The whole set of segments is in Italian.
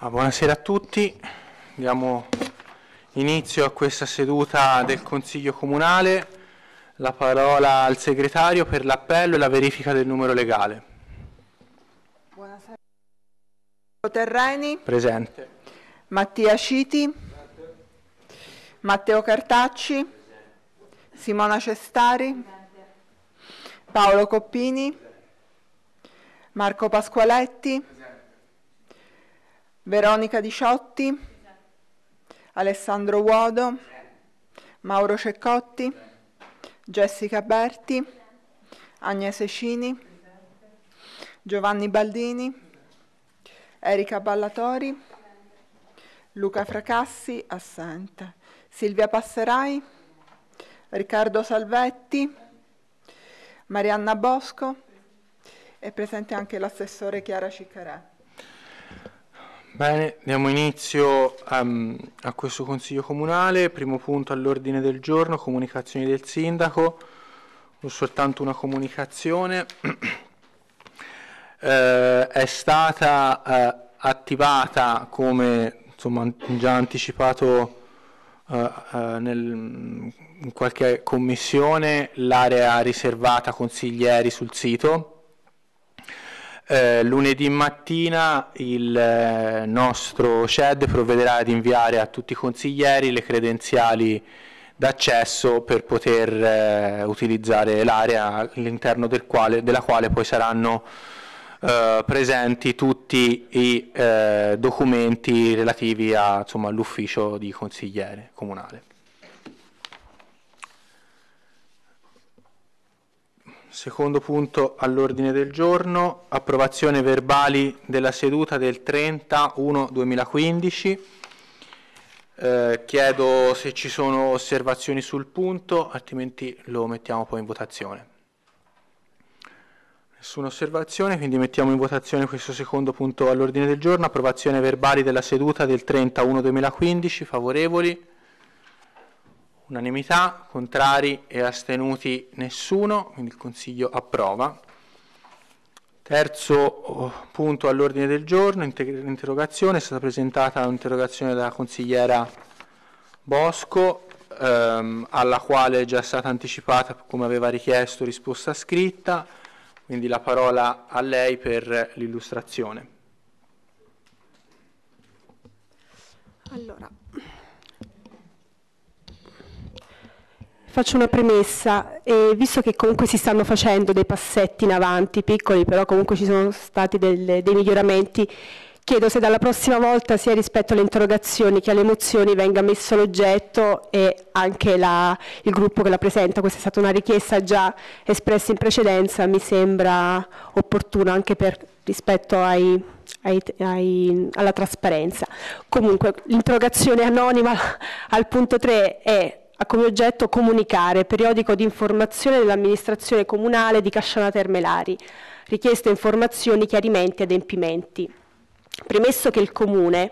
Ah, buonasera a tutti, diamo inizio a questa seduta del Consiglio Comunale. La parola al segretario per l'appello e la verifica del numero legale. Buonasera. Terreni. Presente. Mattia Citi. Presente. Matteo Cartacci. Presente. Simona Cestari. Presente. Paolo Coppini. Marco Pasqualetti. Veronica Disciotti, Alessandro Uodo, Mauro Ceccotti, Jessica Berti, Agnese Cini, Giovanni Baldini, Erika Ballatori, Luca Fracassi, assente, Silvia Passerai, Riccardo Salvetti, Marianna Bosco è presente anche l'assessore Chiara Ciccaretti. Bene, diamo inizio um, a questo Consiglio Comunale. Primo punto all'ordine del giorno, comunicazioni del Sindaco. Ho soltanto una comunicazione. eh, è stata eh, attivata, come insomma, già anticipato eh, eh nel, in qualche commissione, l'area riservata consiglieri sul sito eh, lunedì mattina il eh, nostro CED provvederà ad inviare a tutti i consiglieri le credenziali d'accesso per poter eh, utilizzare l'area all'interno del della quale poi saranno eh, presenti tutti i eh, documenti relativi all'ufficio di consigliere comunale. Secondo punto all'ordine del giorno, approvazione verbali della seduta del 30-1-2015. Eh, chiedo se ci sono osservazioni sul punto, altrimenti lo mettiamo poi in votazione. Nessuna osservazione, quindi mettiamo in votazione questo secondo punto all'ordine del giorno, approvazione verbali della seduta del 30-1-2015, favorevoli unanimità, contrari e astenuti nessuno, quindi il Consiglio approva. Terzo oh, punto all'ordine del giorno, l'interrogazione, è stata presentata un'interrogazione dalla consigliera Bosco, ehm, alla quale è già stata anticipata, come aveva richiesto, risposta scritta, quindi la parola a lei per l'illustrazione. Allora, Faccio una premessa, e visto che comunque si stanno facendo dei passetti in avanti, piccoli, però comunque ci sono stati delle, dei miglioramenti, chiedo se dalla prossima volta sia rispetto alle interrogazioni che alle mozioni venga messo l'oggetto e anche la, il gruppo che la presenta, questa è stata una richiesta già espressa in precedenza, mi sembra opportuna anche per, rispetto ai, ai, ai, alla trasparenza. Comunque l'interrogazione anonima al punto 3 è ha come oggetto comunicare, periodico di informazione dell'amministrazione comunale di Casciana Termelari, richieste informazioni, chiarimenti, e adempimenti. Premesso che il Comune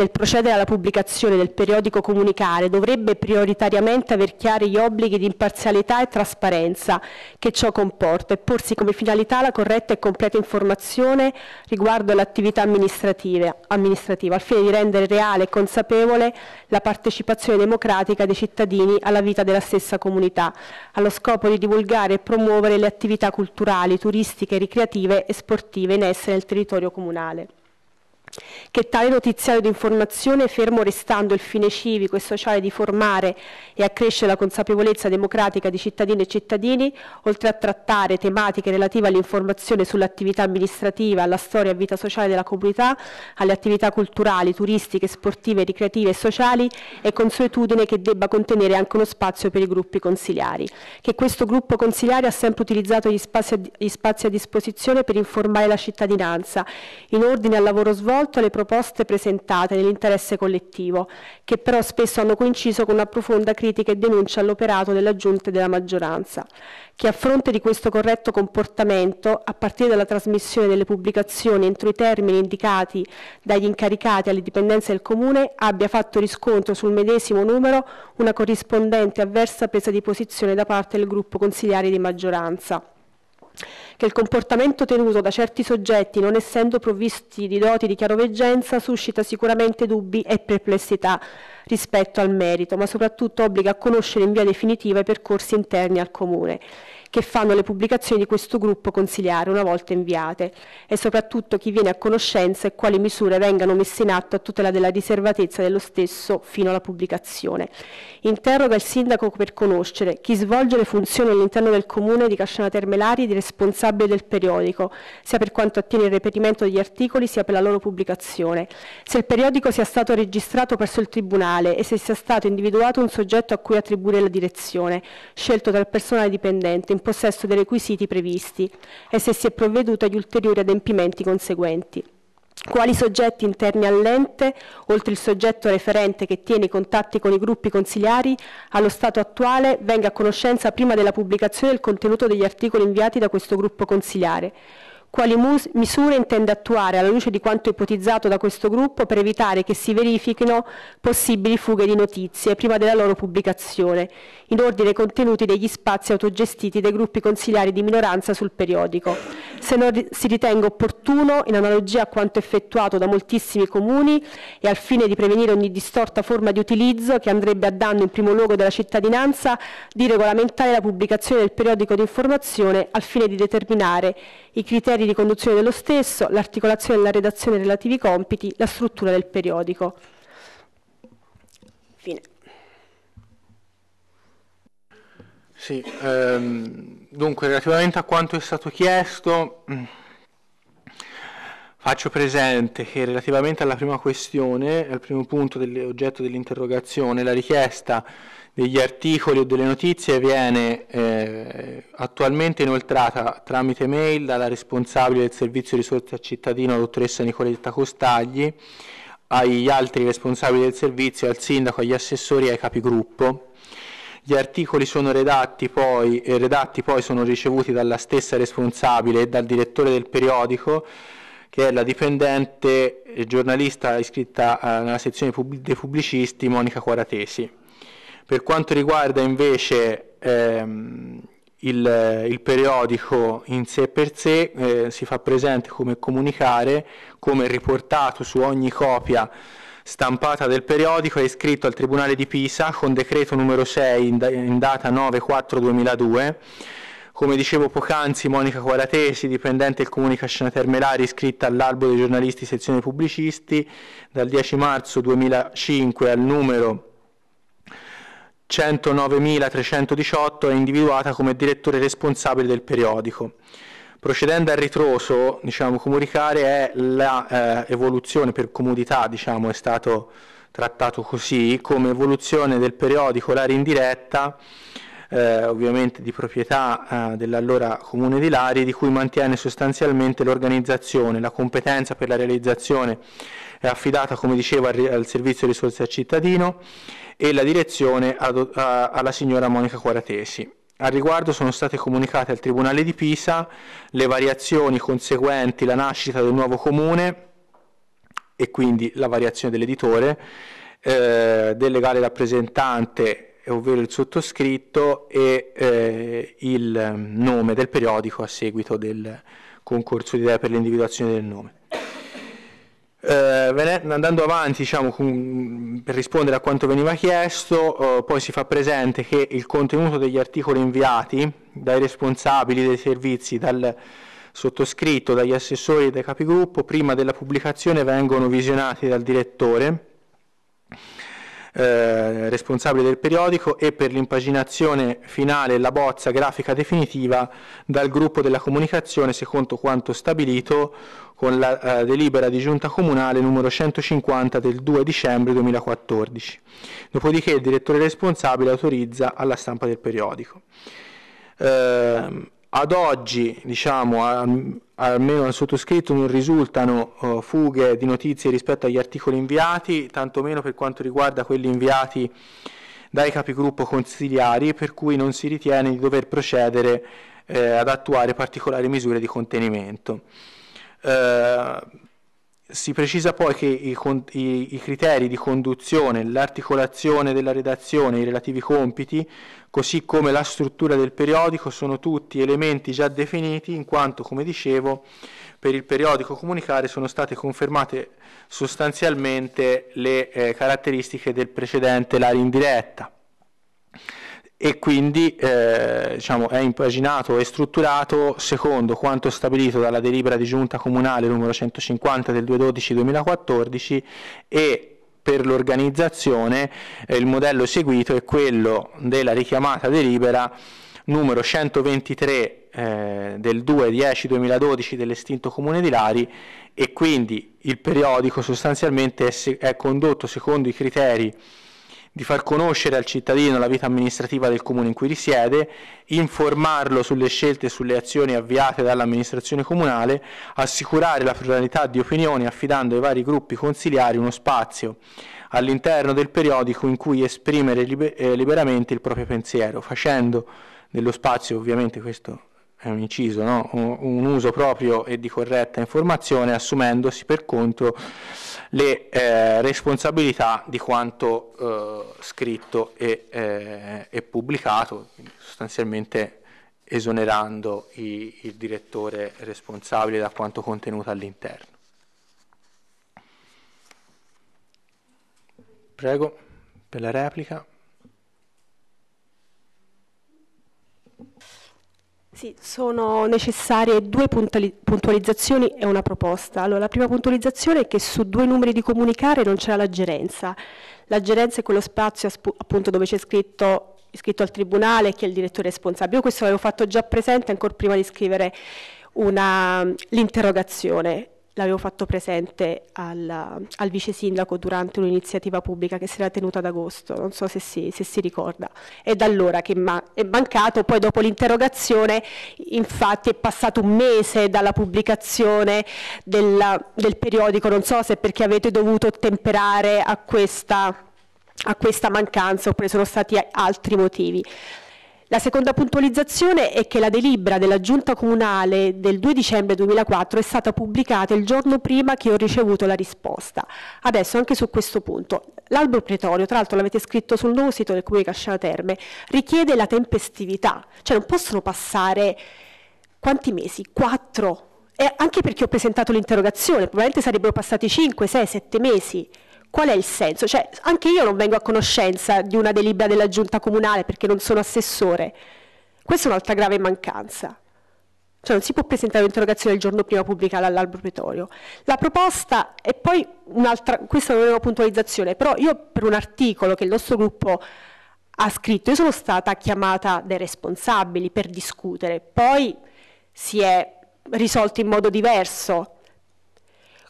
nel procedere alla pubblicazione del periodico comunicare dovrebbe prioritariamente aver chiari gli obblighi di imparzialità e trasparenza che ciò comporta e porsi come finalità la corretta e completa informazione riguardo all'attività amministrativa, amministrativa, al fine di rendere reale e consapevole la partecipazione democratica dei cittadini alla vita della stessa comunità, allo scopo di divulgare e promuovere le attività culturali, turistiche, ricreative e sportive in essere nel territorio comunale che tale notiziario di informazione, fermo restando il fine civico e sociale di formare e accrescere la consapevolezza democratica di cittadine e cittadini, oltre a trattare tematiche relative all'informazione sull'attività amministrativa, alla storia e vita sociale della comunità, alle attività culturali, turistiche, sportive, ricreative e sociali, è consuetudine che debba contenere anche uno spazio per i gruppi consigliari. Che questo gruppo consiliare ha sempre utilizzato gli spazi a, gli spazi a disposizione per informare la cittadinanza in ordine al lavoro svolto accolto le proposte presentate nell'interesse collettivo, che però spesso hanno coinciso con una profonda critica e denuncia all'operato della Giunta e della maggioranza, che a fronte di questo corretto comportamento, a partire dalla trasmissione delle pubblicazioni entro i termini indicati dagli incaricati alle dipendenze del Comune, abbia fatto riscontro sul medesimo numero una corrispondente avversa presa di posizione da parte del gruppo consigliari di maggioranza che il comportamento tenuto da certi soggetti, non essendo provvisti di doti di chiaroveggenza, suscita sicuramente dubbi e perplessità rispetto al merito, ma soprattutto obbliga a conoscere in via definitiva i percorsi interni al Comune che fanno le pubblicazioni di questo gruppo consiliare una volta inviate e soprattutto chi viene a conoscenza e quali misure vengano messe in atto a tutela della riservatezza dello stesso fino alla pubblicazione. Interroga il sindaco per conoscere chi svolge le funzioni all'interno del comune di Casciana Termelari di responsabile del periodico, sia per quanto attiene il reperimento degli articoli sia per la loro pubblicazione, se il periodico sia stato registrato presso il tribunale e se sia stato individuato un soggetto a cui attribuire la direzione, scelto dal personale dipendente in in possesso dei requisiti previsti e se si è provveduto agli ulteriori adempimenti conseguenti quali soggetti interni all'ente, oltre il soggetto referente che tiene i contatti con i gruppi consigliari, allo stato attuale venga a conoscenza prima della pubblicazione del contenuto degli articoli inviati da questo gruppo consigliare? Quali misure intende attuare alla luce di quanto ipotizzato da questo gruppo per evitare che si verifichino possibili fughe di notizie prima della loro pubblicazione in ordine ai contenuti degli spazi autogestiti dai gruppi consigliari di minoranza sul periodico. Se non si ritenga opportuno, in analogia a quanto effettuato da moltissimi comuni e al fine di prevenire ogni distorta forma di utilizzo che andrebbe a danno in primo luogo della cittadinanza, di regolamentare la pubblicazione del periodico di informazione al fine di determinare i criteri di conduzione dello stesso, l'articolazione e la redazione dei relativi compiti, la struttura del periodico. Sì, ehm, dunque relativamente a quanto è stato chiesto, mm, faccio presente che relativamente alla prima questione, al primo punto dell'oggetto dell'interrogazione, la richiesta degli articoli o delle notizie viene eh, attualmente inoltrata tramite mail dalla responsabile del servizio risorse al cittadino, dottoressa Nicoletta Costagli, agli altri responsabili del servizio, al sindaco, agli assessori e ai capigruppo gli articoli sono redatti poi, e eh, redatti poi sono ricevuti dalla stessa responsabile e dal direttore del periodico che è la dipendente eh, giornalista iscritta eh, nella sezione dei pubblicisti Monica Quaratesi. Per quanto riguarda invece ehm, il, il, periodico in sé per sé, eh, si fa presente come comunicare, come riportato su ogni copia stampata del periodico è iscritto al Tribunale di Pisa con decreto numero 6 in data 9-4-2002 come dicevo poc'anzi, Monica Quaratesi, dipendente del Comunicascena Termelari, iscritta all'albo dei giornalisti sezione pubblicisti, dal 10 marzo 2005 al numero 109.318 è individuata come direttore responsabile del periodico. Procedendo al ritroso, diciamo, comunicare è l'evoluzione eh, per comodità, diciamo, è stato trattato così, come evoluzione del periodico Lari in diretta, eh, ovviamente di proprietà eh, dell'allora comune di Lari, di cui mantiene sostanzialmente l'organizzazione, la competenza per la realizzazione è affidata, come dicevo, al, al servizio risorse al cittadino e la direzione ad, a, alla signora Monica Quaratesi. Al riguardo sono state comunicate al Tribunale di Pisa le variazioni conseguenti la nascita del nuovo comune e quindi la variazione dell'editore, eh, del legale rappresentante, ovvero il sottoscritto, e eh, il nome del periodico a seguito del concorso di idee per l'individuazione del nome. Eh, andando avanti diciamo, per rispondere a quanto veniva chiesto, eh, poi si fa presente che il contenuto degli articoli inviati dai responsabili dei servizi, dal sottoscritto, dagli assessori e dai capigruppo, prima della pubblicazione vengono visionati dal direttore eh, responsabile del periodico, e per l'impaginazione finale e la bozza grafica definitiva dal gruppo della comunicazione secondo quanto stabilito con la eh, delibera di giunta comunale numero 150 del 2 dicembre 2014. Dopodiché il direttore responsabile autorizza alla stampa del periodico. Eh, ad oggi, diciamo, almeno al sottoscritto non risultano uh, fughe di notizie rispetto agli articoli inviati, tantomeno per quanto riguarda quelli inviati dai capigruppo consigliari, per cui non si ritiene di dover procedere eh, ad attuare particolari misure di contenimento. Eh, si precisa poi che i, i, i criteri di conduzione, l'articolazione della redazione e i relativi compiti, così come la struttura del periodico, sono tutti elementi già definiti in quanto, come dicevo, per il periodico comunicare sono state confermate sostanzialmente le eh, caratteristiche del precedente l'area indiretta. diretta e quindi eh, diciamo, è impaginato e strutturato secondo quanto stabilito dalla delibera di giunta comunale numero 150 del 212-2014 e per l'organizzazione eh, il modello seguito è quello della richiamata delibera numero 123 eh, del 2-10-2012 dell'estinto comune di Lari e quindi il periodico sostanzialmente è, è condotto secondo i criteri di far conoscere al cittadino la vita amministrativa del comune in cui risiede, informarlo sulle scelte e sulle azioni avviate dall'amministrazione comunale, assicurare la pluralità di opinioni affidando ai vari gruppi consiliari uno spazio all'interno del periodico in cui esprimere liber eh, liberamente il proprio pensiero, facendo dello spazio ovviamente questo è un inciso, no? un, un uso proprio e di corretta informazione, assumendosi per conto le eh, responsabilità di quanto eh, scritto e, eh, e pubblicato, sostanzialmente esonerando i, il direttore responsabile da quanto contenuto all'interno. Prego per la replica. Sì, sono necessarie due puntualizzazioni e una proposta. Allora, la prima puntualizzazione è che su due numeri di comunicare non c'è la gerenza. La gerenza è quello spazio appunto dove c'è scritto iscritto al tribunale chi è il direttore responsabile. Io questo l'avevo fatto già presente ancora prima di scrivere l'interrogazione l'avevo fatto presente al, al vice sindaco durante un'iniziativa pubblica che si era tenuta ad agosto, non so se si, se si ricorda. È da allora che ma è mancato, poi dopo l'interrogazione infatti è passato un mese dalla pubblicazione della, del periodico, non so se perché avete dovuto temperare a questa a questa mancanza oppure sono stati altri motivi. La seconda puntualizzazione è che la delibera della Giunta Comunale del 2 dicembre 2004 è stata pubblicata il giorno prima che ho ricevuto la risposta. Adesso anche su questo punto. L'albo pretorio, tra l'altro l'avete scritto sul nuovo sito del Comune Casciana Terme, richiede la tempestività, cioè non possono passare quanti mesi? Quattro. E anche perché ho presentato l'interrogazione, probabilmente sarebbero passati 5, 6, 7 mesi qual è il senso? Cioè, anche io non vengo a conoscenza di una delibera della giunta comunale perché non sono assessore. Questa è un'altra grave mancanza. Cioè non si può presentare un'interrogazione il giorno prima pubblicata all'albo pretorio. La proposta è poi un'altra, questa non è una puntualizzazione, però io per un articolo che il nostro gruppo ha scritto, io sono stata chiamata dai responsabili per discutere, poi si è risolto in modo diverso.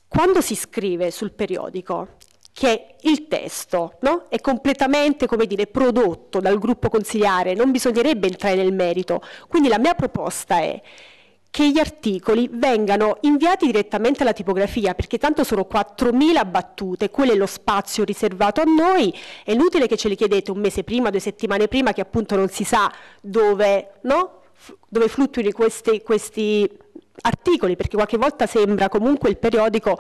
Quando si scrive sul periodico, che il testo no? è completamente dire, prodotto dal gruppo consigliare, non bisognerebbe entrare nel merito. Quindi la mia proposta è che gli articoli vengano inviati direttamente alla tipografia, perché tanto sono 4.000 battute, quello è lo spazio riservato a noi, è inutile che ce li chiedete un mese prima, due settimane prima, che appunto non si sa dove, no? dove fluttuino questi, questi articoli, perché qualche volta sembra comunque il periodico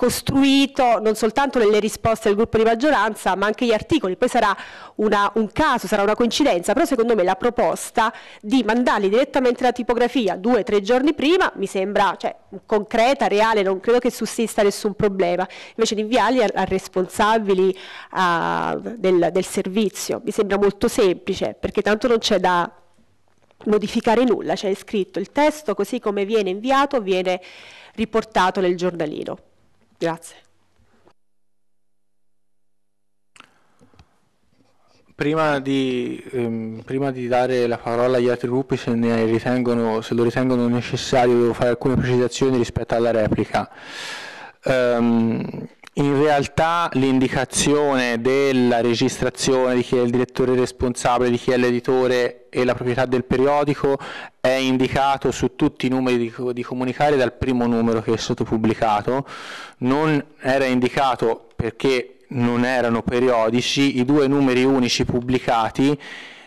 costruito non soltanto nelle risposte del gruppo di maggioranza ma anche gli articoli, poi sarà una, un caso, sarà una coincidenza, però secondo me la proposta di mandarli direttamente alla tipografia due o tre giorni prima mi sembra cioè, concreta, reale, non credo che sussista nessun problema, invece di inviarli a, responsabili a, del, del servizio, mi sembra molto semplice perché tanto non c'è da modificare nulla, c'è scritto il testo così come viene inviato viene riportato nel giornalino. Grazie. Prima di, ehm, prima di, dare la parola agli altri gruppi, se, ritengono, se lo ritengono necessario, devo fare alcune precisazioni rispetto alla replica. Um, in realtà l'indicazione della registrazione di chi è il direttore responsabile, di chi è l'editore e la proprietà del periodico è indicato su tutti i numeri di, di comunicare dal primo numero che è stato pubblicato, non era indicato perché non erano periodici i due numeri unici pubblicati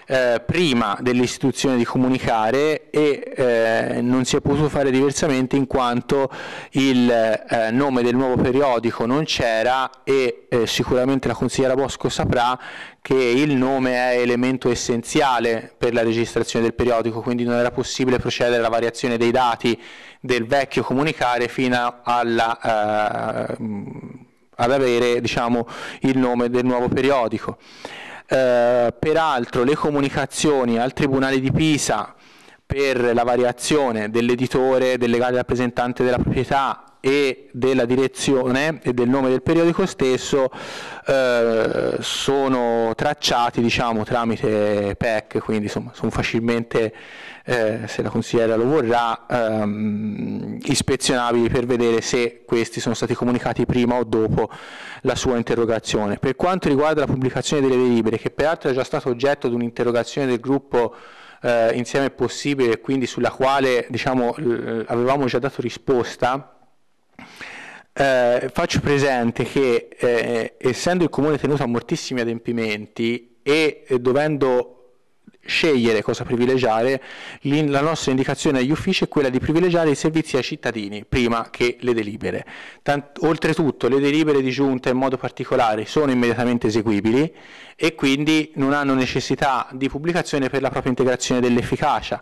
eh, prima dell'istituzione di comunicare e eh, non si è potuto fare diversamente in quanto il eh, nome del nuovo periodico non c'era e eh, sicuramente la consigliera Bosco saprà che il nome è elemento essenziale per la registrazione del periodico, quindi non era possibile procedere alla variazione dei dati del vecchio comunicare fino alla, eh, ad avere diciamo, il nome del nuovo periodico. Eh, peraltro le comunicazioni al Tribunale di Pisa per la variazione dell'editore, del legale rappresentante della proprietà e della direzione e del nome del periodico stesso eh, sono tracciati diciamo, tramite PEC, quindi insomma, sono facilmente, eh, se la consigliera lo vorrà, ehm, ispezionabili per vedere se questi sono stati comunicati prima o dopo la sua interrogazione. Per quanto riguarda la pubblicazione delle delibere, che peraltro è già stato oggetto di un'interrogazione del gruppo eh, insieme possibile, e quindi sulla quale diciamo, l- avevamo già dato risposta, eh, faccio presente che eh, essendo il comune tenuto a moltissimi adempimenti e eh, dovendo scegliere cosa privilegiare, la nostra indicazione agli uffici è quella di privilegiare i servizi ai cittadini prima che le delibere. Tant- oltretutto le delibere di giunta in modo particolare sono immediatamente eseguibili e quindi non hanno necessità di pubblicazione per la propria integrazione dell'efficacia.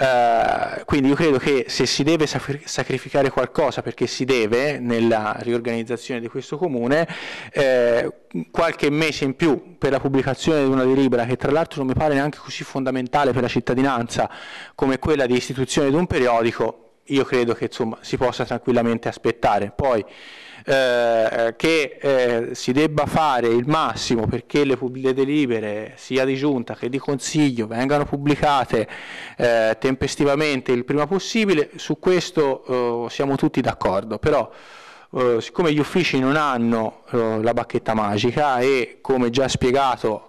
Eh, quindi io credo che se si deve sacrificare qualcosa, perché si deve nella riorganizzazione di questo comune, eh, qualche mese in più per la pubblicazione di una delibera che tra l'altro non mi pare neanche così fondamentale per la cittadinanza come quella di istituzione di un periodico, io credo che insomma, si possa tranquillamente aspettare. Poi, eh, eh, che eh, si debba fare il massimo perché le, pubbliche delibere sia di giunta che di consiglio vengano pubblicate eh, tempestivamente il prima possibile, su questo eh, siamo tutti d'accordo, però eh, siccome gli uffici non hanno la bacchetta magica e come già spiegato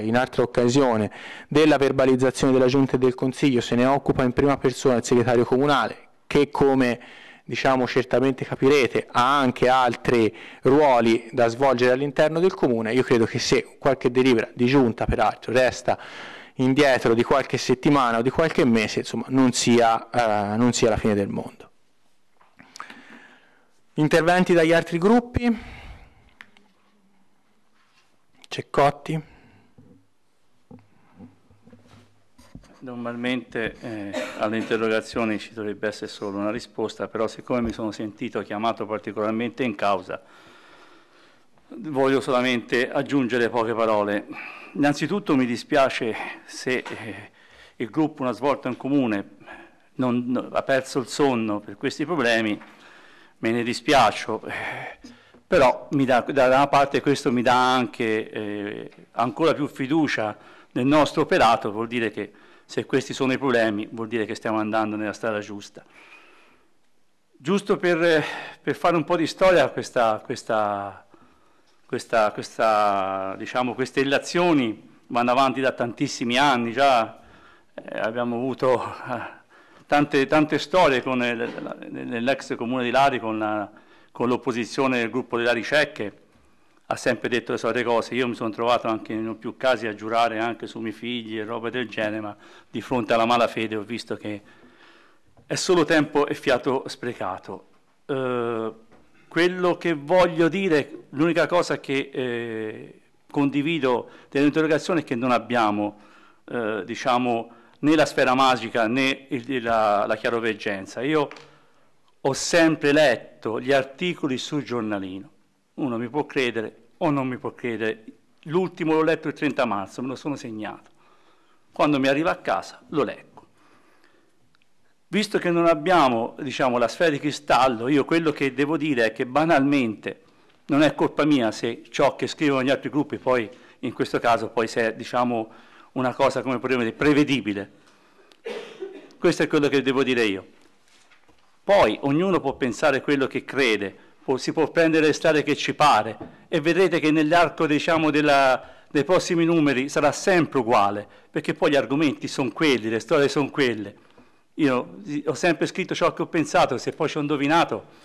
in altra occasione della verbalizzazione della giunta e del consiglio se ne occupa in prima persona il segretario comunale che come diciamo certamente capirete, ha anche altri ruoli da svolgere all'interno del comune. Io credo che se qualche delibera di giunta, peraltro, resta indietro di qualche settimana o di qualche mese, insomma, non sia, eh, non sia la fine del mondo. Interventi dagli altri gruppi? Cotti? Normalmente eh, alle interrogazioni ci dovrebbe essere solo una risposta, però siccome mi sono sentito chiamato particolarmente in causa, voglio solamente aggiungere poche parole. Innanzitutto mi dispiace se eh, il gruppo Una svolta in comune non, no, ha perso il sonno per questi problemi, me ne dispiaccio, eh, però da, da, una parte questo mi dà anche eh, ancora più fiducia nel nostro operato, vuol dire che se questi sono i problemi vuol dire che stiamo andando nella strada giusta. Giusto per, per fare un po' di storia a questa, questa, questa, questa, diciamo, queste illazioni vanno avanti da tantissimi anni, già eh, abbiamo avuto eh, tante, tante, storie eh, nell'ex comune di Lari con, la, con l'opposizione del gruppo di Lari Ricecche, ha sempre detto le solite cose, io mi sono trovato anche in più casi a giurare anche su miei figli e roba del genere, ma di fronte alla malafede ho visto che è solo tempo e fiato sprecato. Eh, quello che voglio dire, l'unica cosa che eh, condivido dell'interrogazione è che non abbiamo, eh, diciamo, né la sfera magica né il, la, la chiaroveggenza. Io ho sempre letto gli articoli sul giornalino uno mi può credere o non mi può credere. L'ultimo l'ho letto il 30 marzo, me lo sono segnato. Quando mi arriva a casa lo leggo. Visto che non abbiamo diciamo, la sfera di cristallo, io quello che devo dire è che banalmente non è colpa mia se ciò che scrivono gli altri gruppi poi in questo caso poi se è diciamo, una cosa come potremmo dire prevedibile. Questo è quello che devo dire io. Poi ognuno può pensare quello che crede, si può prendere le strade che ci pare e vedrete che nell'arco diciamo, dei prossimi numeri sarà sempre uguale, perché poi gli argomenti sono quelli, le storie sono quelle. Io ho sempre scritto ciò che ho pensato, se poi ci ho indovinato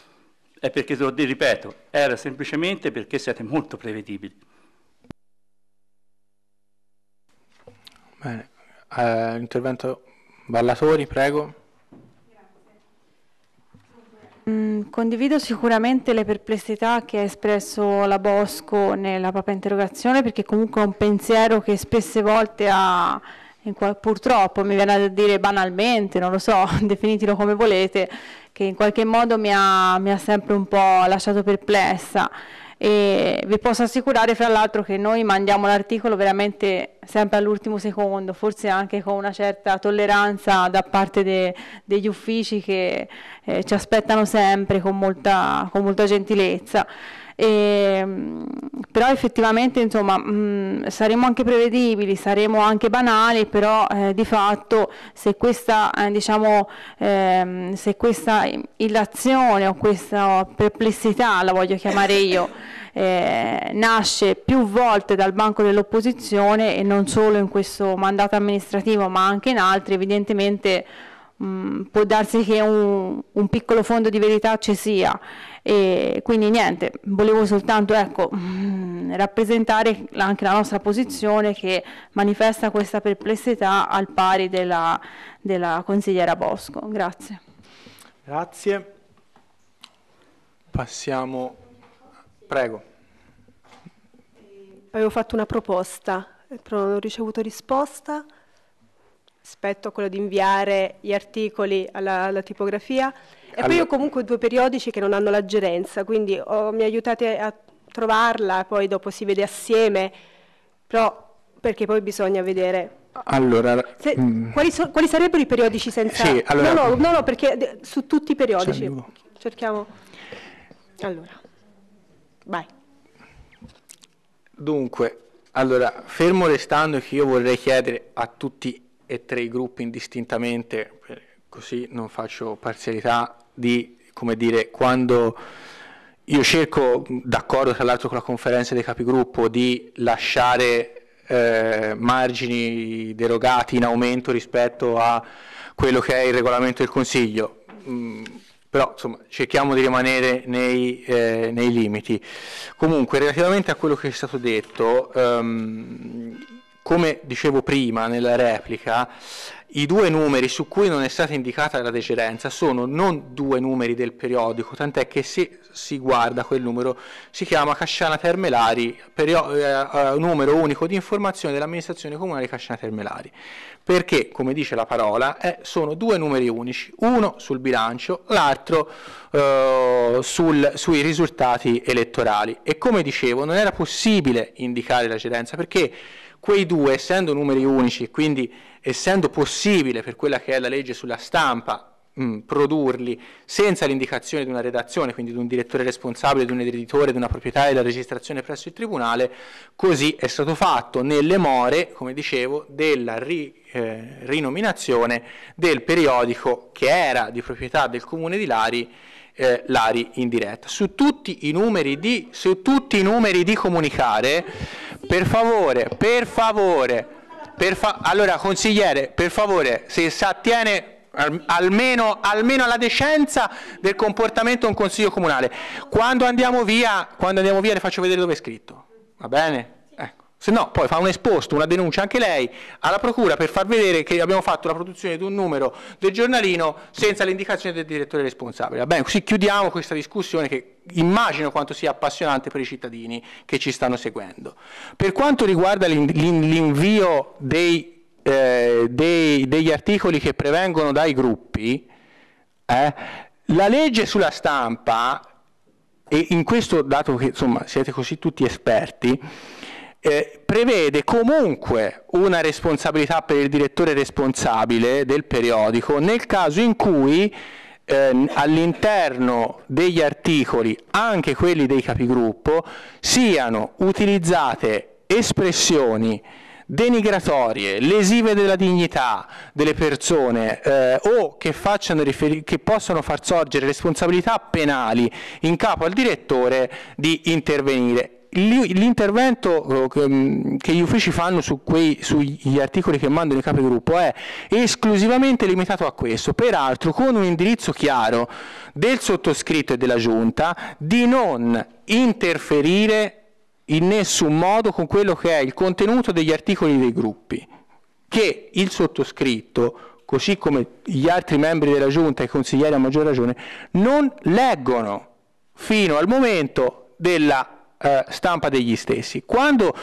è perché, te lo ripeto, era semplicemente perché siete molto prevedibili. Bene, eh, intervento Ballatori, prego. Mm, condivido sicuramente le perplessità che ha espresso la Bosco nella propria interrogazione perché comunque è un pensiero che spesse volte ha, purtroppo mi viene a dire banalmente, non lo so, definitelo come volete, che in qualche modo mi ha, mi ha sempre un po' lasciato perplessa e vi posso assicurare fra l'altro che noi mandiamo l'articolo veramente sempre all'ultimo secondo, forse anche con una certa tolleranza da parte de, degli uffici che eh, ci aspettano sempre con molta, con molta gentilezza. E, ehm, però effettivamente insomma, mh, mm, saremo anche prevedibili, saremo anche banali, però eh, di fatto se questa, eh, diciamo, ehm, se questa illazione o questa perplessità, la voglio chiamare io, eh, nasce più volte dal banco dell'opposizione e non solo in questo mandato amministrativo ma anche in altri, evidentemente mh, mm, può darsi che un, un, piccolo fondo di verità ci sia e quindi niente, volevo soltanto ecco, mh, mm, rappresentare anche la nostra posizione che manifesta questa perplessità al pari della, della consigliera Bosco. Grazie. Grazie. Passiamo. Prego. Avevo fatto una proposta, però non ho ricevuto risposta aspetto quello di inviare gli articoli alla, alla tipografia e allora. poi ho comunque due periodici che non hanno la gerenza, quindi oh, mi aiutate a trovarla, poi dopo si vede assieme, però perché poi bisogna vedere allora, Se, mm. quali, so, quali, sarebbero i periodici senza... Sì, allora, no, no, mm. no, no, perché su tutti i periodici. Cerchiamo. Allora, vai. Dunque, allora, fermo restando che io vorrei chiedere a tutti e tre gruppi indistintamente, eh, così non faccio parzialità, di come dire, quando io cerco, d'accordo tra l'altro con la conferenza dei capigruppo, di lasciare eh, margini derogati in aumento rispetto a quello che è il regolamento del Consiglio. Mm, però insomma cerchiamo di rimanere nei, eh, nei, limiti. Comunque relativamente a quello che è stato detto, ehm, come dicevo prima nella replica, i due numeri su cui non è stata indicata la decerenza sono non due numeri del periodico, tant'è che se si guarda quel numero si chiama Casciana Termelari, perio- eh, eh numero unico di informazione dell'amministrazione comunale Casciana Termelari, perché come dice la parola è, eh, sono due numeri unici, uno sul bilancio, l'altro eh, sul, sui risultati elettorali e come dicevo non era possibile indicare la decerenza perché Quei due, essendo numeri unici quindi essendo possibile per quella che è la legge sulla stampa mh, mm, produrli senza l'indicazione di una redazione, quindi di un direttore responsabile, di un editore, di una proprietà e della registrazione presso il Tribunale, così è stato fatto nelle more, come dicevo, della ri, eh, rinominazione del periodico che era di proprietà del Comune di Lari eh, l'Ari in diretta. Su tutti, di, su tutti, i numeri di, comunicare, per favore, per favore, per fa allora consigliere, per favore, se si attiene Almeno, almeno, alla decenza del comportamento un consiglio comunale. Quando andiamo, via, quando andiamo via le faccio vedere dove è scritto, va bene? se no poi fa un esposto, una denuncia anche lei alla procura per far vedere che abbiamo fatto la produzione di un numero del giornalino senza l'indicazione del direttore responsabile. bene, così chiudiamo questa discussione che immagino quanto sia appassionante per i cittadini che ci stanno seguendo. Per quanto riguarda l'invio dei, eh, dei, degli articoli che prevengono dai gruppi, eh, la legge sulla stampa, e in questo dato che insomma siete così tutti esperti, eh, prevede comunque una responsabilità per il direttore responsabile del periodico nel caso in cui eh, all'interno degli articoli, anche quelli dei capigruppo, siano utilizzate espressioni denigratorie, lesive della dignità delle persone eh, o che, che possano far sorgere responsabilità penali in capo al direttore di intervenire l'intervento eh, mm, che gli uffici fanno su quei, sugli articoli che mandano i capigruppo è esclusivamente limitato a questo, peraltro con un indirizzo chiaro del sottoscritto e della Giunta di non interferire in nessun modo con quello che è il contenuto degli articoli dei gruppi, che il sottoscritto così come gli altri membri della Giunta e i consiglieri a maggior ragione, non leggono fino al momento della eh, stampa degli stessi. Quando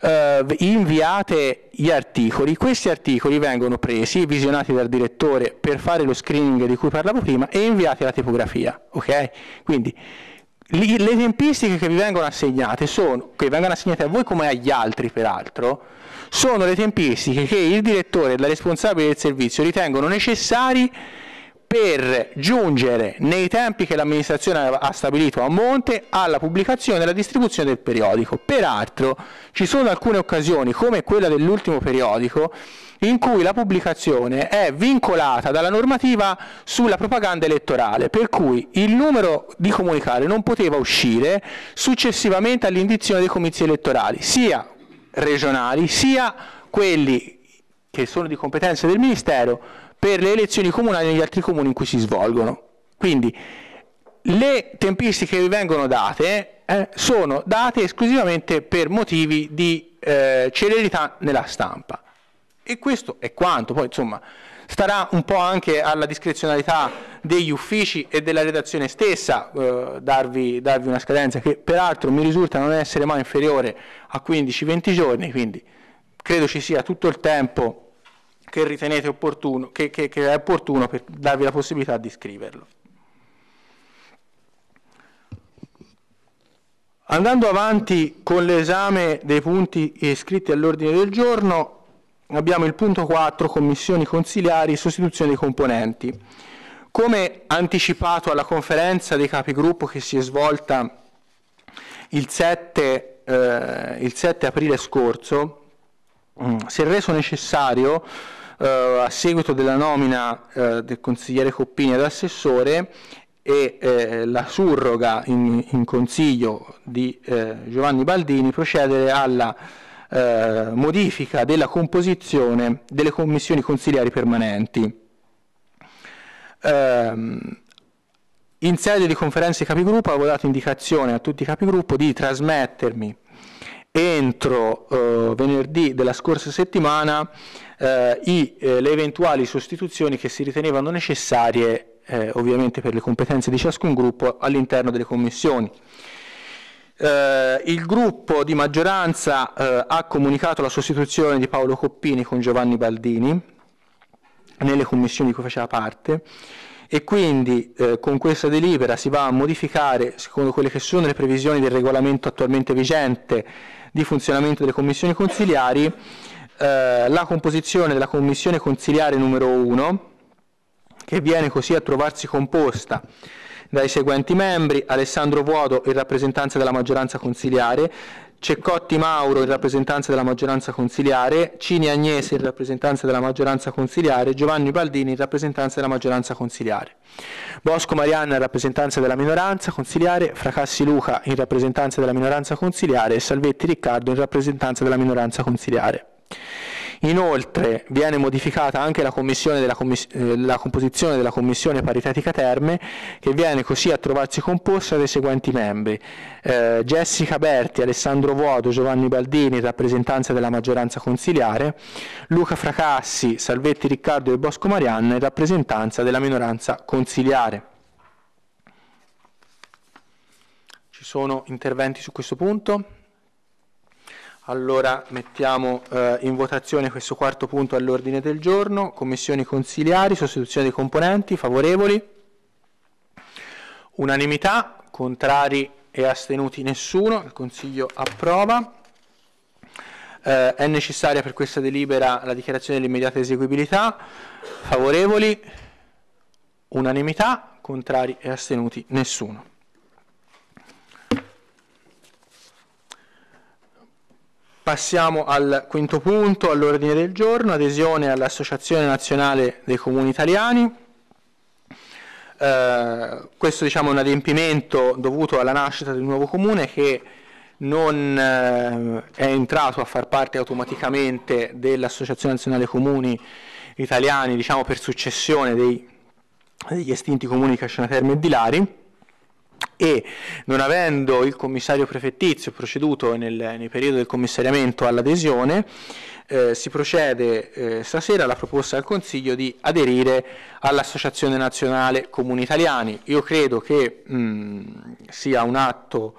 eh, inviate gli articoli, questi articoli vengono presi, visionati dal direttore per fare lo screening di cui parlavo prima e inviati alla tipografia, ok? Quindi li, le tempistiche che vi vengono assegnate sono, che vengono assegnate a voi come agli altri peraltro, sono le tempistiche che il direttore e la responsabile del servizio ritengono necessarie per giungere nei tempi che l'amministrazione ha stabilito a monte alla pubblicazione e alla distribuzione del periodico. Peraltro ci sono alcune occasioni, come quella dell'ultimo periodico, in cui la pubblicazione è vincolata dalla normativa sulla propaganda elettorale, per cui il numero di comunicare non poteva uscire successivamente all'indizione dei comizi elettorali, sia regionali sia quelli che sono di competenza del Ministero per le elezioni comunali negli altri comuni in cui si svolgono. Quindi le tempistiche che vi vengono date eh, sono date esclusivamente per motivi di eh, celerità nella stampa. E questo è quanto, poi insomma starà un po' anche alla discrezionalità degli uffici e della redazione stessa eh, darvi, darvi, una scadenza che peraltro mi risulta non essere mai inferiore a 15-20 giorni, quindi credo ci sia tutto il tempo che ritenete opportuno, che, che, che è opportuno per darvi la possibilità di scriverlo. Andando avanti con l'esame dei punti iscritti all'ordine del giorno, abbiamo il punto 4, commissioni consiliari, sostituzione dei componenti. Come anticipato alla conferenza dei capigruppo che si è svolta il 7, eh, il 7 aprile scorso, mm, si è reso necessario eh, a seguito della nomina eh, del consigliere Coppini ad assessore e eh, la surroga in, in consiglio di eh, Giovanni Baldini procedere alla eh, modifica della composizione delle commissioni consigliari permanenti. Ehm, in sede di conferenze capigruppo avevo dato indicazione a tutti i capigruppo di trasmettermi entro eh, venerdì della scorsa settimana eh, i, eh, le eventuali sostituzioni che si ritenevano necessarie eh, ovviamente per le competenze di ciascun gruppo all'interno delle commissioni. Eh, il gruppo di maggioranza eh, ha comunicato la sostituzione di Paolo Coppini con Giovanni Baldini nelle commissioni di cui faceva parte e quindi eh, con questa delibera si va a modificare, secondo quelle che sono le previsioni del regolamento attualmente vigente, di funzionamento delle commissioni consiliari, eh, la composizione della commissione consiliare numero 1, che viene così a trovarsi composta dai seguenti membri, Alessandro Vuoto in rappresentanza della maggioranza consiliare, Ceccotti Mauro in rappresentanza della maggioranza consiliare, Cini Agnese in rappresentanza della maggioranza consiliare, Giovanni Baldini in rappresentanza della maggioranza consiliare. Bosco Marianna in rappresentanza della minoranza consiliare, Fracassi Luca in rappresentanza della minoranza consiliare e Salvetti Riccardo in rappresentanza della minoranza consiliare. Inoltre viene modificata anche la, della commis- eh, la composizione della Commissione Paritetica Terme che viene così a trovarsi composta dai seguenti membri. Eh, Jessica Berti, Alessandro Vuoto, Giovanni Baldini in rappresentanza della maggioranza consiliare, Luca Fracassi, Salvetti Riccardo e Bosco Marianna in rappresentanza della minoranza consiliare. Ci sono interventi su questo punto? Allora mettiamo eh, in votazione questo quarto punto all'ordine del giorno, commissioni consiliari, sostituzione dei componenti, favorevoli, unanimità, contrari e astenuti nessuno, il Consiglio approva. Eh, è necessaria per questa delibera la dichiarazione dell'immediata eseguibilità, favorevoli, unanimità, contrari e astenuti nessuno. Passiamo al quinto punto, all'ordine del giorno, adesione all'Associazione Nazionale dei Comuni Italiani. Eh, questo diciamo, è un adempimento dovuto alla nascita del nuovo comune che non eh, è entrato a far parte automaticamente dell'Associazione Nazionale Comuni Italiani diciamo, per successione dei, degli estinti comuni Casciana Terme e Dilari. Lari e non avendo il commissario prefettizio proceduto nel, nel periodo del commissariamento all'adesione, eh, si procede eh, stasera alla proposta del Consiglio di aderire all'Associazione Nazionale Comuni Italiani. Io credo che mh, mm, sia un atto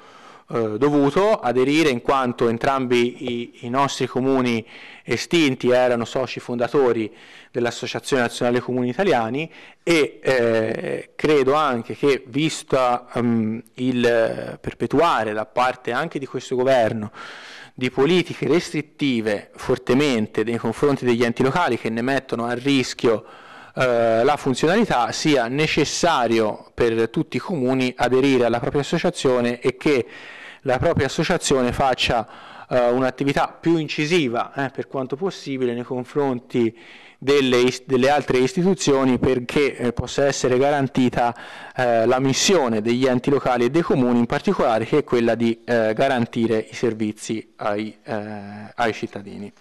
eh, dovuto aderire in quanto entrambi i, i, nostri comuni estinti erano soci fondatori dell'Associazione Nazionale Comuni Italiani e eh, credo anche che vista um, il perpetuare da parte anche di questo governo di politiche restrittive fortemente nei confronti degli enti locali che ne mettono a rischio eh, la funzionalità sia necessario per tutti i comuni aderire alla propria associazione e che la propria associazione faccia eh, un'attività più incisiva eh, per quanto possibile nei confronti delle, delle altre istituzioni perché eh, possa essere garantita eh, la missione degli enti locali e dei comuni in particolare che è quella di eh, garantire i servizi ai, eh, ai, cittadini.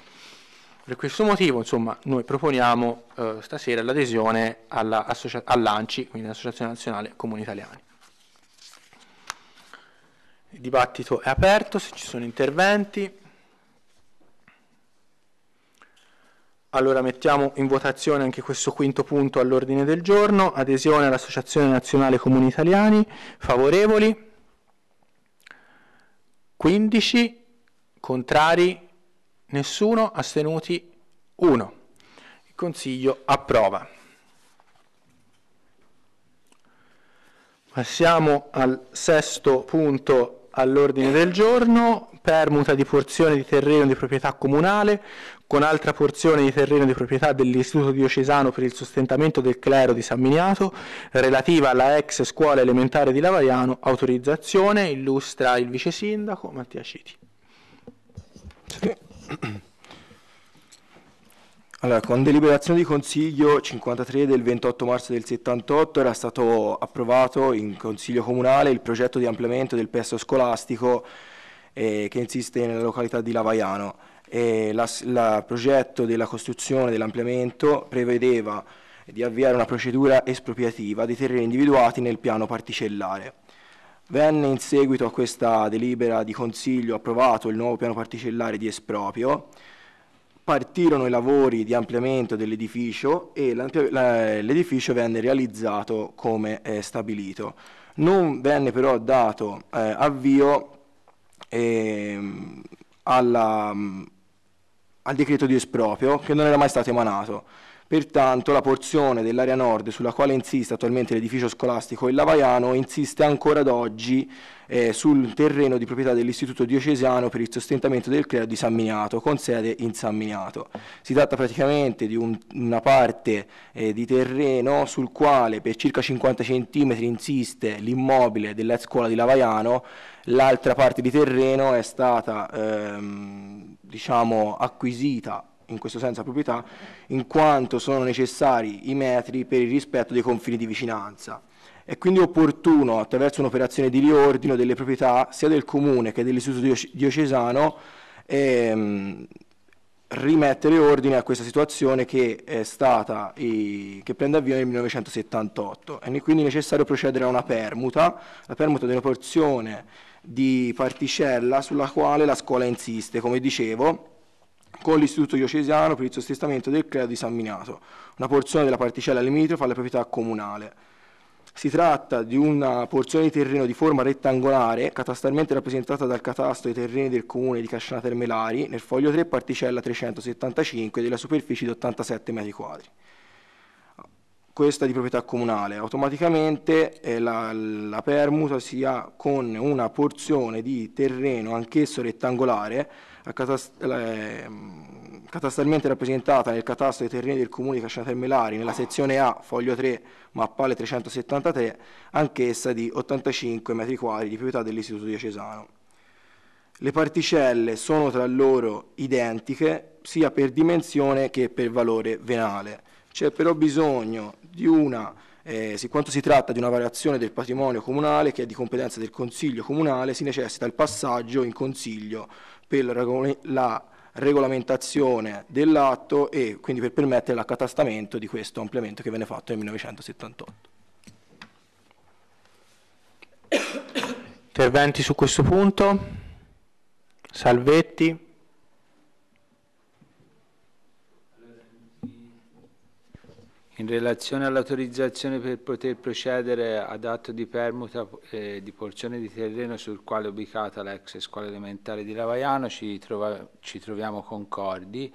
Per questo motivo insomma, noi proponiamo stasera l'adesione all'ANCI, alla quindi l'Associazione Nazionale Comuni Italiani. Il dibattito è aperto, se ci sono interventi. Allora mettiamo in votazione anche questo quinto punto all'ordine del giorno, adesione all'Associazione Nazionale Comuni Italiani, favorevoli, 15, contrari, nessuno, astenuti, 1. Il Consiglio approva. Passiamo al sesto punto all'ordine del giorno, permuta di porzione di terreno di proprietà comunale con altra porzione di terreno di proprietà dell'Istituto Diocesano per il sostentamento del clero di San Miniato, relativa alla ex scuola elementare di Lavariano, autorizzazione, illustra il vice sindaco Mattia Citi. Allora, con deliberazione di Consiglio 53 del 28 marzo del 78 era stato approvato in Consiglio Comunale il progetto di ampliamento del pesto scolastico eh, che insiste nella località di Lavaiano. Il progetto della costruzione dell'ampliamento prevedeva di avviare una procedura espropriativa dei terreni individuati nel piano particellare. Venne in seguito a questa delibera di Consiglio approvato il nuovo piano particellare di esproprio partirono i lavori di ampliamento dell'edificio e l'edificio venne realizzato come eh, stabilito. Non venne però dato eh, avvio ehm, alla, al decreto di esproprio che non era mai stato emanato. Pertanto la porzione dell'area nord sulla quale insiste attualmente l'edificio scolastico Il Lavaiano insiste ancora ad oggi eh, sul terreno di proprietà dell'Istituto Diocesiano per il sostentamento del clero di San Miniato, con sede in San Miniato. Si tratta praticamente di un, una parte eh, di terreno sul quale per circa 50 cm insiste l'immobile della scuola di Lavaiano, l'altra parte di terreno è stata ehm, diciamo, acquisita in questo senso la proprietà, in quanto sono necessari i metri per il rispetto dei confini di vicinanza. È quindi opportuno, attraverso un'operazione di riordino delle proprietà sia del comune che dell'istituto diocesano, ehm, rimettere ordine a questa situazione che è stata eh, che prende avvio nel 1978 è quindi necessario procedere a una permuta la permuta di una porzione di particella sulla quale la scuola insiste come dicevo con l'Istituto Diocesiano per il sostentamento del Credo di San Minato, una porzione della particella limitrofa alla proprietà comunale. Si tratta di una porzione di terreno di forma rettangolare, catastalmente rappresentata dal catasto dei terreni del comune di Casciana Termelari, nel foglio 3 particella 375 della superficie di 87 metri quadri. Questa è di proprietà comunale. Automaticamente eh, la, la permuta si ha con una porzione di terreno anch'esso rettangolare catastalmente eh, ehm, rappresentata nel catasto dei terreni del comune di Cascinata e Melari nella sezione A, foglio 3, mappale 373, anch'essa di 85 metri quadri di proprietà dell'Istituto Diocesano. Le particelle sono tra loro identiche sia per dimensione che per valore venale. C'è però bisogno di una eh, quanto si tratta di una variazione del patrimonio comunale che è di competenza del Consiglio comunale, si necessita il passaggio in Consiglio comunale per la regolamentazione dell'atto e quindi per permettere l'accatastamento di questo ampliamento che venne fatto nel 1978. Interventi su questo punto? Salvetti? In relazione all'autorizzazione per poter procedere ad atto di permuta eh, di porzione di terreno sul quale è ubicata l'ex scuola elementare di Lavaiano ci, trova, ci troviamo concordi.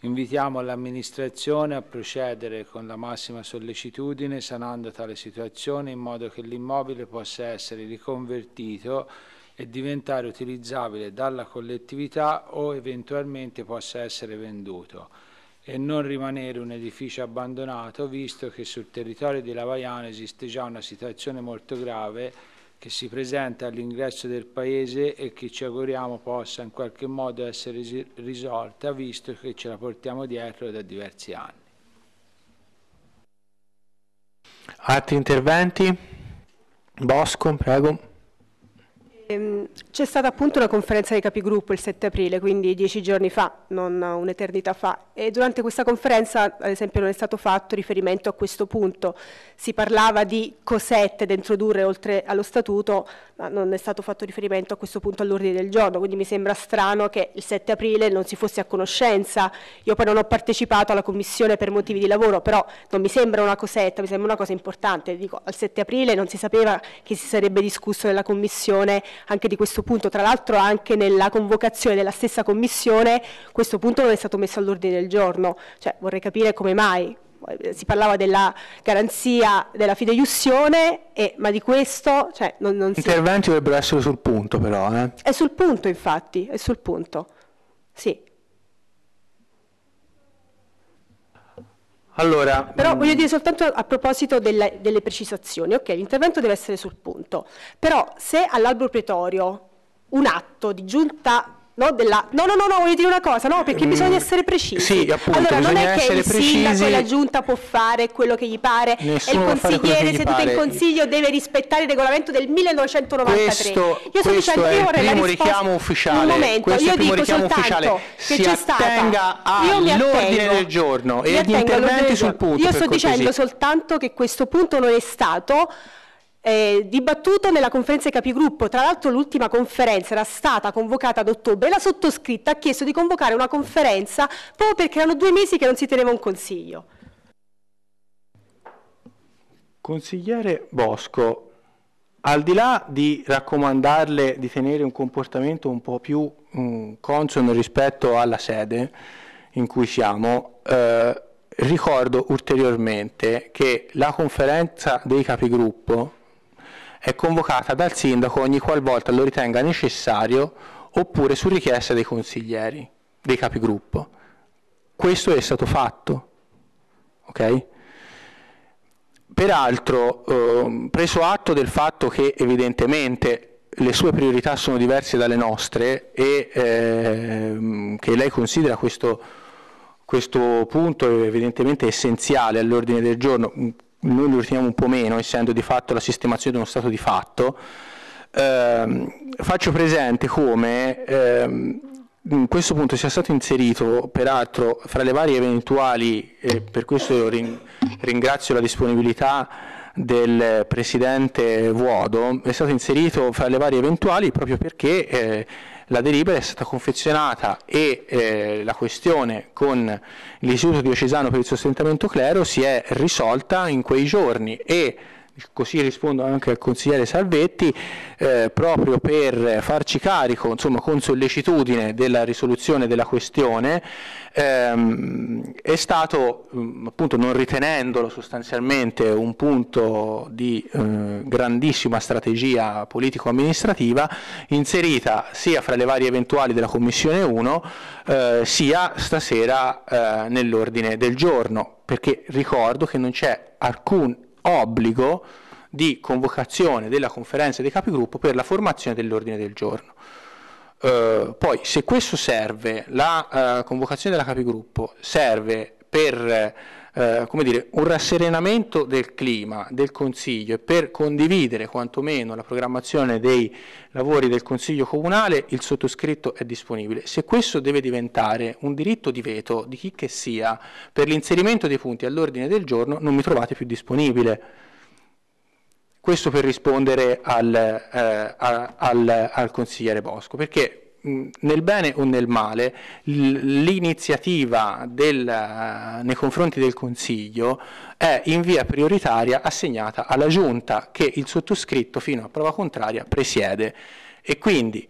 Invitiamo l'amministrazione a procedere con la massima sollecitudine sanando tale situazione in modo che l'immobile possa essere riconvertito e diventare utilizzabile dalla collettività o eventualmente possa essere venduto e non rimanere un edificio abbandonato, visto che sul territorio di Lavaiano esiste già una situazione molto grave che si presenta all'ingresso del paese e che ci auguriamo possa in qualche modo essere risolta, visto che ce la portiamo dietro da diversi anni. Altri interventi? Bosco, prego. Ehm, c'è stata appunto una conferenza dei capigruppo il 7 aprile, quindi dieci giorni fa, non un'eternità fa, e durante questa conferenza ad esempio non è stato fatto riferimento a questo punto, si parlava di cosette da introdurre oltre allo statuto, ma non è stato fatto riferimento a questo punto all'ordine del giorno, quindi mi sembra strano che il 7 aprile non si fosse a conoscenza, io poi non ho partecipato alla commissione per motivi di lavoro, però non mi sembra una cosetta, mi sembra una cosa importante, dico al 7 aprile non si sapeva che si sarebbe discusso nella commissione anche di questo punto, tra l'altro anche nella convocazione della stessa commissione questo punto non è stato messo all'ordine del giorno, cioè, vorrei capire come mai, si parlava della garanzia della fideiussione, e, ma di questo cioè, non, non si... Gli interventi dovrebbero essere sul punto però. Eh? È sul punto infatti, è sul punto. Sì, Allora, però mm. voglio dire soltanto a proposito delle, delle precisazioni, ok, l'intervento deve essere sul punto, però se all'albero pretorio un atto di giunta no, della... no, no, no, no, voglio dire una cosa, no, perché mm. bisogna essere precisi. Sì, appunto, allora non è che il precisi... sindaco e la giunta può fare quello che gli pare Nessuno e il consigliere seduto in consiglio deve rispettare il regolamento del 1993. Questo, io sono questo è il primo richiamo ufficiale. Un momento, questo io è il ufficiale. Che si attenga all'ordine del giorno e agli interventi sul punto. Io sto dicendo soltanto che questo punto non è stato eh, dibattuto nella conferenza dei capigruppo. Tra l'altro l'ultima conferenza era stata convocata ad ottobre e la sottoscritta ha chiesto di convocare una conferenza proprio perché erano due mesi che non si teneva un consiglio. Consigliere Bosco, al di là di raccomandarle di tenere un comportamento un po' più mh, mm, consono rispetto alla sede in cui siamo, eh, ricordo ulteriormente che la conferenza dei capigruppo è convocata dal sindaco ogni qualvolta lo ritenga necessario oppure su richiesta dei consiglieri, dei capigruppo. Questo è stato fatto. Okay? Peraltro, eh, preso atto del fatto che evidentemente le sue priorità sono diverse dalle nostre e eh, che lei considera questo, questo punto evidentemente essenziale all'ordine del giorno, noi lo riteniamo un po' meno, essendo di fatto la sistemazione di uno stato di fatto, ehm, faccio presente come ehm, in questo punto sia stato inserito, peraltro, fra le varie eventuali, e per questo rin- ringrazio la disponibilità del Presidente Vuodo, è stato inserito fra le varie eventuali proprio perché... Eh, la delibera è stata confezionata e eh, la questione con l'Istituto Diocesano per il Sostentamento Clero si è risolta in quei giorni e così rispondo anche al consigliere Salvetti, eh, proprio per farci carico, insomma con sollecitudine della risoluzione della questione, ehm, è stato, mm, appunto non ritenendolo sostanzialmente un punto di eh, grandissima strategia politico-amministrativa, inserita sia fra le varie eventuali della Commissione 1, eh, sia stasera eh, nell'ordine del giorno, perché ricordo che non c'è alcun obbligo di convocazione della conferenza dei capigruppo per la formazione dell'ordine del giorno. Eh, poi se questo serve, la eh, convocazione della capigruppo serve per eh, come dire, un rasserenamento del clima del Consiglio e per condividere quantomeno la programmazione dei lavori del Consiglio Comunale il sottoscritto è disponibile. Se questo deve diventare un diritto di veto di chi che sia per l'inserimento dei punti all'ordine del giorno non mi trovate più disponibile. Questo per rispondere al, eh, al, al, al consigliere Bosco, perché nel bene o nel male l'iniziativa del, eh, nei confronti del Consiglio è in via prioritaria assegnata alla Giunta che il sottoscritto fino a prova contraria presiede e quindi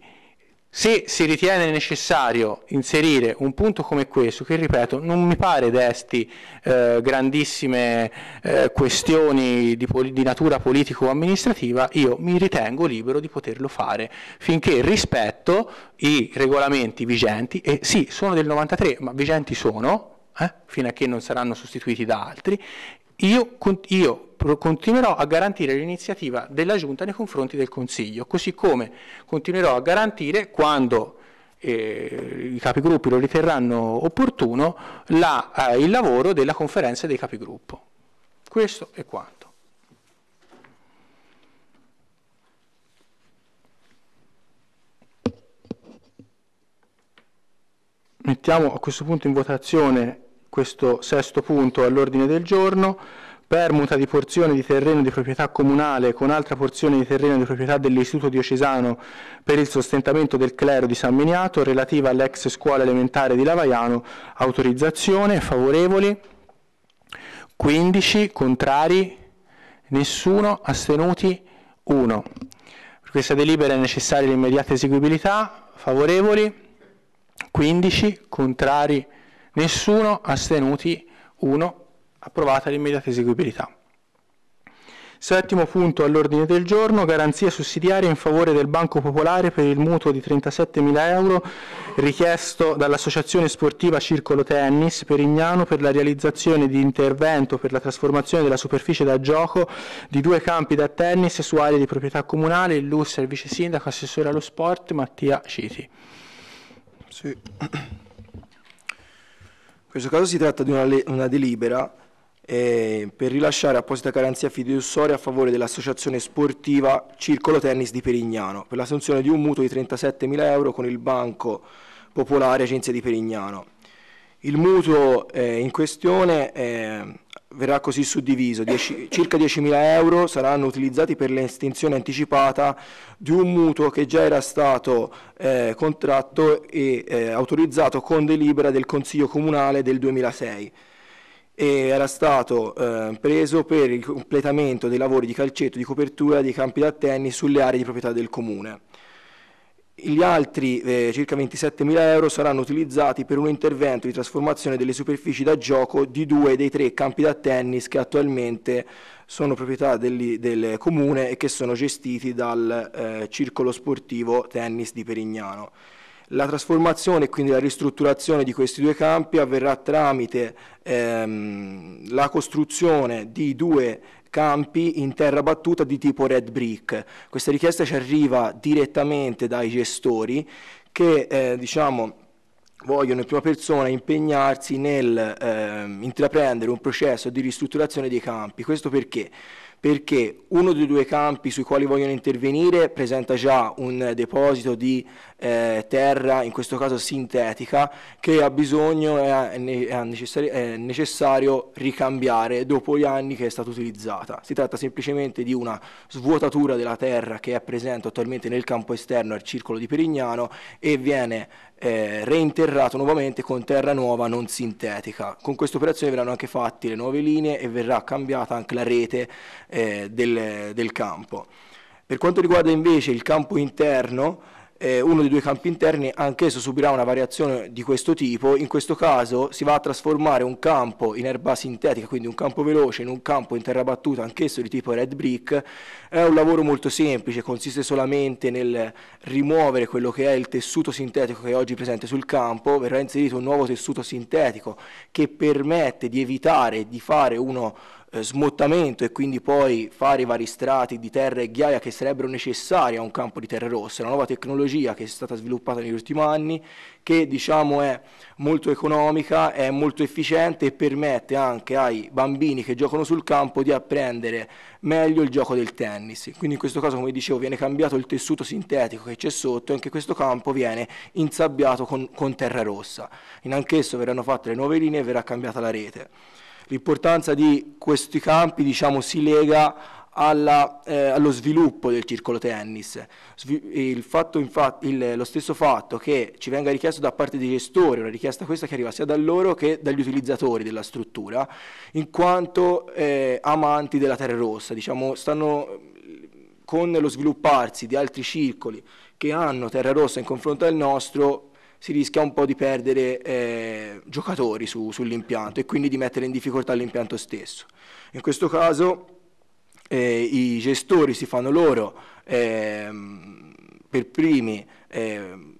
se si ritiene necessario inserire un punto come questo, che ripeto non mi pare desti eh, grandissime eh, questioni di, di natura politico-amministrativa, io mi ritengo libero di poterlo fare finché rispetto i regolamenti vigenti, e sì, sono del 93, ma vigenti sono, eh, fino a che non saranno sostituiti da altri, io, io, continuerò a garantire l'iniziativa della Giunta nei confronti del Consiglio, così come continuerò a garantire quando eh, i capigruppi lo riterranno opportuno la, eh, il lavoro della conferenza dei capigruppo. Questo è quanto. Mettiamo a questo punto in votazione questo sesto punto all'ordine del giorno, permuta di porzione di terreno di proprietà comunale con altra porzione di terreno di proprietà dell'Istituto Diocesano per il sostentamento del clero di San Miniato relativa all'ex scuola elementare di Lavaiano, autorizzazione, favorevoli, 15, contrari, nessuno, astenuti, 1. Per questa delibera è necessaria l'immediata eseguibilità, favorevoli, 15, contrari, 1 nessuno, astenuti 1, approvata l'immediata eseguibilità. Settimo punto all'ordine del giorno, garanzia sussidiaria in favore del Banco Popolare per il mutuo di 37.000 euro richiesto dall'Associazione Sportiva Circolo Tennis Perignano per la realizzazione di intervento per la trasformazione della superficie da gioco di due campi da tennis su aree di proprietà comunale, illustra il vice sindaco assessore allo sport Mattia Citi. Sì. In questo caso si tratta di una, una delibera eh, per rilasciare apposita garanzia fiduciaria a favore dell'associazione sportiva Circolo Tennis di Perignano per l'assunzione di un mutuo di 37.000 euro con il Banco Popolare Agenzia di Perignano. Il mutuo eh, in questione eh, verrà così suddiviso, Dieci, circa 10.000 euro saranno utilizzati per l'estinzione anticipata di un mutuo che già era stato eh, contratto e eh, autorizzato con delibera del Consiglio Comunale del 2006 e era stato eh, preso per il completamento dei lavori di calcetto di copertura dei campi da tennis sulle aree di proprietà del Comune. Gli altri eh, circa 27.000 euro saranno utilizzati per un intervento di trasformazione delle superfici da gioco di due dei tre campi da tennis che attualmente sono proprietà del, del comune e che sono gestiti dal eh, circolo sportivo tennis di Perignano. La trasformazione e quindi la ristrutturazione di questi due campi avverrà tramite ehm, la costruzione di due campi in terra battuta di tipo red brick. Questa richiesta ci arriva direttamente dai gestori che eh, diciamo, vogliono in prima persona impegnarsi nel eh, intraprendere un processo di ristrutturazione dei campi. Questo perché? perché uno dei due campi sui quali vogliono intervenire presenta già un deposito di eh, terra, in questo caso sintetica, che ha bisogno, è, è, necessario, è necessario ricambiare dopo gli anni che è stata utilizzata. Si tratta semplicemente di una svuotatura della terra che è presente attualmente nel campo esterno al circolo di Perignano e viene eh, reinterrato nuovamente con terra nuova non sintetica. Con questa operazione verranno anche fatte le nuove linee e verrà cambiata anche la rete eh, del, del campo. Per quanto riguarda invece il campo interno, eh, uno dei due campi interni anch'esso subirà una variazione di questo tipo, in questo caso si va a trasformare un campo in erba sintetica, quindi un campo veloce, in un campo in terra battuta, anch'esso di tipo red brick, è un lavoro molto semplice, consiste solamente nel rimuovere quello che è il tessuto sintetico che è oggi presente sul campo, verrà inserito un nuovo tessuto sintetico che permette di evitare di fare uno eh, smottamento e quindi poi fare i vari strati di terra e ghiaia che sarebbero necessari a un campo di terra rossa. È una nuova tecnologia che è stata sviluppata negli ultimi anni che diciamo è molto economica, è molto efficiente e permette anche ai bambini che giocano sul campo di apprendere meglio il gioco del tennis. Quindi in questo caso come dicevo viene cambiato il tessuto sintetico che c'è sotto e anche questo campo viene insabbiato con, con terra rossa. In anch'esso verranno fatte le nuove linee e verrà cambiata la rete. L'importanza di questi campi diciamo, si lega alla, eh, allo sviluppo del circolo tennis. Il fatto, infatti, il, lo stesso fatto che ci venga richiesto da parte dei gestori, una richiesta questa che arriva sia da loro che dagli utilizzatori della struttura, in quanto eh, amanti della Terra Rossa, diciamo, stanno con lo svilupparsi di altri circoli che hanno Terra Rossa in confronto al nostro, si rischia un po' di perdere eh, giocatori su, sull'impianto e quindi di mettere in difficoltà l'impianto stesso. In questo caso eh, i gestori si fanno loro eh, per primi ehm,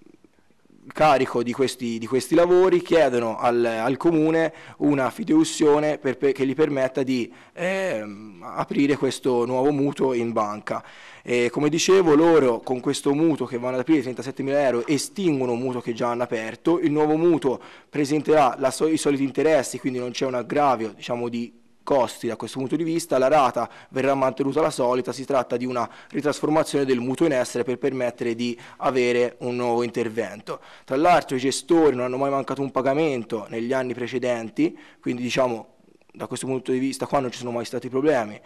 carico di questi, di questi, lavori chiedono al, al comune una fideussione per, per, che gli permetta di eh, aprire questo nuovo mutuo in banca. E come dicevo, loro con questo mutuo che vanno ad aprire 37 mila euro estinguono un mutuo che già hanno aperto, il nuovo mutuo presenterà so i soliti interessi, quindi non c'è un aggravio diciamo, di costi da questo punto di vista, la rata verrà mantenuta la solita, si tratta di una ritrasformazione del mutuo in essere per permettere di avere un nuovo intervento. Tra l'altro i gestori non hanno mai mancato un pagamento negli anni precedenti, quindi diciamo da questo punto di vista qua non ci sono mai stati problemi.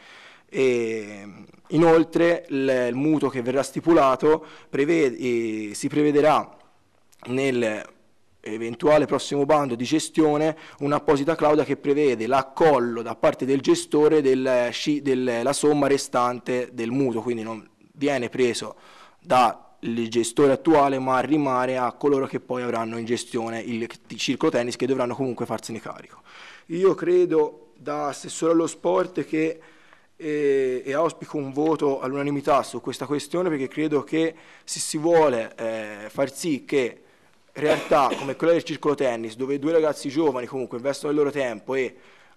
E inoltre il, il, mutuo che verrà stipulato prevede, si prevederà nel eventuale prossimo bando di gestione un'apposita clausola che prevede l'accollo da parte del gestore della del, somma restante del mutuo, quindi non viene preso dal gestore attuale ma rimane a coloro che poi avranno in gestione il circolo tennis che dovranno comunque farsene carico. Io credo da assessore allo sport che e, e, auspico un voto all'unanimità su questa questione perché credo che se si vuole eh, far sì che realtà come quella del circolo tennis dove due ragazzi giovani comunque investono il loro tempo e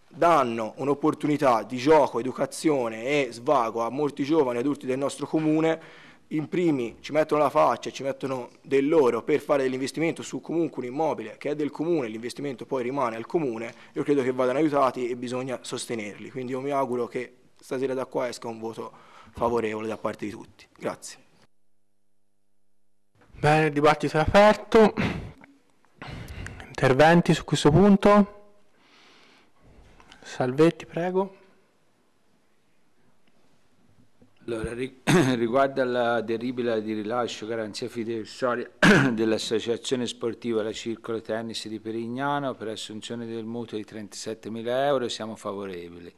danno un'opportunità di gioco, educazione e svago a molti giovani adulti del nostro comune in primi ci mettono la faccia, ci mettono del loro per fare dell'investimento su comunque un immobile che è del comune, l'investimento poi rimane al comune, io credo che vadano aiutati e bisogna sostenerli, quindi io mi auguro che stasera da qua esca un voto favorevole da parte di tutti. Grazie. Bene, il dibattito è aperto. Interventi su questo punto? Salvetti, prego. Allora, riguardo alla delibera di rilascio garanzia fiduciaria dell'Associazione Sportiva La Circolo Tennis di Perignano per assunzione del mutuo di 37.000 euro, siamo favorevoli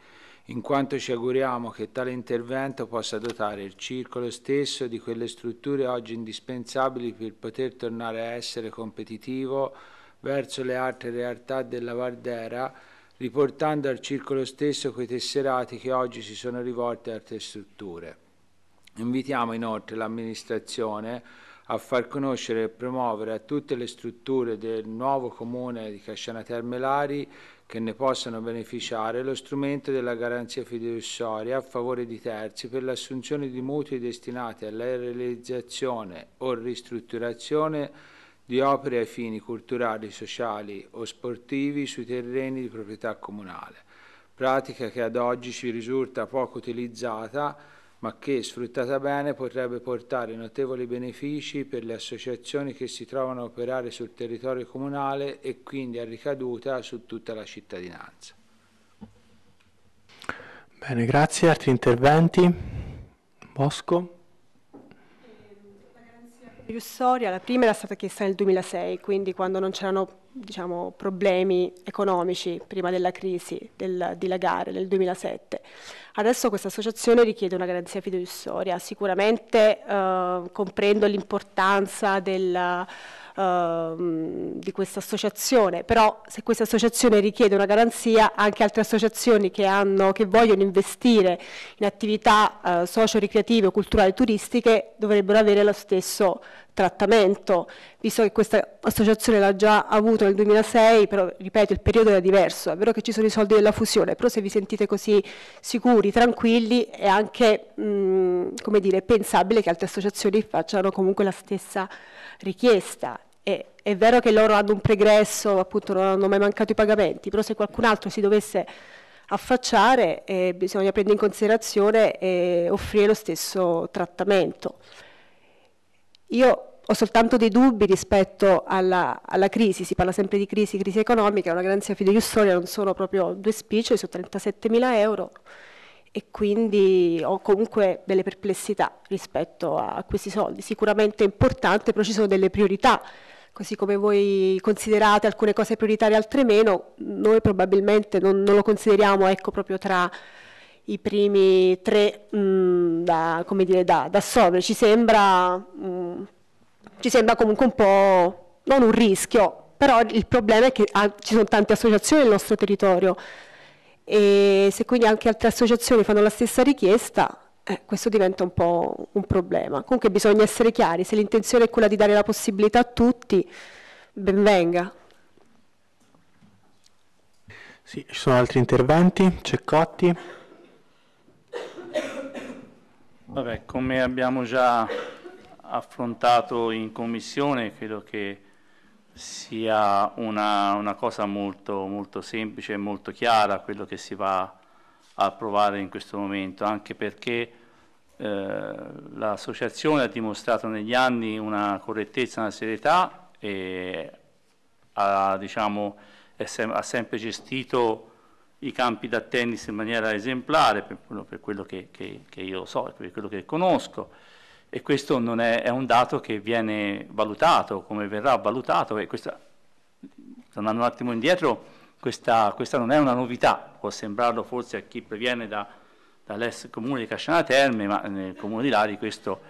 in quanto ci auguriamo che tale intervento possa dotare il circolo stesso di quelle strutture oggi indispensabili per poter tornare a essere competitivo verso le altre realtà della Vardera, riportando al circolo stesso quei tesserati che oggi si sono rivolti a altre strutture. Invitiamo inoltre l'amministrazione a far conoscere e promuovere a tutte le strutture del nuovo comune di Casciana Termelari che ne possano beneficiare lo strumento della garanzia fiduciaria a favore di terzi per l'assunzione di mutui destinati alla realizzazione o ristrutturazione di opere ai fini culturali, sociali o sportivi sui terreni di proprietà comunale, pratica che ad oggi ci risulta poco utilizzata ma che sfruttata bene potrebbe portare notevoli benefici per le associazioni che si trovano a operare sul territorio comunale e quindi a ricaduta su tutta la cittadinanza. Bene, grazie. Altri interventi? Bosco? La garanzia illusoria, la prima era stata chiesta nel 2006, quindi quando non c'erano diciamo, problemi economici prima della crisi, del dilagare nel 2007. Adesso questa associazione richiede una garanzia fiduciaria, sicuramente eh, comprendo l'importanza della Ehm, di questa associazione, però se questa associazione richiede una garanzia anche altre associazioni che, hanno, che vogliono investire in attività uh, socio-ricreative, culturali, turistiche dovrebbero avere lo stesso trattamento, visto che questa associazione l'ha già avuto nel 2006, però ripeto il periodo era diverso, è vero che ci sono i soldi della fusione, però se vi sentite così sicuri, tranquilli è anche mh, mm, come dire, pensabile che altre associazioni facciano comunque la stessa richiesta è, è, vero che loro hanno un pregresso, appunto non hanno mai mancato i pagamenti, però se qualcun altro si dovesse affacciare eh, bisogna prendere in considerazione e offrire lo stesso trattamento. Io ho soltanto dei dubbi rispetto alla, alla, crisi, si parla sempre di crisi, crisi economica, una garanzia fideiussoria non sono proprio due spiccioli, sono 37 mila euro, e quindi ho comunque delle perplessità rispetto a questi soldi. Sicuramente è importante, però ci sono delle priorità, così come voi considerate alcune cose prioritarie, altre meno, noi probabilmente non, non lo consideriamo ecco, proprio tra i primi tre mh, mm, da, dire, da, da assorbire. Ci sembra, mh, mm, ci sembra comunque un po' non un rischio, però il problema è che ah, ci sono tante associazioni nel nostro territorio e se quindi anche altre associazioni fanno la stessa richiesta, eh, questo diventa un po' un problema. Comunque bisogna essere chiari, se l'intenzione è quella di dare la possibilità a tutti, benvenga. Sì, ci sono altri interventi? Ceccotti? Vabbè, come abbiamo già affrontato in commissione, credo che sia una, una cosa molto, molto semplice e molto chiara quello che si va a provare in questo momento, anche perché eh, l'associazione ha dimostrato negli anni una correttezza, una serietà e ha, diciamo, sem ha sempre gestito i campi da tennis in maniera esemplare per quello, per quello che, che, che, io so, per quello che conosco e questo è, è, un dato che viene valutato, come verrà valutato e questa, tornando un attimo indietro, questa, questa, non è una novità, può sembrarlo forse a chi proviene da, dall'ex comune di Casciana Terme, ma nel comune di Lari questo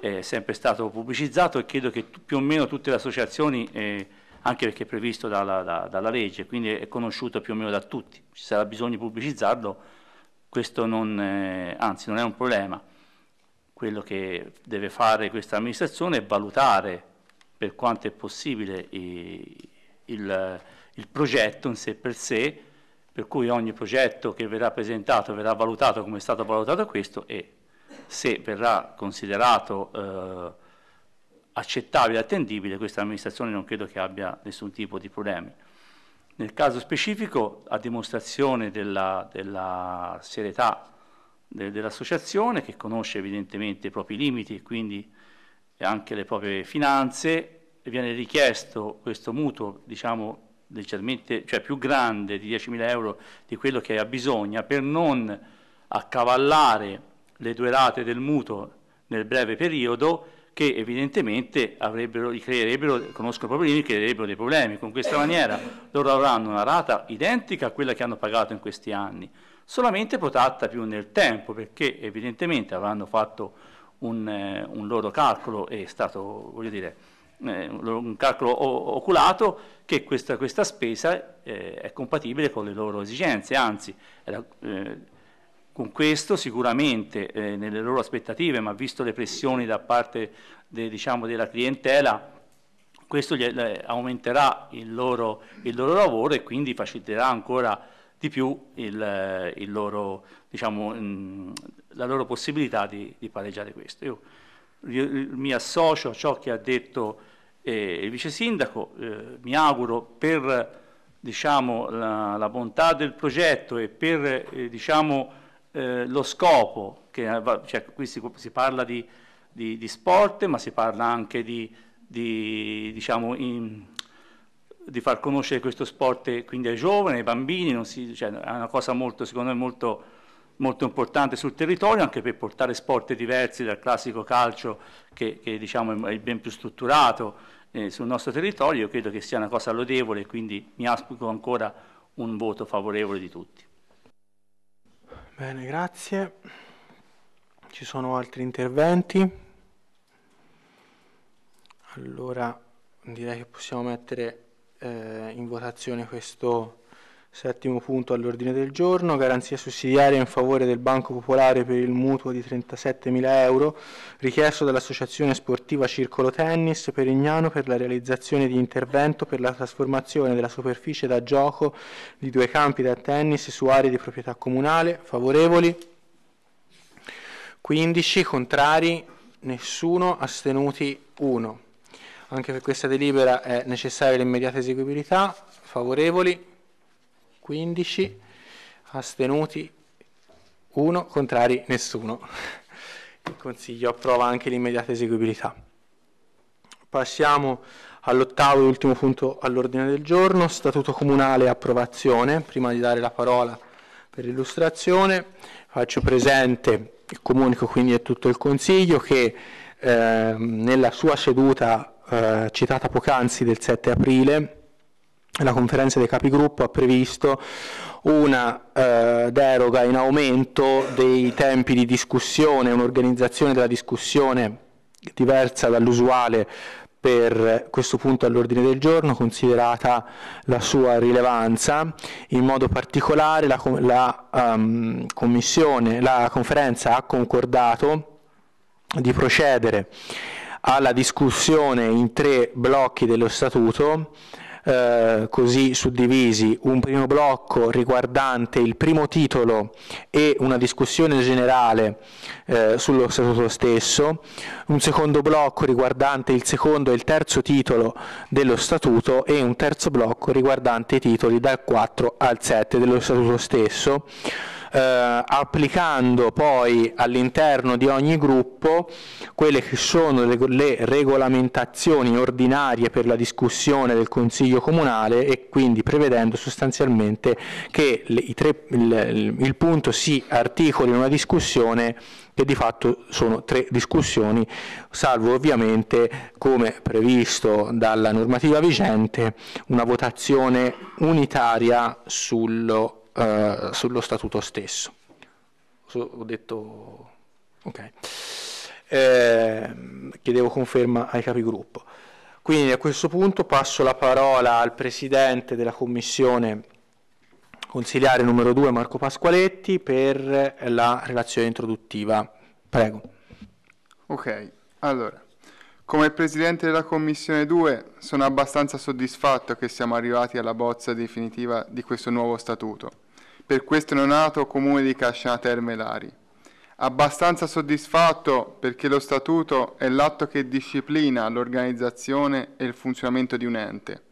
è sempre stato pubblicizzato e credo che più o meno tutte le associazioni, eh, anche perché è previsto dalla, da, dalla, legge, quindi è conosciuto più o meno da tutti, ci sarà bisogno di pubblicizzarlo, questo non, eh, anzi non è un problema quello che deve fare questa amministrazione è valutare per quanto è possibile il, il, il, progetto in sé per sé, per cui ogni progetto che verrà presentato verrà valutato come è stato valutato questo e se verrà considerato eh, accettabile e attendibile questa amministrazione non credo che abbia nessun tipo di problemi. Nel caso specifico, a dimostrazione della, della serietà dell'associazione che conosce evidentemente i propri limiti e quindi anche le proprie finanze, e viene richiesto questo mutuo, diciamo, leggermente, cioè più grande di 10.000 euro di quello che ha bisogno per non accavallare le due rate del mutuo nel breve periodo che evidentemente creerebbero, conoscono i problemi, creerebbero dei problemi. Con questa maniera loro avranno una rata identica a quella che hanno pagato in questi anni, solamente protratta più nel tempo, perché evidentemente avranno fatto un, eh, un loro calcolo, è stato, voglio dire, eh, un calcolo oculato, che questa, questa spesa eh, è compatibile con le loro esigenze, anzi, era, eh, eh, con questo sicuramente eh, nelle loro aspettative, ma visto le pressioni da parte de, diciamo, della clientela, questo gli, aumenterà il loro, il loro lavoro e quindi faciliterà ancora di più il, eh, il loro, diciamo, mm, la loro possibilità di, di pareggiare questo. Io mi associo a ciò che ha detto eh, il vice sindaco, eh, mi auguro per diciamo, la, la, bontà del progetto e per eh, diciamo, eh, lo scopo, che, eh, cioè, qui si, si parla di, di, di, sport ma si parla anche di, di diciamo, in, di far conoscere questo sport quindi ai giovani, ai bambini, si, cioè, è una cosa molto, secondo me molto, molto, importante sul territorio, anche per portare sport diversi dal classico calcio che, che diciamo, è ben più strutturato eh, sul nostro territorio, io credo che sia una cosa lodevole e quindi mi auspico ancora un voto favorevole di tutti. Bene, grazie. Ci sono altri interventi? Allora direi che possiamo mettere eh, in votazione questo settimo punto all'ordine del giorno, garanzia sussidiaria in favore del Banco Popolare per il mutuo di 37.000 euro richiesto dall'Associazione Sportiva Circolo Tennis Perignano per la realizzazione di intervento per la trasformazione della superficie da gioco di due campi da tennis su aree di proprietà comunale, favorevoli, 15, contrari, nessuno, astenuti 1. Anche per questa delibera è necessaria l'immediata eseguibilità, favorevoli 15, astenuti 1, contrari nessuno. Il Consiglio approva anche l'immediata eseguibilità. Passiamo all'ottavo e ultimo punto all'ordine del giorno, Statuto Comunale approvazione. Prima di dare la parola per l'illustrazione faccio presente, e comunico quindi a tutto il Consiglio, che eh, nella sua seduta eh, citata poc'anzi del 7 aprile, la conferenza dei capigruppo ha previsto una eh, deroga in aumento dei tempi di discussione, un'organizzazione della discussione diversa dall'usuale per questo punto all'ordine del giorno, considerata la sua rilevanza. In modo particolare la, la, um, la conferenza ha concordato di procedere alla discussione in tre blocchi dello Statuto, eh, così suddivisi, un primo blocco riguardante il primo titolo e una discussione generale eh, sullo Statuto stesso, un secondo blocco riguardante il secondo e il terzo titolo dello Statuto e un terzo blocco riguardante i titoli dal 4 al 7 dello Statuto stesso eh, applicando poi all'interno di ogni gruppo quelle che sono le, le regolamentazioni ordinarie per la discussione del Consiglio Comunale e quindi prevedendo sostanzialmente che le, tre, il, il punto si articoli in una discussione che di fatto sono tre discussioni, salvo ovviamente, come previsto dalla normativa vigente, una votazione unitaria sullo eh, sullo statuto stesso. So, ho detto... ok. Eh, chiedevo conferma ai capigruppo. Quindi a questo punto passo la parola al Presidente della Commissione consigliare numero 2 Marco Pasqualetti per la relazione introduttiva. Prego. Ok, allora, come Presidente della Commissione 2 sono abbastanza soddisfatto che siamo arrivati alla bozza definitiva di questo nuovo statuto per questo neonato comune di Casciana Terme Lari. Abbastanza soddisfatto perché lo statuto è l'atto che disciplina l'organizzazione e il funzionamento di un ente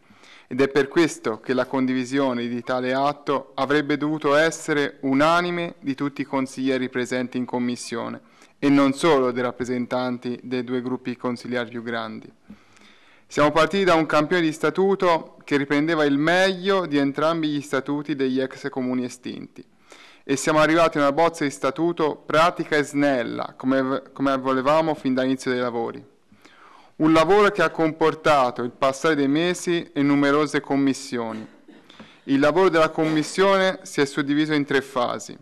ed è per questo che la condivisione di tale atto avrebbe dovuto essere unanime di tutti i consiglieri presenti in commissione e non solo dei rappresentanti dei due gruppi consigliari più grandi. Siamo partiti da un campione di statuto che riprendeva il meglio di entrambi gli statuti degli ex comuni estinti e siamo arrivati a una bozza di statuto pratica e snella, come, come volevamo fin dall'inizio dei lavori. Un lavoro che ha comportato il passare dei mesi e numerose commissioni. Il lavoro della commissione si è suddiviso in tre fasi.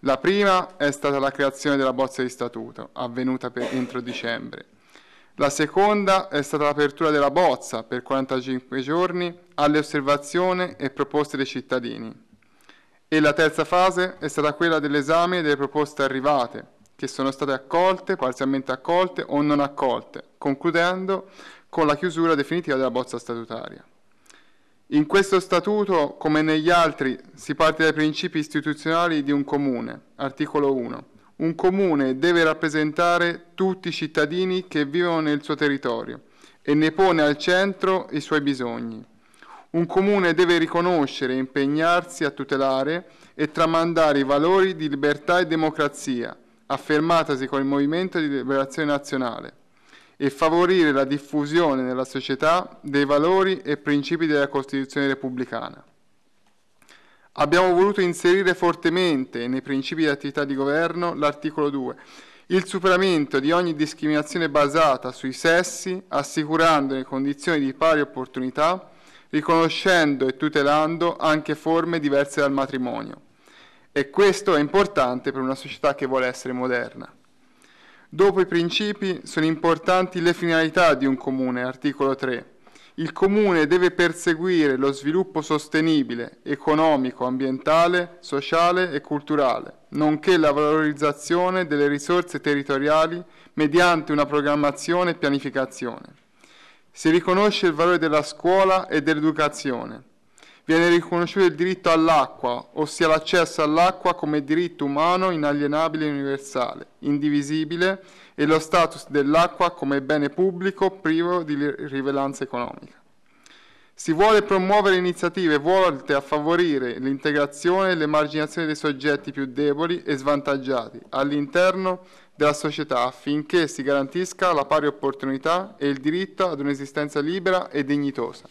La prima è stata la creazione della bozza di statuto, avvenuta entro dicembre. La seconda è stata l'apertura della bozza per 45 giorni alle osservazioni e proposte dei cittadini. E la terza fase è stata quella dell'esame delle proposte arrivate, che sono state accolte, parzialmente accolte o non accolte, concludendo con la chiusura definitiva della bozza statutaria. In questo statuto, come negli altri, si parte dai principi istituzionali di un comune, articolo 1 un comune deve rappresentare tutti i cittadini che vivono nel suo territorio e ne pone al centro i suoi bisogni. Un comune deve riconoscere e impegnarsi a tutelare e tramandare i valori di libertà e democrazia, affermatasi con il Movimento di Liberazione Nazionale, e favorire la diffusione nella società dei valori e principi della Costituzione repubblicana. Abbiamo voluto inserire fortemente nei principi di attività di governo l'articolo 2, il superamento di ogni discriminazione basata sui sessi, assicurando le condizioni di pari opportunità, riconoscendo e tutelando anche forme diverse dal matrimonio. E questo è importante per una società che vuole essere moderna. Dopo i principi sono importanti le finalità di un comune, articolo 3 il Comune deve perseguire lo sviluppo sostenibile, economico, ambientale, sociale e culturale, nonché la valorizzazione delle risorse territoriali mediante una programmazione e pianificazione. Si riconosce il valore della scuola e dell'educazione viene riconosciuto il diritto all'acqua, ossia l'accesso all'acqua come diritto umano inalienabile e universale, indivisibile, e lo status dell'acqua come bene pubblico privo di rivelanza economica. Si vuole promuovere iniziative volte a favorire l'integrazione e l'emarginazione dei soggetti più deboli e svantaggiati all'interno della società affinché si garantisca la pari opportunità e il diritto ad un'esistenza libera e dignitosa.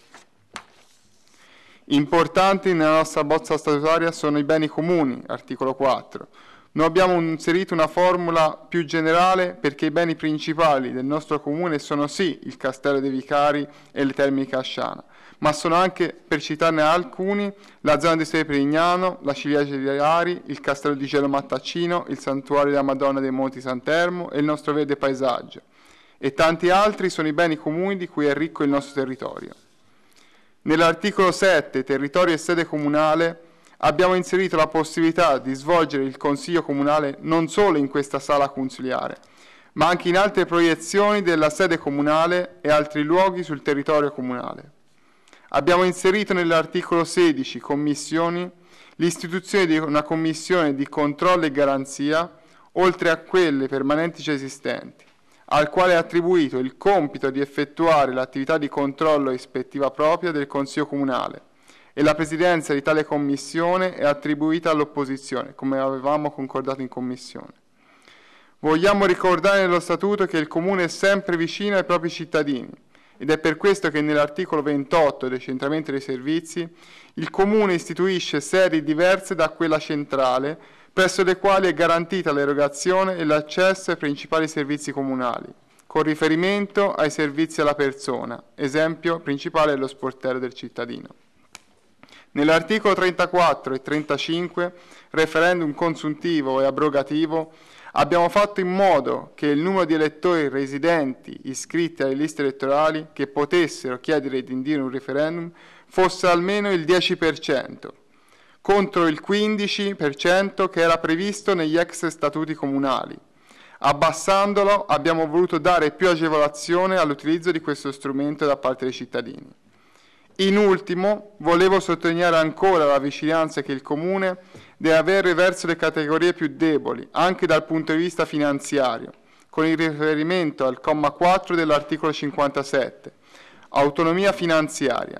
Importanti nella nostra bozza statutaria sono i beni comuni, articolo 4. Noi abbiamo inserito una formula più generale perché i beni principali del nostro comune sono sì il Castello dei Vicari e le Terme di Casciana, ma sono anche, per citarne alcuni, la zona di Sede Prignano, la Ciliegia di Ari, il Castello di Gelo Mattaccino, il Santuario della Madonna dei Monti Santermo e il nostro verde paesaggio. E tanti altri sono i beni comuni di cui è ricco il nostro territorio. Nell'articolo 7, territorio e sede comunale, abbiamo inserito la possibilità di svolgere il Consiglio Comunale non solo in questa sala consiliare, ma anche in altre proiezioni della sede comunale e altri luoghi sul territorio comunale. Abbiamo inserito nell'articolo 16, commissioni, l'istituzione di una commissione di controllo e garanzia, oltre a quelle permanenti già esistenti al quale è attribuito il compito di effettuare l'attività di controllo ispettiva propria del Consiglio Comunale e la presidenza di tale commissione è attribuita all'opposizione, come avevamo concordato in commissione. Vogliamo ricordare nello Statuto che il Comune è sempre vicino ai propri cittadini ed è per questo che nell'articolo 28 Decentramento dei servizi il Comune istituisce sedi diverse da quella centrale presso le quali è garantita l'erogazione e l'accesso ai principali servizi comunali, con riferimento ai servizi alla persona, esempio principale è lo sportello del cittadino. Nell'articolo 34 e 35, referendum consuntivo e abrogativo, abbiamo fatto in modo che il numero di elettori residenti iscritti alle liste elettorali che potessero chiedere di indire un referendum fosse almeno il 10%, contro il 15% che era previsto negli ex statuti comunali. Abbassandolo abbiamo voluto dare più agevolazione all'utilizzo di questo strumento da parte dei cittadini. In ultimo, volevo sottolineare ancora la vicinanza che il Comune deve avere verso le categorie più deboli, anche dal punto di vista finanziario, con il riferimento al comma 4 dell'articolo 57, autonomia finanziaria.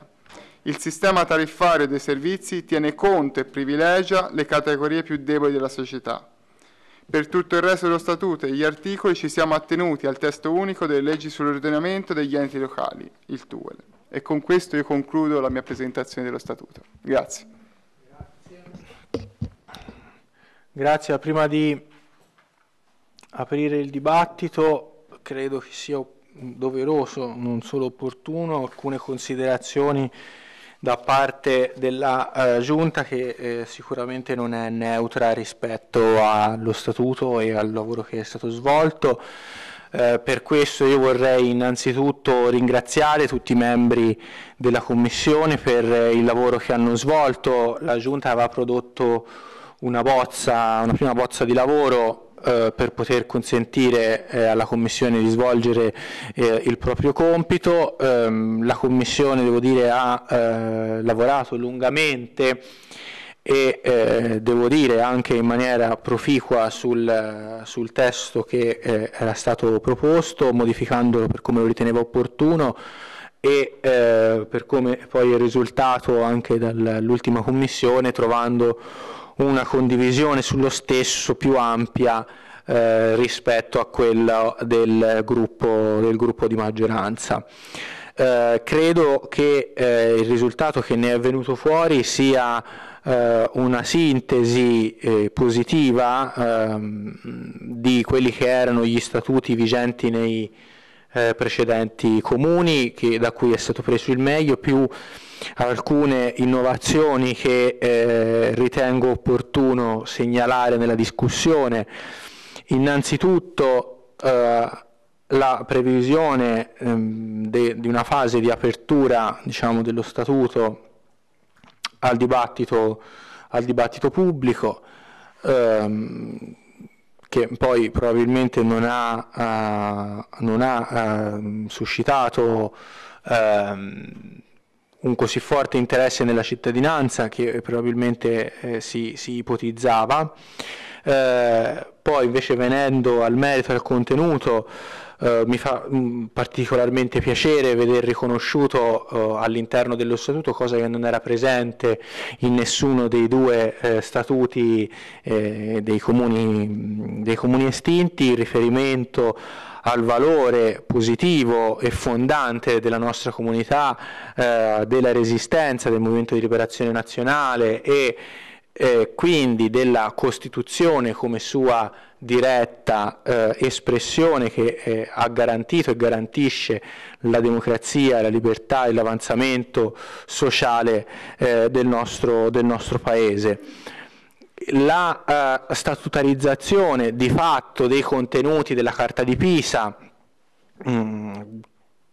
Il sistema tariffario dei servizi tiene conto e privilegia le categorie più deboli della società. Per tutto il resto dello Statuto e gli articoli ci siamo attenuti al testo unico delle leggi sull'ordinamento degli enti locali, il TUEL. E con questo io concludo la mia presentazione dello Statuto. Grazie. Grazie. Prima di aprire il dibattito, credo che sia doveroso, non solo opportuno, alcune considerazioni da parte della eh, giunta che eh, sicuramente non è neutra rispetto allo statuto e al lavoro che è stato svolto. Eh, per questo io vorrei innanzitutto ringraziare tutti i membri della Commissione per eh, il lavoro che hanno svolto. La Giunta aveva prodotto una, bozza, una prima bozza di lavoro eh, per poter consentire eh, alla Commissione di svolgere eh, il proprio compito. Ehm, la Commissione, devo dire, ha eh, lavorato lungamente e eh, devo dire anche in maniera proficua sul, sul testo che eh, era stato proposto, modificandolo per come lo riteneva opportuno e eh, per come poi è risultato anche dall'ultima commissione, trovando una condivisione sullo stesso più ampia eh, rispetto a quella del gruppo, del gruppo di maggioranza. Eh, credo che eh, il risultato che ne è venuto fuori sia eh, una sintesi eh, positiva ehm, di quelli che erano gli statuti vigenti nei eh, precedenti comuni, che, da cui è stato preso il meglio, più alcune innovazioni che eh, ritengo opportuno segnalare nella discussione. Innanzitutto eh, la previsione ehm, di una fase di apertura diciamo, dello Statuto al dibattito, al dibattito pubblico, ehm, che poi probabilmente non ha, uh, non ha uh, suscitato uh, un così forte interesse nella cittadinanza che eh, probabilmente eh, si, si, ipotizzava. Eh, poi invece venendo al merito e al contenuto eh, mi fa mh, mm, particolarmente piacere vedere riconosciuto eh, all'interno dello statuto cosa che non era presente in nessuno dei due eh, statuti dei comuni, mm, dei comuni estinti, riferimento al valore positivo e fondante della nostra comunità, eh, della resistenza, del movimento di liberazione nazionale e eh, quindi della Costituzione come sua diretta eh, espressione che eh, ha garantito e garantisce la democrazia, la libertà e l'avanzamento sociale eh, del nostro, del nostro Paese la eh, statutarizzazione di fatto dei contenuti della Carta di Pisa, mh, mm,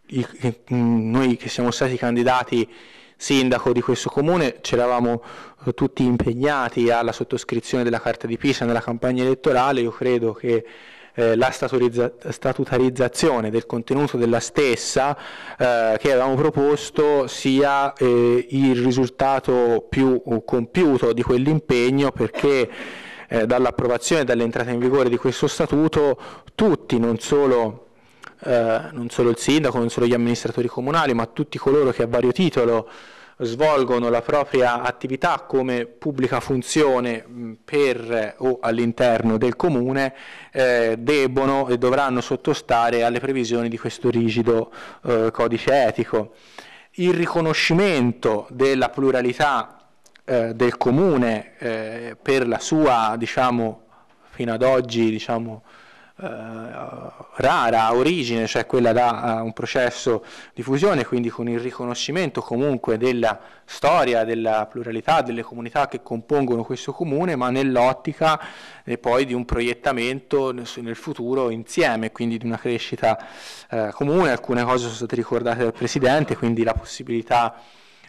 i, i, mm, noi che siamo stati candidati sindaco di questo comune, c'eravamo eh, tutti impegnati alla sottoscrizione della Carta di Pisa nella campagna elettorale, io credo che eh, la statutarizzazione del contenuto della stessa eh, che avevamo proposto sia eh, il risultato più uh, compiuto di quell'impegno perché eh, dall'approvazione e dall'entrata in vigore di questo statuto tutti, non solo eh, non solo il sindaco, non solo gli amministratori comunali, ma tutti coloro che a vario titolo svolgono la propria attività come pubblica funzione per eh, o all'interno del comune eh, debbono e dovranno sottostare alle previsioni di questo rigido eh, codice etico. Il riconoscimento della pluralità eh, del comune eh, per la sua, diciamo, fino ad oggi, diciamo, eh, rara origine, cioè quella da eh, un processo di fusione, quindi con il riconoscimento comunque della storia, della pluralità, delle comunità che compongono questo comune, ma nell'ottica eh, poi di un proiettamento nel futuro insieme, quindi di una crescita comune. Alcune cose sono state ricordate dal Presidente, quindi la possibilità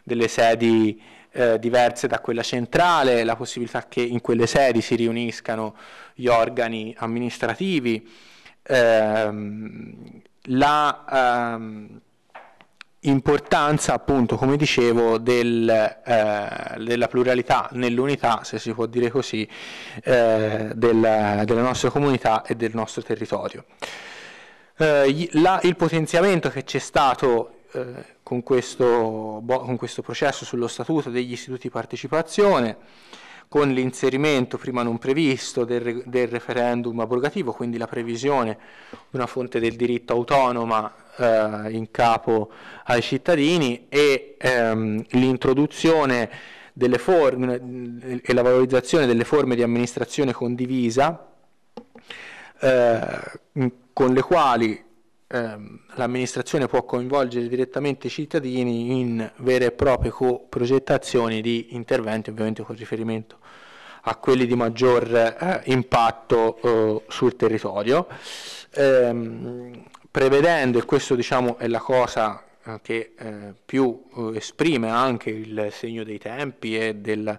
delle sedi eh, diverse da quella centrale, la possibilità che in quelle sedi si riuniscano gli organi amministrativi, ehm, la ehm, importanza appunto come dicevo del, eh, della pluralità nell'unità se si può dire così eh, del, della nostra comunità e del nostro territorio. Eh, la, il potenziamento che c'è stato eh, con, questo, con questo processo sullo statuto degli istituti di partecipazione, con l'inserimento prima non previsto del, del, referendum abrogativo, quindi la previsione di una fonte del diritto autonoma eh, in capo ai cittadini e ehm, l'introduzione forme, eh, e la valorizzazione delle forme di amministrazione condivisa eh, con le quali Ehm, l'amministrazione può coinvolgere direttamente i cittadini in vere e proprie coprogettazioni di interventi, ovviamente con riferimento a quelli di maggior eh, impatto eh, sul territorio, ehm, prevedendo, e questo diciamo, è la cosa eh, che eh, più eh, esprime anche il segno dei tempi e della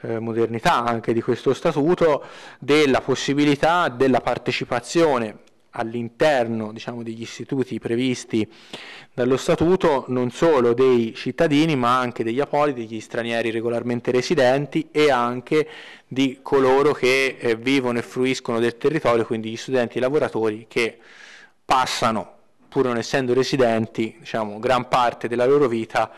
eh, modernità anche di questo statuto, della possibilità della partecipazione all'interno diciamo, degli istituti previsti dallo statuto non solo dei cittadini ma anche degli apoliti, degli stranieri regolarmente residenti e anche di coloro che eh, vivono e fruiscono del territorio, quindi gli studenti e i lavoratori che passano, pur non essendo residenti, diciamo, gran parte della loro vita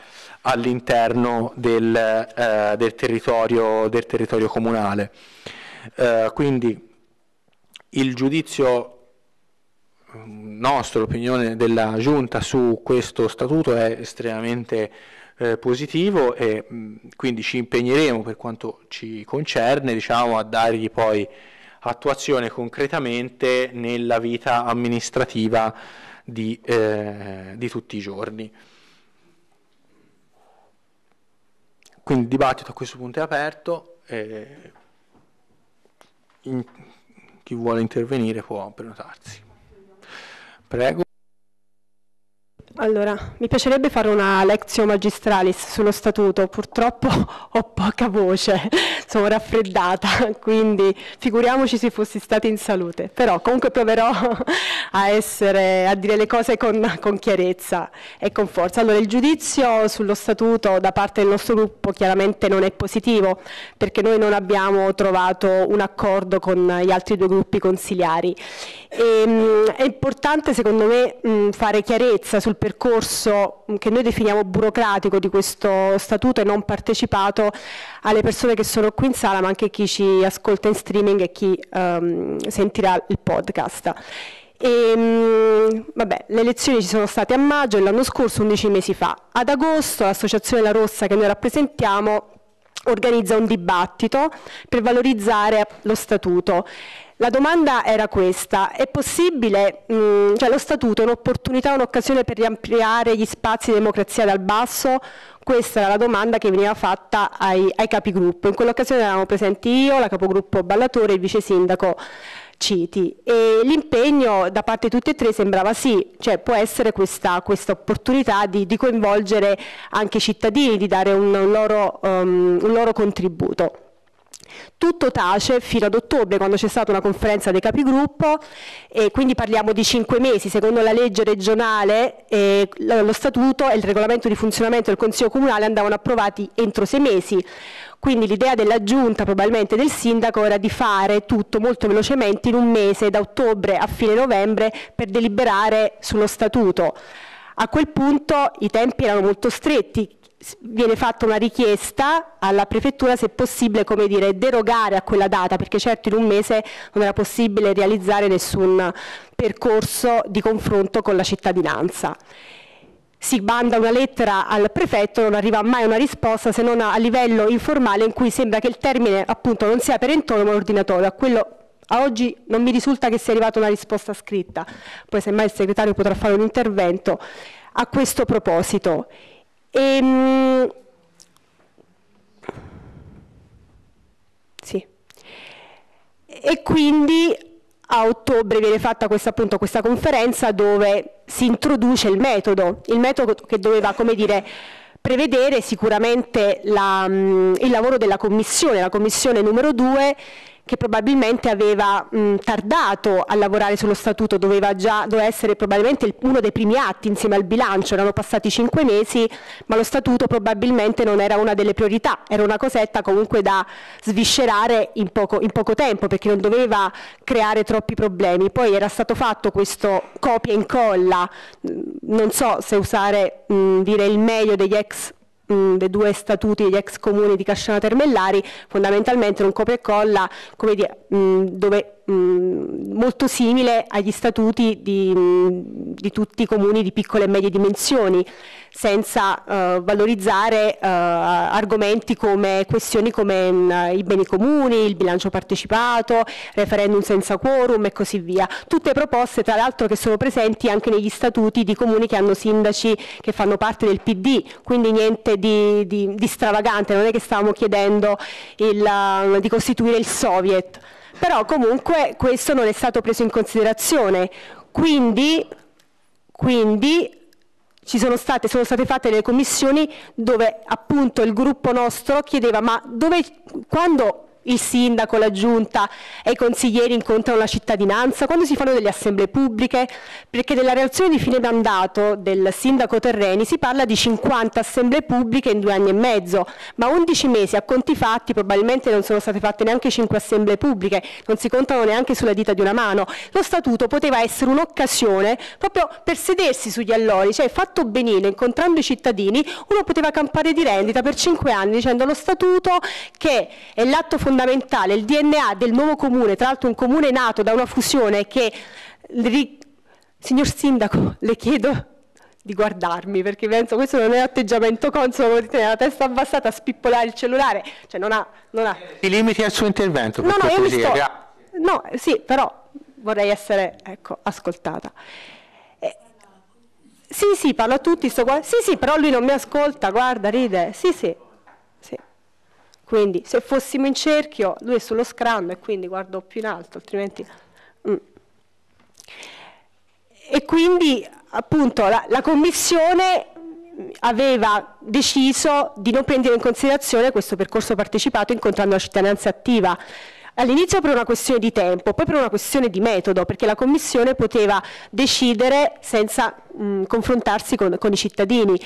all'interno del, eh, del, territorio, del territorio, comunale. Eh, quindi il giudizio nostra l'opinione della Giunta su questo statuto è estremamente eh, positivo e mh, quindi ci impegneremo per quanto ci concerne diciamo, a dargli poi attuazione concretamente nella vita amministrativa di, eh, di tutti i giorni. Quindi il dibattito a questo punto è aperto, eh, in, chi vuole intervenire può prenotarsi prego allora, mi piacerebbe fare una lezione magistralis sullo statuto, purtroppo ho poca voce, sono raffreddata, quindi figuriamoci se fossi stata in salute, però comunque proverò a, essere, a dire le cose con, con, chiarezza e con forza. Allora, il giudizio sullo statuto da parte del nostro gruppo chiaramente non è positivo, perché noi non abbiamo trovato un accordo con gli altri due gruppi consigliari. E, ehm, è importante secondo me fare chiarezza sul percorso mm, che noi definiamo burocratico di questo statuto e non partecipato alle persone che sono qui in sala ma anche chi ci ascolta in streaming e chi um, sentirà il podcast. E, ehm, vabbè, le elezioni ci sono state a maggio l'anno scorso, 11 mesi fa. Ad agosto l'associazione La Rossa che noi rappresentiamo organizza un dibattito per valorizzare lo statuto. La domanda era questa, è possibile, mh, mm, cioè lo statuto è un'opportunità, un'occasione per riampliare gli spazi di democrazia dal basso? Questa era la domanda che veniva fatta ai, ai capigruppo, in quell'occasione eravamo presenti io, la capogruppo Ballatore e il vice sindaco Citi e l'impegno da parte di tutti e tre sembrava sì, cioè può essere questa, questa opportunità di, di, coinvolgere anche i cittadini, di dare un, un, loro, um, un loro contributo. Tutto tace fino ad ottobre quando c'è stata una conferenza dei capigruppo e quindi parliamo di cinque mesi. Secondo la legge regionale eh, lo statuto e il regolamento di funzionamento del Consiglio Comunale andavano approvati entro sei mesi. Quindi l'idea della giunta, probabilmente del sindaco, era di fare tutto molto velocemente in un mese, da ottobre a fine novembre, per deliberare sullo statuto. A quel punto i tempi erano molto stretti, viene fatta una richiesta alla prefettura se è possibile come dire, derogare a quella data, perché certo in un mese non era possibile realizzare nessun percorso di confronto con la cittadinanza. Si manda una lettera al prefetto, non arriva mai una risposta se non a livello informale in cui sembra che il termine appunto non sia perentorio ma ordinatorio, a quello a oggi non mi risulta che sia arrivata una risposta scritta, poi semmai il segretario potrà fare un intervento a questo proposito. E, ehm, sì. e quindi a ottobre viene fatta questa, appunto, questa conferenza dove si introduce il metodo, il metodo che doveva, come dire, prevedere sicuramente la, mm, il lavoro della commissione, la commissione numero 2 che probabilmente aveva mh, tardato a lavorare sullo statuto, doveva già doveva essere probabilmente uno dei primi atti insieme al bilancio, erano passati cinque mesi, ma lo statuto probabilmente non era una delle priorità, era una cosetta comunque da sviscerare in poco, in poco tempo perché non doveva creare troppi problemi. Poi era stato fatto questo copia e incolla, non so se usare mh, dire il meglio degli ex mh, dei due statuti degli ex comuni di Casciano Termellari, fondamentalmente un copia e colla come dire, mh, dove molto simile agli statuti di, di, tutti i comuni di piccole e medie dimensioni senza eh, valorizzare eh, argomenti come questioni come mh, mm, i beni comuni, il bilancio partecipato, referendum senza quorum e così via. Tutte proposte tra l'altro che sono presenti anche negli statuti di comuni che hanno sindaci che fanno parte del PD, quindi niente di, di, di stravagante, non è che stavamo chiedendo il, mm, di costituire il Soviet. Però comunque questo non è stato preso in considerazione, quindi, quindi ci sono state, sono state fatte le commissioni dove appunto il gruppo nostro chiedeva ma dove, quando il sindaco, la giunta e i consiglieri incontrano la cittadinanza, quando si fanno delle assemblee pubbliche, perché nella relazione di fine mandato del sindaco Terreni si parla di 50 assemblee pubbliche in due anni e mezzo, ma 11 mesi a conti fatti probabilmente non sono state fatte neanche 5 assemblee pubbliche, non si contano neanche sulla dita di una mano. Lo statuto poteva essere un'occasione proprio per sedersi sugli allori, cioè fatto benino, incontrando i cittadini, uno poteva campare di rendita per 5 anni dicendo lo statuto che è l'atto fondamentale fondamentale, il DNA del nuovo comune, tra l'altro un comune nato da una fusione che... Signor Sindaco, le chiedo di guardarmi perché penso questo non è atteggiamento consono tenere la testa abbassata a spippolare il cellulare cioè non ha, non ha... ti limiti al suo intervento no no io mi sto no sì però vorrei essere ecco ascoltata eh, sì sì parlo a tutti sto... sì sì però lui non mi ascolta guarda ride sì sì quindi se fossimo in cerchio, lui è sullo scram e quindi guardo più in alto, altrimenti... Mm. E quindi appunto la, la commissione aveva deciso di non prendere in considerazione questo percorso partecipato incontrando la cittadinanza attiva. All'inizio per una questione di tempo, poi per una questione di metodo, perché la Commissione poteva decidere senza mh, mm, confrontarsi con, con, i cittadini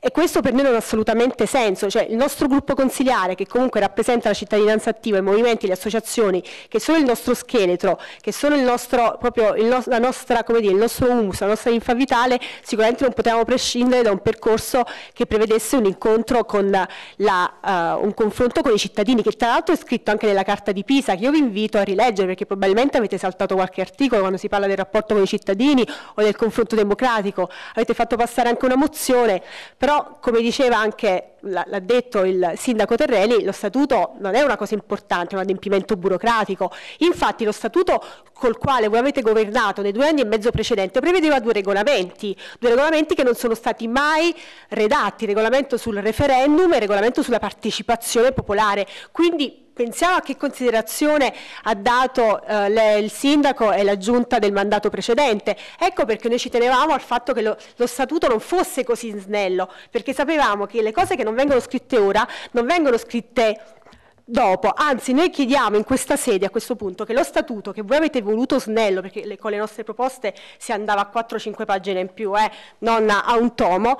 e questo per noi non ha assolutamente senso, cioè il nostro gruppo consigliare che comunque rappresenta la cittadinanza attiva, i movimenti, le associazioni che sono il nostro scheletro, che sono il nostro, proprio il no la nostra, come dire, il nostro humus, la nostra linfa vitale, sicuramente non potevamo prescindere da un percorso che prevedesse un incontro con la, uh, un confronto con i cittadini che tra l'altro è scritto anche nella carta di Pisa che io vi invito a rileggere perché probabilmente avete saltato qualche articolo quando si parla del rapporto con i cittadini o del confronto democratico democratico, avete fatto passare anche una mozione, però come diceva anche, l'ha detto il sindaco Terreni, lo statuto non è una cosa importante, è un adempimento burocratico, infatti lo statuto col quale voi avete governato nei due anni e mezzo precedente prevedeva due regolamenti, due regolamenti che non sono stati mai redatti, regolamento sul referendum e regolamento sulla partecipazione popolare, quindi Pensiamo a che considerazione ha dato eh, le, il sindaco e la giunta del mandato precedente. Ecco perché noi ci tenevamo al fatto che lo, lo, statuto non fosse così snello, perché sapevamo che le cose che non vengono scritte ora non vengono scritte dopo. Anzi, noi chiediamo in questa sede a questo punto che lo statuto che voi avete voluto snello, perché le, con le nostre proposte si andava a 4-5 pagine in più, eh, non a un tomo,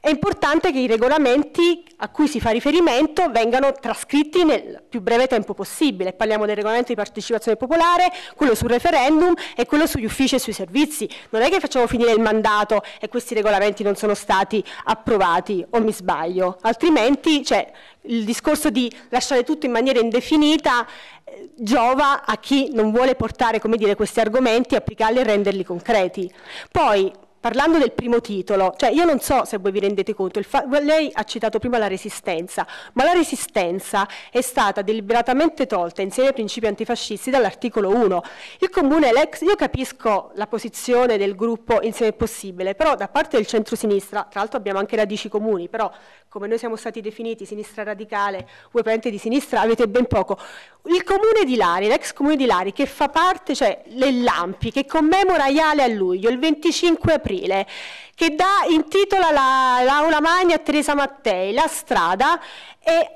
è importante che i regolamenti a cui si fa riferimento vengano trascritti nel più breve tempo possibile. Parliamo del regolamento di partecipazione popolare, quello sul referendum e quello sugli uffici e sui servizi. Non è che facciamo finire il mandato e questi regolamenti non sono stati approvati, o mi sbaglio. Altrimenti cioè, il discorso di lasciare tutto in maniera indefinita eh, giova a chi non vuole portare dire, questi argomenti, applicarli e renderli concreti. Poi, parlando del primo titolo, cioè io non so se voi vi rendete conto, lei ha citato prima la resistenza, ma la resistenza è stata deliberatamente tolta insieme ai principi antifascisti dall'articolo 1. Il comune, l'ex, io capisco la posizione del gruppo insieme possibile, però da parte del centro-sinistra, tra l'altro abbiamo anche radici comuni, però come noi siamo stati definiti, sinistra radicale, voi parente di sinistra, avete ben poco. Il comune di Lari, l'ex comune di Lari, che fa parte, cioè le Lampi, che commemora Iale a luglio, il 25 aprile, che dà, intitola l'aula magna a Teresa Mattei, la strada, e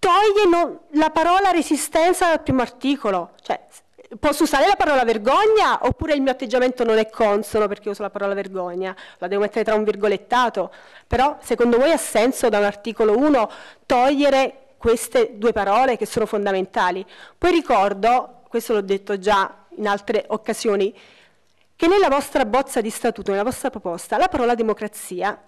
toglie non, la parola resistenza dal primo articolo. Cioè, posso usare la parola vergogna oppure il mio atteggiamento non è consono perché uso la parola vergogna, la devo mettere tra un virgolettato, però secondo voi ha senso da un articolo 1 togliere queste due parole che sono fondamentali? Poi ricordo, questo l'ho detto già in altre occasioni, che nella vostra bozza di statuto, nella vostra proposta, la parola democrazia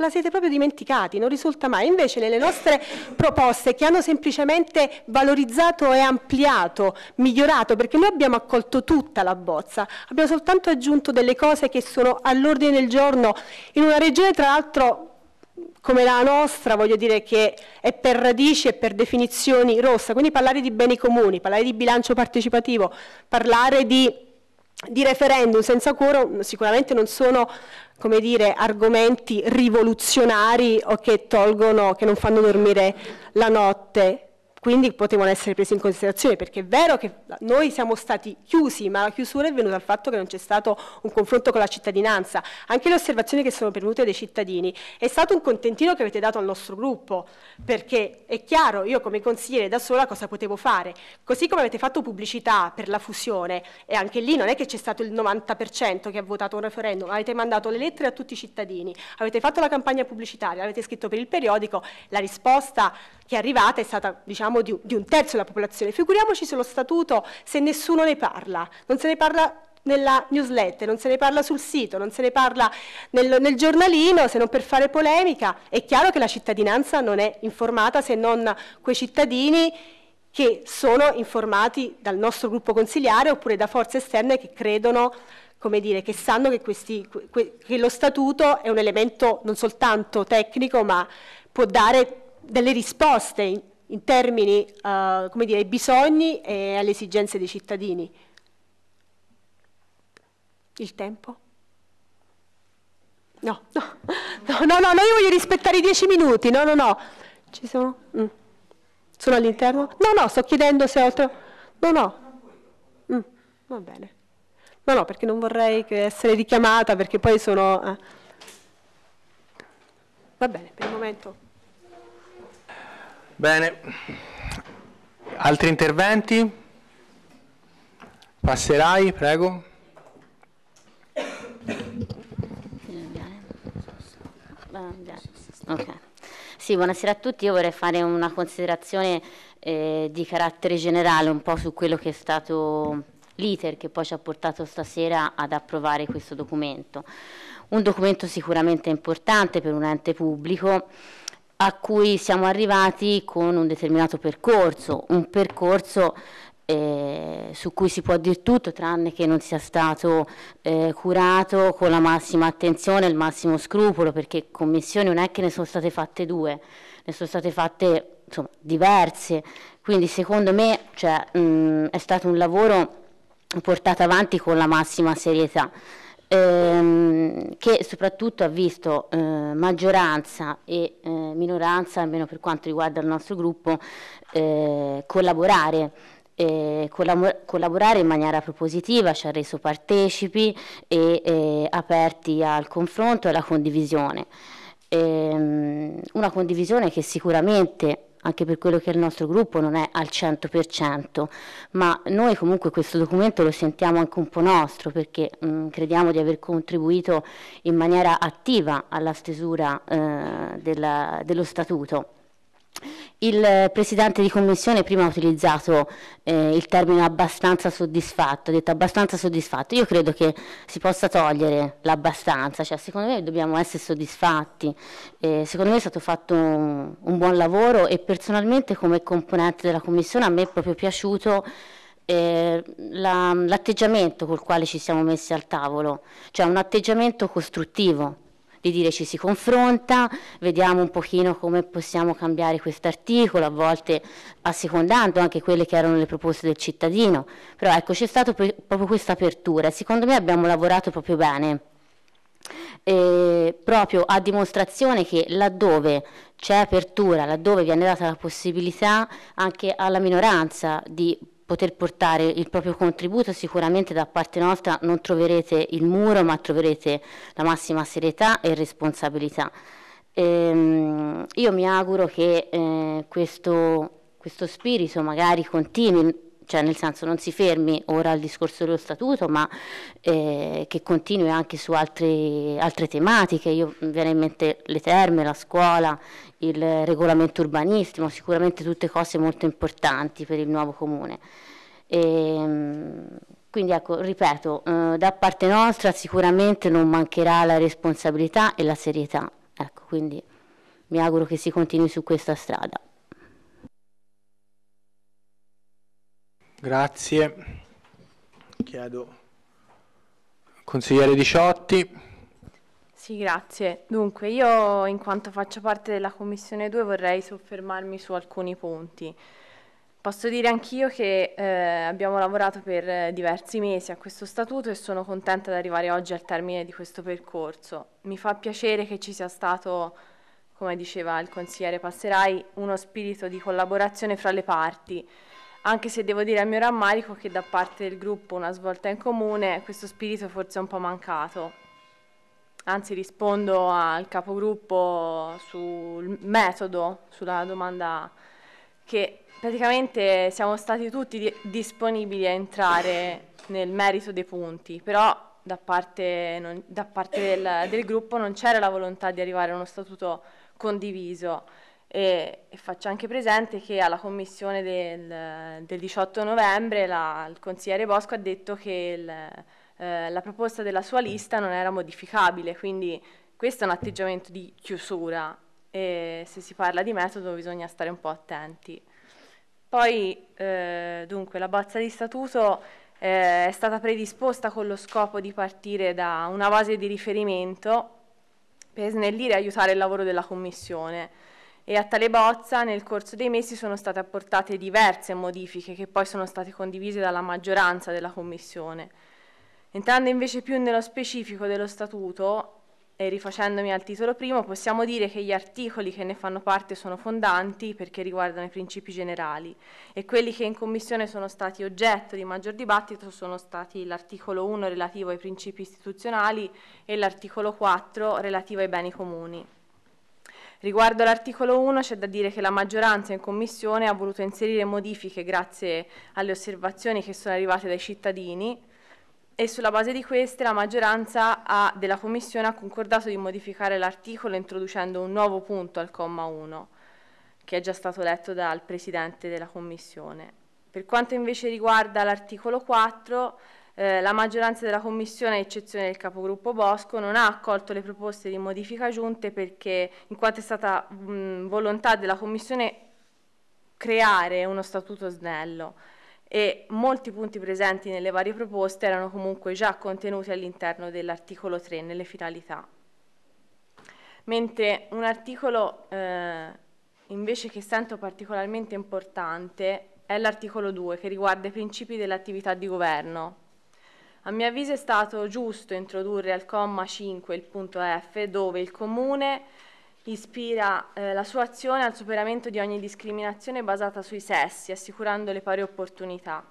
la siete proprio dimenticati, non risulta mai. Invece nelle nostre proposte che hanno semplicemente valorizzato e ampliato, migliorato, perché noi abbiamo accolto tutta la bozza, abbiamo soltanto aggiunto delle cose che sono all'ordine del giorno in una regione tra l'altro come la nostra, voglio dire che è per radici e per definizioni rossa, quindi parlare di beni comuni, parlare di bilancio partecipativo, parlare di, di referendum senza quorum sicuramente non sono come dire, argomenti rivoluzionari o che tolgono, che non fanno dormire la notte quindi potevano essere prese in considerazione, perché è vero che noi siamo stati chiusi, ma la chiusura è venuta dal fatto che non c'è stato un confronto con la cittadinanza. Anche le osservazioni che sono pervenute dai cittadini è stato un contentino che avete dato al nostro gruppo, perché è chiaro, io come consigliere da sola cosa potevo fare, così come avete fatto pubblicità per la fusione, e anche lì non è che c'è stato il 90% che ha votato un referendum, avete mandato le lettere a tutti i cittadini, avete fatto la campagna pubblicitaria, avete scritto per il periodico, la risposta che è arrivata è stata, diciamo, diciamo, di, di un terzo della popolazione. Figuriamoci se lo statuto, se nessuno ne parla, non se ne parla nella newsletter, non se ne parla sul sito, non se ne parla nel, nel, giornalino, se non per fare polemica. È chiaro che la cittadinanza non è informata se non quei cittadini che sono informati dal nostro gruppo consigliare oppure da forze esterne che credono, come dire, che sanno che, questi, che lo statuto è un elemento non soltanto tecnico ma può dare delle risposte in termini eh, come dire, ai bisogni e alle esigenze dei cittadini. Il tempo? No, no, no, no, no, io voglio rispettare i dieci minuti, no, no, no. Ci sono? Mm. Sono all'interno? No, no, sto chiedendo se ho... No, no. Mm. Va bene. No, no, perché non vorrei essere richiamata, perché poi sono... Eh. Va bene, per il momento... Bene, altri interventi? Passerai, prego. Okay. Sì, buonasera a tutti, io vorrei fare una considerazione eh, di carattere generale un po' su quello che è stato l'iter che poi ci ha portato stasera ad approvare questo documento. Un documento sicuramente importante per un ente pubblico a cui siamo arrivati con un determinato percorso, un percorso eh, su cui si può dire tutto tranne che non sia stato eh, curato con la massima attenzione e il massimo scrupolo, perché commissioni non è che ne sono state fatte due, ne sono state fatte insomma, diverse, quindi secondo me cioè, mh, mm, è stato un lavoro portato avanti con la massima serietà ehm, che soprattutto ha visto eh, maggioranza e eh, minoranza, almeno per quanto riguarda il nostro gruppo, eh, collaborare. Eh, Collabor collaborare in maniera propositiva ci ha reso partecipi e eh, aperti al confronto e alla condivisione. Ehm, una condivisione che sicuramente anche per quello che è il nostro gruppo non è al 100%, ma noi comunque questo documento lo sentiamo anche un po' nostro perché mh, mm, crediamo di aver contribuito in maniera attiva alla stesura eh, della, dello statuto. Il Presidente di Commissione prima ha utilizzato eh, il termine abbastanza soddisfatto, ha detto abbastanza soddisfatto. Io credo che si possa togliere l'abbastanza, cioè secondo me dobbiamo essere soddisfatti. Eh, secondo me è stato fatto un, un, buon lavoro e personalmente come componente della Commissione a me è proprio piaciuto eh, l'atteggiamento la, col quale ci siamo messi al tavolo, cioè un atteggiamento costruttivo di dire ci si confronta, vediamo un pochino come possiamo cambiare questo articolo, a volte assecondando anche quelle che erano le proposte del cittadino, però ecco c'è stata proprio questa apertura e secondo me abbiamo lavorato proprio bene. Eh, proprio a dimostrazione che laddove c'è apertura, laddove viene data la possibilità anche alla minoranza di poter portare il proprio contributo, sicuramente da parte nostra non troverete il muro, ma troverete la massima serietà e responsabilità. Ehm, io mi auguro che eh, questo, questo spirito magari continui cioè nel senso non si fermi ora al discorso dello statuto, ma eh, che continui anche su altri, altre tematiche. Io mi viene in mente le terme, la scuola, il regolamento urbanistico, sicuramente tutte cose molto importanti per il nuovo comune. E, ehm, quindi ecco, ripeto, eh, da parte nostra sicuramente non mancherà la responsabilità e la serietà. Ecco, quindi mi auguro che si continui su questa strada. Grazie. Chiedo consigliere Diciotti. Sì, grazie. Dunque, io in quanto faccio parte della Commissione 2 vorrei soffermarmi su alcuni punti. Posso dire anch'io che eh, abbiamo lavorato per diversi mesi a questo statuto e sono contenta di arrivare oggi al termine di questo percorso. Mi fa piacere che ci sia stato, come diceva il consigliere Passerai, uno spirito di collaborazione fra le parti anche se devo dire a mio rammarico che da parte del gruppo una svolta in comune questo spirito forse è un po' mancato. Anzi rispondo al capogruppo sul metodo, sulla domanda che praticamente siamo stati tutti di disponibili a entrare nel merito dei punti, però da parte, non, da parte del, del gruppo non c'era la volontà di arrivare a uno statuto condiviso. E, e, faccio anche presente che alla commissione del, del 18 novembre la, il consigliere Bosco ha detto che il, eh, la proposta della sua lista non era modificabile, quindi questo è un atteggiamento di chiusura e se si parla di metodo bisogna stare un po' attenti. Poi eh, dunque la bozza di statuto eh, è stata predisposta con lo scopo di partire da una base di riferimento per snellire e aiutare il lavoro della commissione e a tale bozza nel corso dei mesi sono state apportate diverse modifiche che poi sono state condivise dalla maggioranza della Commissione. Entrando invece più nello specifico dello Statuto e rifacendomi al titolo primo, possiamo dire che gli articoli che ne fanno parte sono fondanti perché riguardano i principi generali e quelli che in Commissione sono stati oggetto di maggior dibattito sono stati l'articolo 1 relativo ai principi istituzionali e l'articolo 4 relativo ai beni comuni. Riguardo all'articolo 1 c'è da dire che la maggioranza in Commissione ha voluto inserire modifiche grazie alle osservazioni che sono arrivate dai cittadini e sulla base di queste la maggioranza ha, della Commissione ha concordato di modificare l'articolo introducendo un nuovo punto al comma 1 che è già stato letto dal Presidente della Commissione. Per quanto invece riguarda l'articolo 4 eh, la maggioranza della Commissione, a eccezione del capogruppo Bosco, non ha accolto le proposte di modifica giunte perché, in quanto è stata mh, volontà della Commissione creare uno statuto snello e molti punti presenti nelle varie proposte erano comunque già contenuti all'interno dell'articolo 3 nelle finalità. Mentre un articolo eh, invece che sento particolarmente importante è l'articolo 2 che riguarda i principi dell'attività di governo. A mio avviso è stato giusto introdurre al comma 5 il punto F dove il Comune ispira eh, la sua azione al superamento di ogni discriminazione basata sui sessi, assicurando le pari opportunità.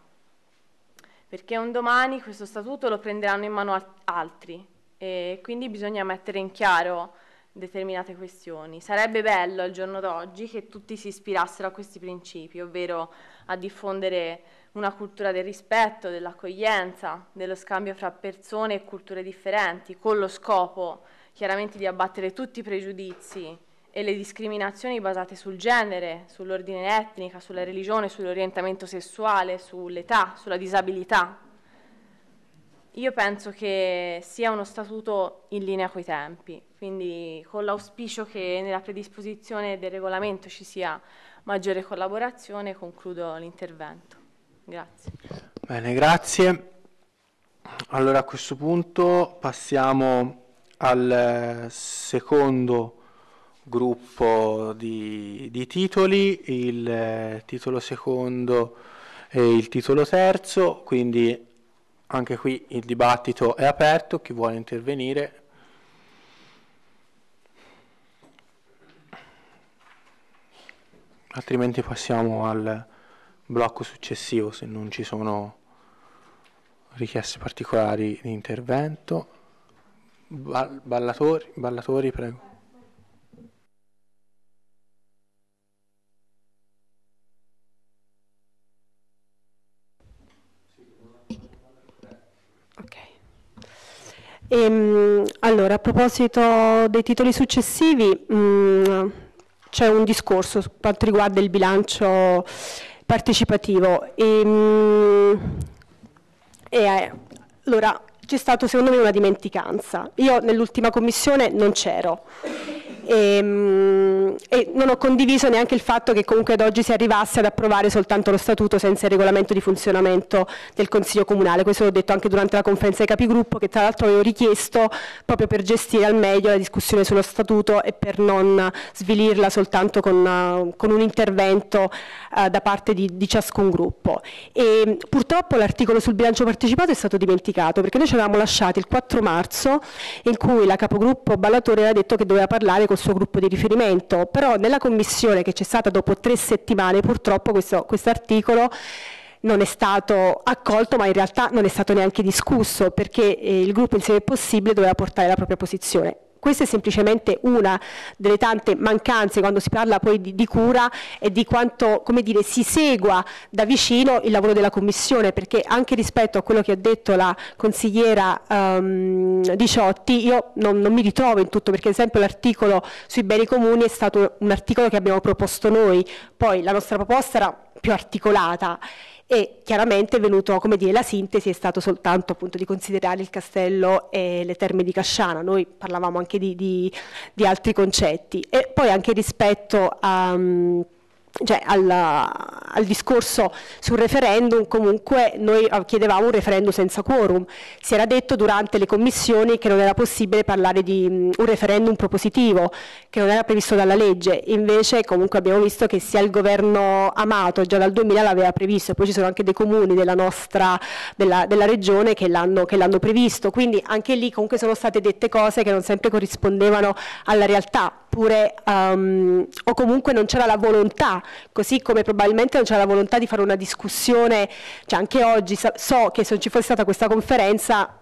Perché un domani questo statuto lo prenderanno in mano altri e quindi bisogna mettere in chiaro determinate questioni. Sarebbe bello al giorno d'oggi che tutti si ispirassero a questi principi, ovvero a diffondere una cultura del rispetto, dell'accoglienza, dello scambio fra persone e culture differenti, con lo scopo chiaramente di abbattere tutti i pregiudizi e le discriminazioni basate sul genere, sull'ordine etnica, sulla religione, sull'orientamento sessuale, sull'età, sulla disabilità. Io penso che sia uno statuto in linea coi tempi, quindi con l'auspicio che nella predisposizione del regolamento ci sia maggiore collaborazione, concludo l'intervento. Grazie. Bene, grazie. Allora a questo punto passiamo al secondo gruppo di, di titoli, il eh, titolo secondo e il titolo terzo, quindi anche qui il dibattito è aperto, chi vuole intervenire altrimenti passiamo al blocco successivo se non ci sono richieste particolari di intervento. Ballatori, ballatori prego. Ehm, allora, a proposito dei titoli successivi, mh, mm, c'è un discorso per quanto riguarda il bilancio partecipativo. Ehm, e, e, eh, allora, c'è stata secondo me una dimenticanza. Io nell'ultima commissione non c'ero e, ehm, e, non ho condiviso neanche il fatto che comunque ad oggi si arrivasse ad approvare soltanto lo statuto senza il regolamento di funzionamento del Consiglio Comunale, questo l'ho detto anche durante la conferenza dei capigruppo che tra l'altro avevo richiesto proprio per gestire al meglio la discussione sullo statuto e per non svilirla soltanto con, eh, con un intervento eh, da parte di, di ciascun gruppo. E, purtroppo l'articolo sul bilancio partecipato è stato dimenticato perché noi ci avevamo lasciati il 4 marzo in cui la capogruppo Ballatore aveva detto che doveva parlare con suo gruppo di riferimento, però nella commissione che c'è stata dopo tre settimane purtroppo questo quest articolo non è stato accolto ma in realtà non è stato neanche discusso perché eh, il gruppo insieme possibile doveva portare la propria posizione questa è semplicemente una delle tante mancanze quando si parla poi di, di cura e di quanto dire, si segua da vicino il lavoro della Commissione, perché anche rispetto a quello che ha detto la consigliera um, Diciotti, io non, non mi ritrovo in tutto, perché ad esempio l'articolo sui beni comuni è stato un articolo che abbiamo proposto noi, poi la nostra proposta era più articolata e chiaramente è venuto, come dire, la sintesi è stato soltanto appunto di considerare il castello e le terme di Casciana, noi parlavamo anche di, di, di altri concetti e poi anche rispetto a... Um, cioè alla, al discorso sul referendum comunque noi eh, chiedevamo un referendum senza quorum. Si era detto durante le commissioni che non era possibile parlare di mm, un referendum propositivo, che non era previsto dalla legge, invece comunque abbiamo visto che sia il governo Amato già dal 2000 l'aveva previsto, poi ci sono anche dei comuni della, nostra, della, della regione che l'hanno, previsto, quindi anche lì comunque sono state dette cose che non sempre corrispondevano alla realtà oppure um, o comunque non c'era la volontà, così come probabilmente non c'era la volontà di fare una discussione, cioè anche oggi so che se non ci fosse stata questa conferenza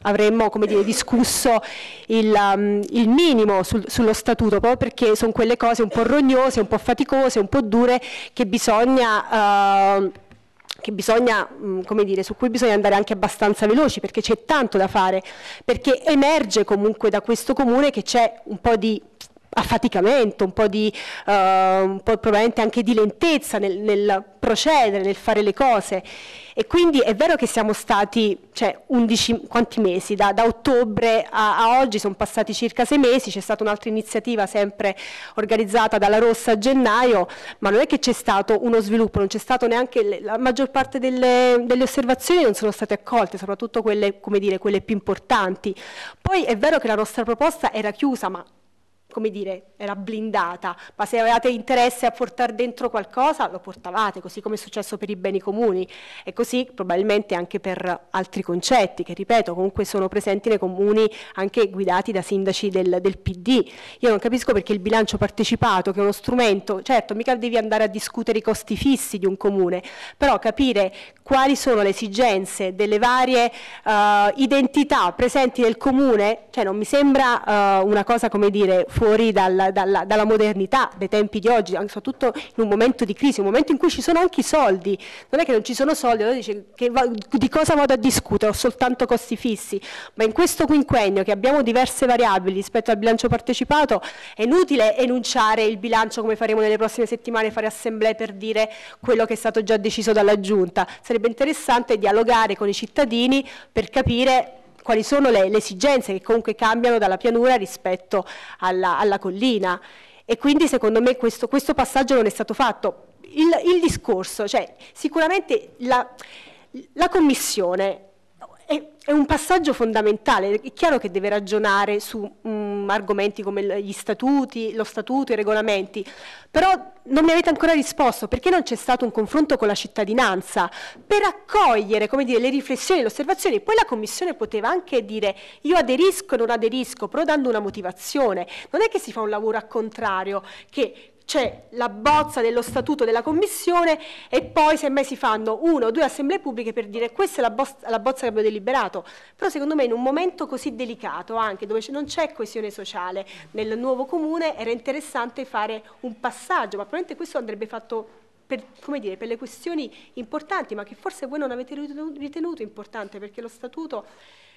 avremmo come dire, discusso il, um, il minimo sul, sullo statuto, proprio perché sono quelle cose un po' rognose, un po' faticose, un po' dure che bisogna... Uh, che bisogna, mm, dire, su cui bisogna andare anche abbastanza veloci perché c'è tanto da fare, perché emerge comunque da questo comune che c'è un po' di affaticamento, un po' di, uh, un po' probabilmente anche di lentezza nel, nel, procedere, nel fare le cose. E quindi è vero che siamo stati, cioè, 11, quanti mesi? Da, da ottobre a, a, oggi sono passati circa sei mesi, c'è stata un'altra iniziativa sempre organizzata dalla Rossa a gennaio, ma non è che c'è stato uno sviluppo, non c'è stato neanche, le, la maggior parte delle, delle, osservazioni non sono state accolte, soprattutto quelle, dire, quelle più importanti. Poi è vero che la nostra proposta era chiusa, ma come dire, era blindata, ma se avevate interesse a portare dentro qualcosa lo portavate, così come è successo per i beni comuni e così probabilmente anche per altri concetti che, ripeto, comunque sono presenti nei comuni anche guidati da sindaci del, del PD. Io non capisco perché il bilancio partecipato, che è uno strumento, certo, mica devi andare a discutere i costi fissi di un comune, però capire quali sono le esigenze delle varie uh, identità presenti nel comune, cioè non mi sembra uh, una cosa, come dire, fu- fuori dalla, dalla, dalla, modernità, dai tempi di oggi, soprattutto in un momento di crisi, un momento in cui ci sono anche i soldi. Non è che non ci sono soldi, allora dice che va, di cosa vado a discutere, ho soltanto costi fissi, ma in questo quinquennio che abbiamo diverse variabili rispetto al bilancio partecipato è inutile enunciare il bilancio come faremo nelle prossime settimane, fare assemblee per dire quello che è stato già deciso dalla Giunta. Sarebbe interessante dialogare con i cittadini per capire quali sono le, le, esigenze che comunque cambiano dalla pianura rispetto alla, alla collina. E quindi secondo me questo, questo, passaggio non è stato fatto. Il, il discorso, cioè sicuramente la, la Commissione è un passaggio fondamentale, è chiaro che deve ragionare su um, argomenti come gli statuti, lo statuto, i regolamenti, però non mi avete ancora risposto perché non c'è stato un confronto con la cittadinanza per accogliere dire, le riflessioni, e le osservazioni, poi la Commissione poteva anche dire io aderisco o non aderisco, però dando una motivazione, non è che si fa un lavoro a contrario che c'è la bozza dello statuto della commissione e poi semmai si fanno una o due assemblee pubbliche per dire questa è la, bo la bozza che abbiamo deliberato, però secondo me in un momento così delicato anche dove non c'è coesione sociale nel nuovo comune era interessante fare un passaggio, ma probabilmente questo andrebbe fatto per, dire, per le questioni importanti, ma che forse voi non avete ritenuto importante perché lo statuto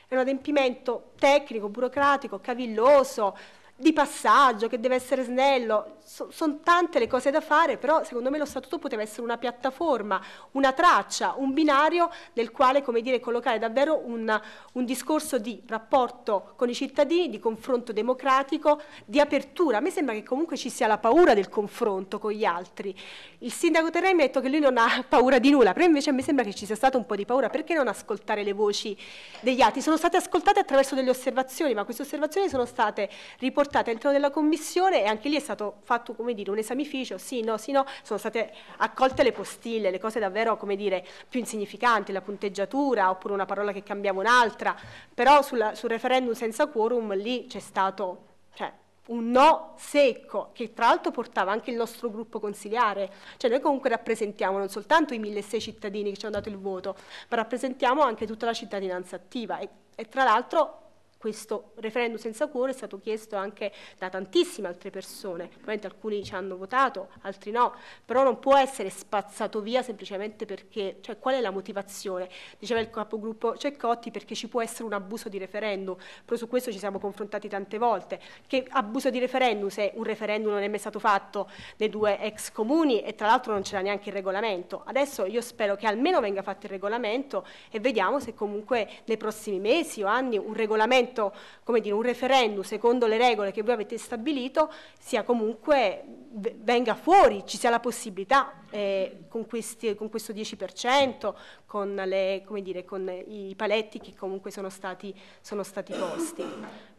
è un adempimento tecnico, burocratico, cavilloso, di passaggio, che deve essere snello, so, sono tante le cose da fare, però secondo me lo statuto poteva essere una piattaforma, una traccia, un binario nel quale come dire, collocare davvero un, un discorso di rapporto con i cittadini, di confronto democratico, di apertura. A me sembra che comunque ci sia la paura del confronto con gli altri. Il sindaco Terrei mi ha detto che lui non ha paura di nulla, però invece a me sembra che ci sia stato un po' di paura, perché non ascoltare le voci degli altri? Sono state ascoltate attraverso delle osservazioni, ma queste osservazioni sono state riportate portate all'interno della commissione e anche lì è stato fatto come dire, un esamificio, sì, no, sì, no, sono state accolte le postille, le cose davvero come dire, più insignificanti, la punteggiatura oppure una parola che cambiamo un'altra, però sulla, sul referendum senza quorum lì c'è stato... Cioè, un no secco, che tra l'altro portava anche il nostro gruppo consigliare. Cioè noi comunque rappresentiamo non soltanto i 1.600 cittadini che ci hanno dato il voto, ma rappresentiamo anche tutta la cittadinanza attiva e, e tra l'altro questo referendum senza cuore è stato chiesto anche da tantissime altre persone, ovviamente alcuni ci hanno votato, altri no, però non può essere spazzato via semplicemente perché, cioè qual è la motivazione? Diceva il capogruppo Ceccotti perché ci può essere un abuso di referendum, però su questo ci siamo confrontati tante volte, che abuso di referendum se un referendum non è mai stato fatto nei due ex comuni e tra l'altro non c'era neanche il regolamento. Adesso io spero che almeno venga fatto il regolamento e vediamo se comunque nei prossimi mesi o anni un regolamento momento, come dire, un referendum secondo le regole che voi avete stabilito sia comunque venga fuori, ci sia la possibilità eh, con, questi, con, questo 10%, con, le, dire, con, i paletti che comunque sono stati, sono stati, posti.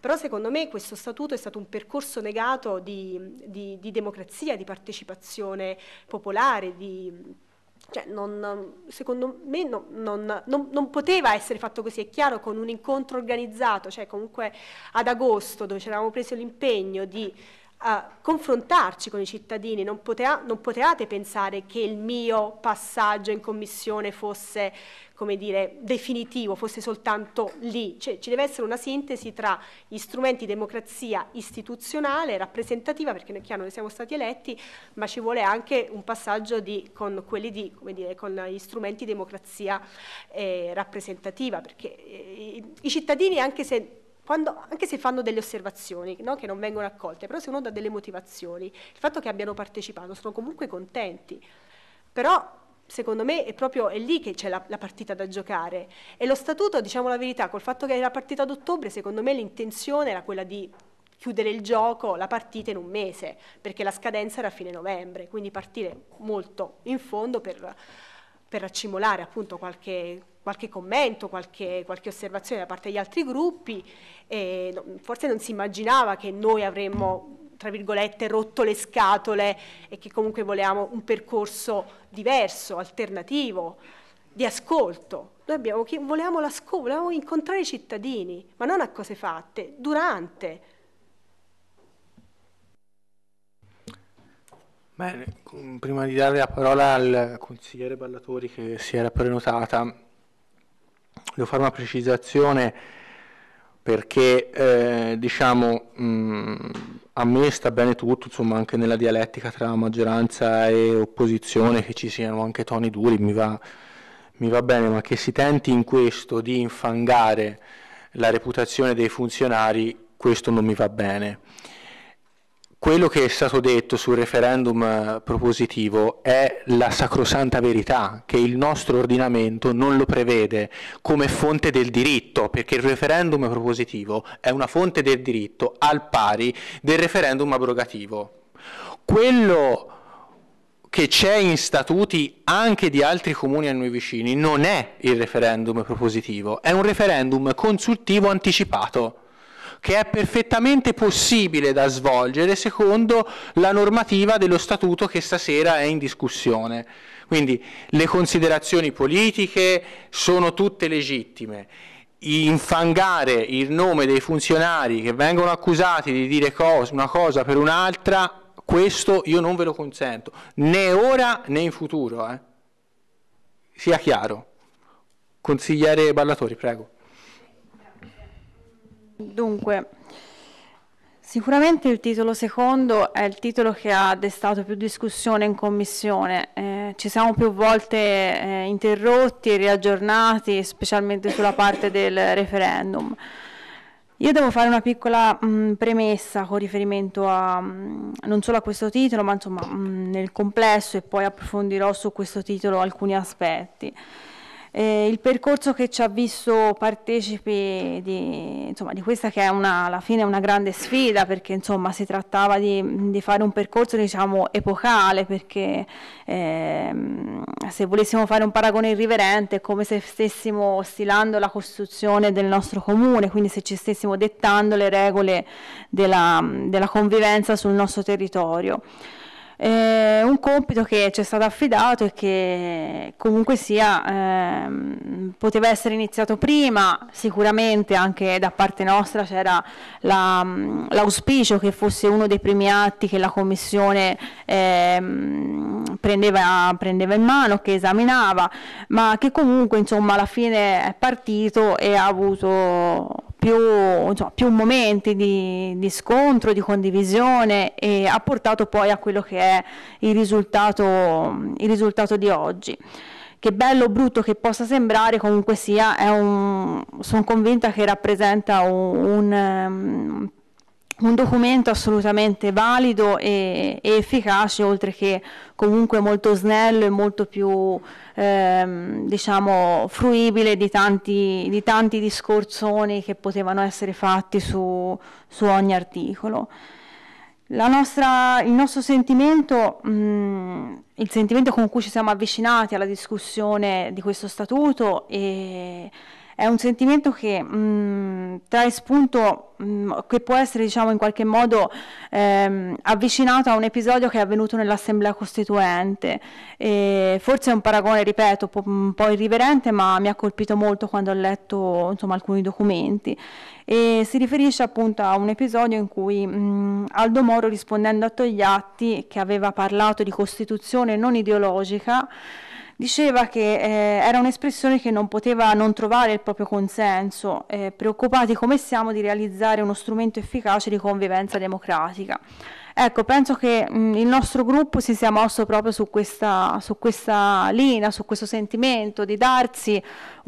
Però secondo me questo statuto è stato un percorso negato di, di, di democrazia, di partecipazione popolare, di cioè, non, secondo me non, non, non, poteva essere fatto così, è chiaro, con un incontro organizzato, cioè comunque ad agosto dove ci eravamo presi l'impegno di uh, confrontarci con i cittadini, potea, non potevate pensare che il mio passaggio in commissione fosse come dire, definitivo, fosse soltanto lì. Cioè, ci deve essere una sintesi tra gli strumenti di democrazia istituzionale, rappresentativa, perché noi, chiaro, noi siamo stati eletti, ma ci vuole anche un passaggio di, con, di, dire, con gli strumenti di democrazia eh, rappresentativa, perché eh, i cittadini, anche se quando, anche se fanno delle osservazioni no, che non vengono accolte, però se uno dà delle motivazioni, il fatto che abbiano partecipato sono comunque contenti, però secondo me è proprio è lì che c'è la, la, partita da giocare e lo statuto, diciamo la verità, col fatto che era partita ad ottobre, secondo me l'intenzione era quella di chiudere il gioco, la partita in un mese, perché la scadenza era a fine novembre, quindi partire molto in fondo per, per accumulare appunto qualche, qualche commento, qualche, qualche, osservazione da parte degli altri gruppi, forse non si immaginava che noi avremmo tra virgolette, rotto le scatole e che comunque volevamo un percorso diverso, alternativo, di ascolto. Noi abbiamo, volevamo, volevamo incontrare i cittadini, ma non a cose fatte, durante. Bene, prima di dare la parola al consigliere Ballatori che si era prenotata, devo fare una precisazione perché eh, diciamo, mh, mm, a me sta bene tutto, insomma, anche nella dialettica tra maggioranza e opposizione, che ci siano anche toni duri, mi va, mi va bene, ma che si tenti in questo di infangare la reputazione dei funzionari, questo non mi va bene quello che è stato detto sul referendum eh, propositivo è la sacrosanta verità che il nostro ordinamento non lo prevede come fonte del diritto, perché il referendum propositivo è una fonte del diritto al pari del referendum abrogativo. Quello che c'è in statuti anche di altri comuni a noi vicini non è il referendum propositivo, è un referendum consultivo anticipato che è perfettamente possibile da svolgere secondo la normativa dello statuto che stasera è in discussione. Quindi le considerazioni politiche sono tutte legittime infangare il nome dei funzionari che vengono accusati di dire cos una cosa per un'altra, questo io non ve lo consento, né ora né in futuro. Eh. Sia chiaro. Consigliere Ballatori, prego. Dunque, sicuramente il titolo secondo è il titolo che ha destato più discussione in commissione. Eh, ci siamo più volte eh, interrotti e riaggiornati, specialmente sulla parte del referendum. Io devo fare una piccola mh, mm, premessa con riferimento a, mh, mm, non solo a questo titolo, ma insomma mh, mm, nel complesso e poi approfondirò su questo titolo alcuni aspetti. Eh, il percorso che ci ha visto partecipi di, insomma, di questa che è una, alla fine una grande sfida perché insomma, si trattava di, di, fare un percorso diciamo, epocale perché ehm, se volessimo fare un paragone irriverente è come se stessimo stilando la costruzione del nostro comune, quindi se ci stessimo dettando le regole della, della convivenza sul nostro territorio. Eh, un compito che ci è stato affidato e che comunque sia ehm, poteva essere iniziato prima, sicuramente anche da parte nostra c'era la, l'auspicio che fosse uno dei primi atti che la Commissione ehm, prendeva, prendeva, in mano, che esaminava, ma che comunque insomma alla fine è partito e ha avuto più, insomma, più momenti di, di, scontro, di condivisione e ha portato poi a quello che è il risultato, il risultato di oggi che bello o brutto che possa sembrare, comunque sia, sono convinta che rappresenta un, un, un documento assolutamente valido e, e, efficace, oltre che comunque molto snello e molto più ehm, diciamo, fruibile di tanti, di tanti, discorsoni che potevano essere fatti su, su ogni articolo. Nostra, il nostro sentimento, mh, mm, il sentimento con cui ci siamo avvicinati alla discussione di questo statuto e è un sentimento che mh, mm, trae spunto, mh, mm, che può essere diciamo in qualche modo ehm, avvicinato a un episodio che è avvenuto nell'Assemblea Costituente. E forse è un paragone, ripeto, un po' irriverente, ma mi ha colpito molto quando ho letto insomma, alcuni documenti. E si riferisce appunto a un episodio in cui mh, mm, Aldo Moro rispondendo a Togliatti, che aveva parlato di costituzione non ideologica, diceva che eh, era un'espressione che non poteva non trovare il proprio consenso, eh, preoccupati come siamo di realizzare uno strumento efficace di convivenza democratica. Ecco, penso che mh, mm, il nostro gruppo si sia mosso proprio su questa, su questa linea, su questo sentimento di darsi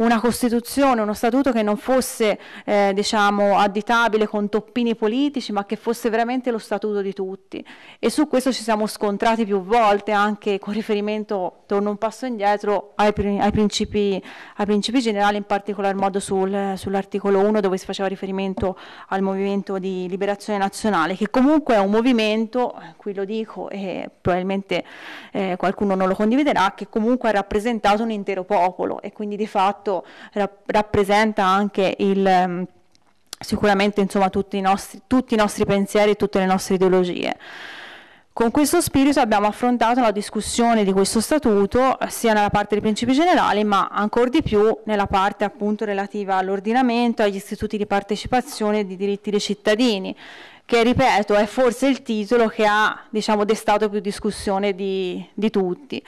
una Costituzione, uno Statuto che non fosse eh, diciamo, additabile con toppini politici, ma che fosse veramente lo Statuto di tutti. E su questo ci siamo scontrati più volte, anche con riferimento, torno un passo indietro, ai, ai, principi, ai principi, generali, in particolar modo sul, sull'articolo 1 dove si faceva riferimento al movimento di liberazione nazionale, che comunque è un movimento, qui lo dico e probabilmente eh, qualcuno non lo condividerà, che comunque ha rappresentato un intero popolo e quindi di fatto lato rap- rappresenta anche il mm, sicuramente insomma, tutti, i nostri, tutti i nostri pensieri e tutte le nostre ideologie. Con questo spirito abbiamo affrontato la discussione di questo statuto sia nella parte dei principi generali ma ancora di più nella parte appunto relativa all'ordinamento, agli istituti di partecipazione e di diritti dei cittadini che ripeto è forse il titolo che ha diciamo, destato più discussione di, di tutti.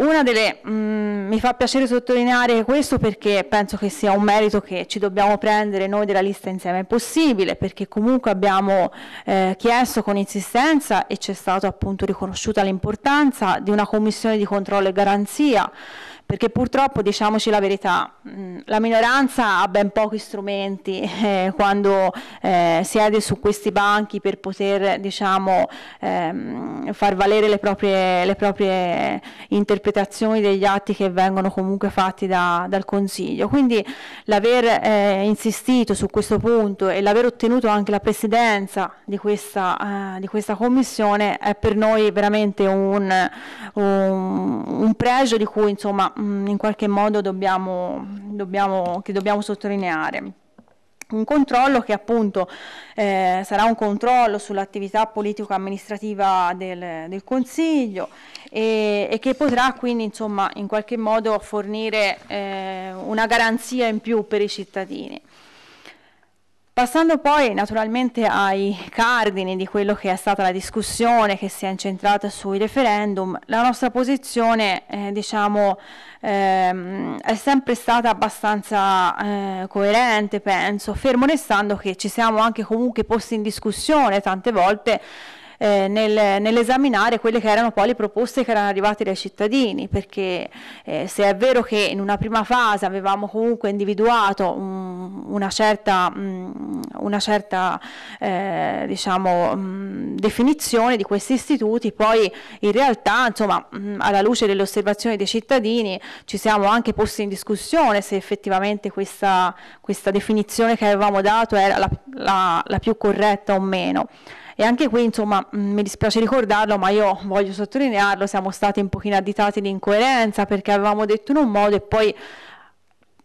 Una delle, mh, mm, mi fa piacere sottolineare questo perché penso che sia un merito che ci dobbiamo prendere noi della lista insieme è possibile, perché comunque abbiamo eh, chiesto con insistenza e ci è stata appunto riconosciuta l'importanza di una commissione di controllo e garanzia perché purtroppo, diciamoci la verità, mm, la minoranza ha ben pochi strumenti eh, quando eh, siede su questi banchi per poter diciamo, ehm, far valere le proprie, le proprie, interpretazioni degli atti che vengono comunque fatti da, dal Consiglio. Quindi l'aver eh, insistito su questo punto e l'aver ottenuto anche la presidenza di questa, eh, di questa Commissione è per noi veramente un, un, un pregio di cui insomma Mm, in qualche modo dobbiamo, dobbiamo, che dobbiamo sottolineare. Un controllo che appunto eh, sarà un controllo sull'attività politico-amministrativa del, del, Consiglio e, e, che potrà quindi insomma in qualche modo fornire eh, una garanzia in più per i cittadini. Passando poi naturalmente ai cardini di quello che è stata la discussione che si è incentrata sui referendum, la nostra posizione eh, diciamo, ehm, è sempre stata abbastanza eh, coerente, penso, fermo restando che ci siamo anche comunque posti in discussione tante volte eh, nel, nell'esaminare quelle che erano poi le proposte che erano arrivate dai cittadini, perché eh, se è vero che in una prima fase avevamo comunque individuato un, una certa, mh, mm, una certa eh, diciamo, mh, mm, definizione di questi istituti, poi in realtà insomma, mh, mm, alla luce delle osservazioni dei cittadini ci siamo anche posti in discussione se effettivamente questa, questa definizione che avevamo dato era la, la, la più corretta o meno. E anche qui, insomma, mm, mi dispiace ricordarlo, ma io voglio sottolinearlo, siamo stati un pochino additati di incoerenza perché avevamo detto in un modo e poi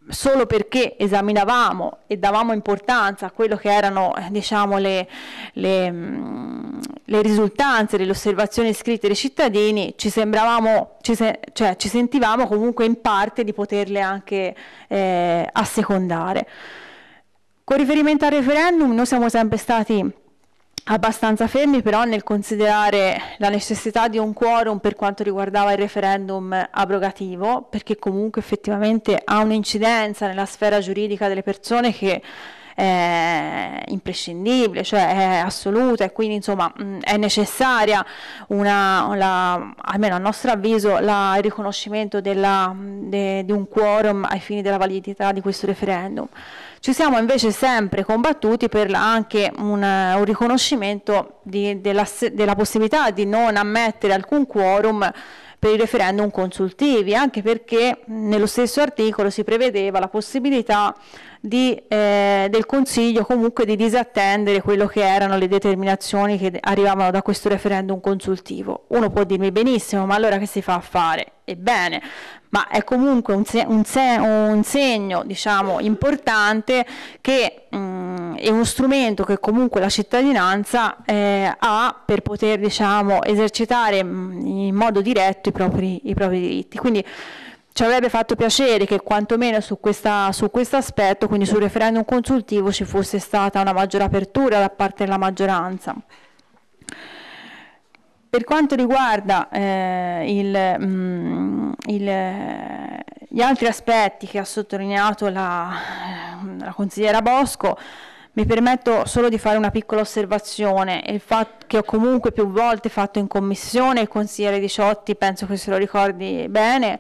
solo perché esaminavamo e davamo importanza a quello che erano eh, diciamo, le, le, mm, le, risultanze delle osservazioni scritte dei cittadini, ci, ci, se, cioè, ci sentivamo comunque in parte di poterle anche eh, assecondare. Con riferimento al referendum, noi siamo sempre stati abbastanza fermi però nel considerare la necessità di un quorum per quanto riguardava il referendum abrogativo, perché comunque effettivamente ha un'incidenza nella sfera giuridica delle persone che è imprescindibile, cioè è assoluta e quindi insomma mm, è necessaria una, la, almeno a nostro avviso la, il riconoscimento della, de, di un quorum ai fini della validità di questo referendum. Ci siamo invece sempre combattuti per anche un, eh, un riconoscimento di, della, della possibilità di non ammettere alcun quorum per i referendum consultivi, anche perché nello stesso articolo si prevedeva la possibilità di, eh, del Consiglio comunque di disattendere quello che erano le determinazioni che arrivavano da questo referendum consultivo. Uno può dirmi benissimo, ma allora che si fa a fare? Ebbene, ma è comunque un, se- un, se- un segno diciamo, importante che mh, mm, è uno strumento che comunque la cittadinanza eh, ha per poter diciamo, esercitare mm, in modo diretto i propri, i propri diritti. Quindi ci avrebbe fatto piacere che quantomeno su, questa, su questo aspetto, quindi sul referendum consultivo, ci fosse stata una maggiore apertura da parte della maggioranza. Per quanto riguarda eh, il, mm, il, gli altri aspetti che ha sottolineato la, la, consigliera Bosco, mi permetto solo di fare una piccola osservazione, il fatto che ho comunque più volte fatto in commissione, il consigliere Diciotti penso che se lo ricordi bene,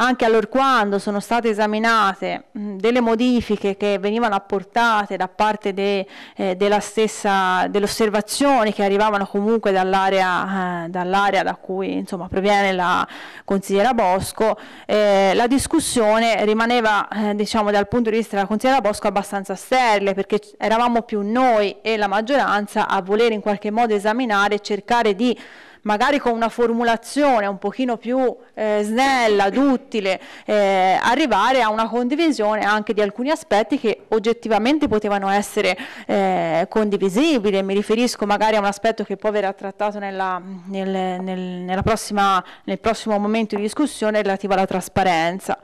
anche allorquando sono state esaminate mm, delle modifiche che venivano apportate da parte de, eh, della stessa, delle osservazioni che arrivavano comunque dall'area, eh, dall'area da cui insomma, proviene la consigliera Bosco, eh, la discussione rimaneva eh, diciamo, dal punto di vista della consigliera Bosco abbastanza sterile perché eravamo più noi e la maggioranza a voler in qualche modo esaminare e cercare di magari con una formulazione un pochino più eh, snella, duttile, eh, arrivare a una condivisione anche di alcuni aspetti che oggettivamente potevano essere eh, condivisibili. Mi riferisco magari a un aspetto che poi verrà trattato nella, nel, nel, prossima, nel prossimo momento di discussione relativo alla trasparenza.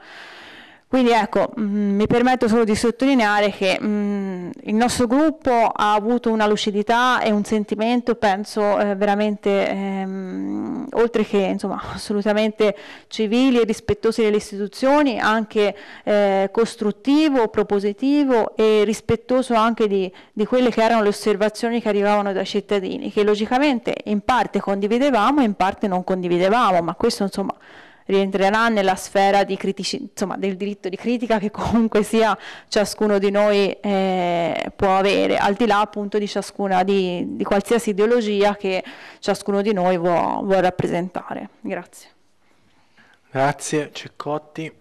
Quindi ecco, mh, mm, mi permetto solo di sottolineare che mh, mm, il nostro gruppo ha avuto una lucidità e un sentimento, penso eh, veramente, ehm, oltre che insomma, assolutamente civili e rispettosi delle istituzioni, anche eh, costruttivo, propositivo e rispettoso anche di, di quelle che erano le osservazioni che arrivavano dai cittadini, che logicamente in parte condividevamo e in parte non condividevamo, ma questo insomma rientrerà nella sfera critici, insomma, del diritto di critica che comunque sia ciascuno di noi eh, può avere, al di là appunto di, ciascuna, di, di qualsiasi ideologia che ciascuno di noi vuole vuo rappresentare. Grazie. Grazie Ceccotti.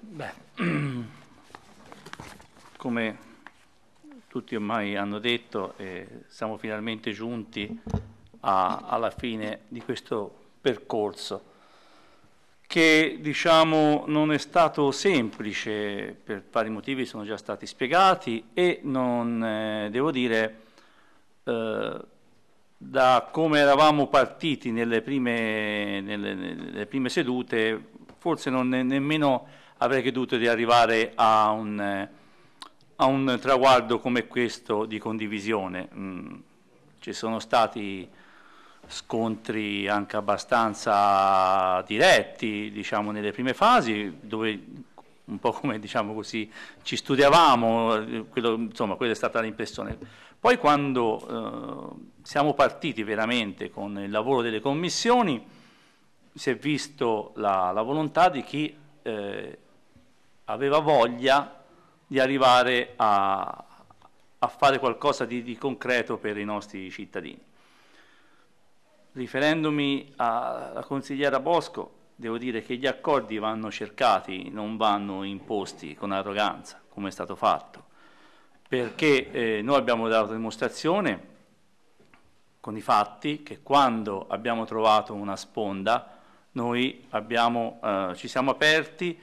Beh, come tutti ormai hanno detto, eh, siamo finalmente giunti a, alla fine di questo percorso che diciamo non è stato semplice per vari motivi sono già stati spiegati e non eh, devo dire eh, da come eravamo partiti nelle prime, nelle, nelle prime sedute forse non ne, nemmeno avrei creduto di arrivare a un, a un, traguardo come questo di condivisione mm, ci sono stati scontri anche abbastanza diretti diciamo, nelle prime fasi dove un po' come diciamo così, ci studiavamo, quello, insomma quella è stata l'impressione. Poi quando eh, siamo partiti veramente con il lavoro delle commissioni si è visto la, la volontà di chi eh, aveva voglia di arrivare a, a fare qualcosa di, di concreto per i nostri cittadini. Riferendomi alla consigliera Bosco, devo dire che gli accordi vanno cercati, non vanno imposti con arroganza, come è stato fatto, perché eh, noi abbiamo dato dimostrazione con i fatti che quando abbiamo trovato una sponda noi abbiamo, eh, ci siamo aperti,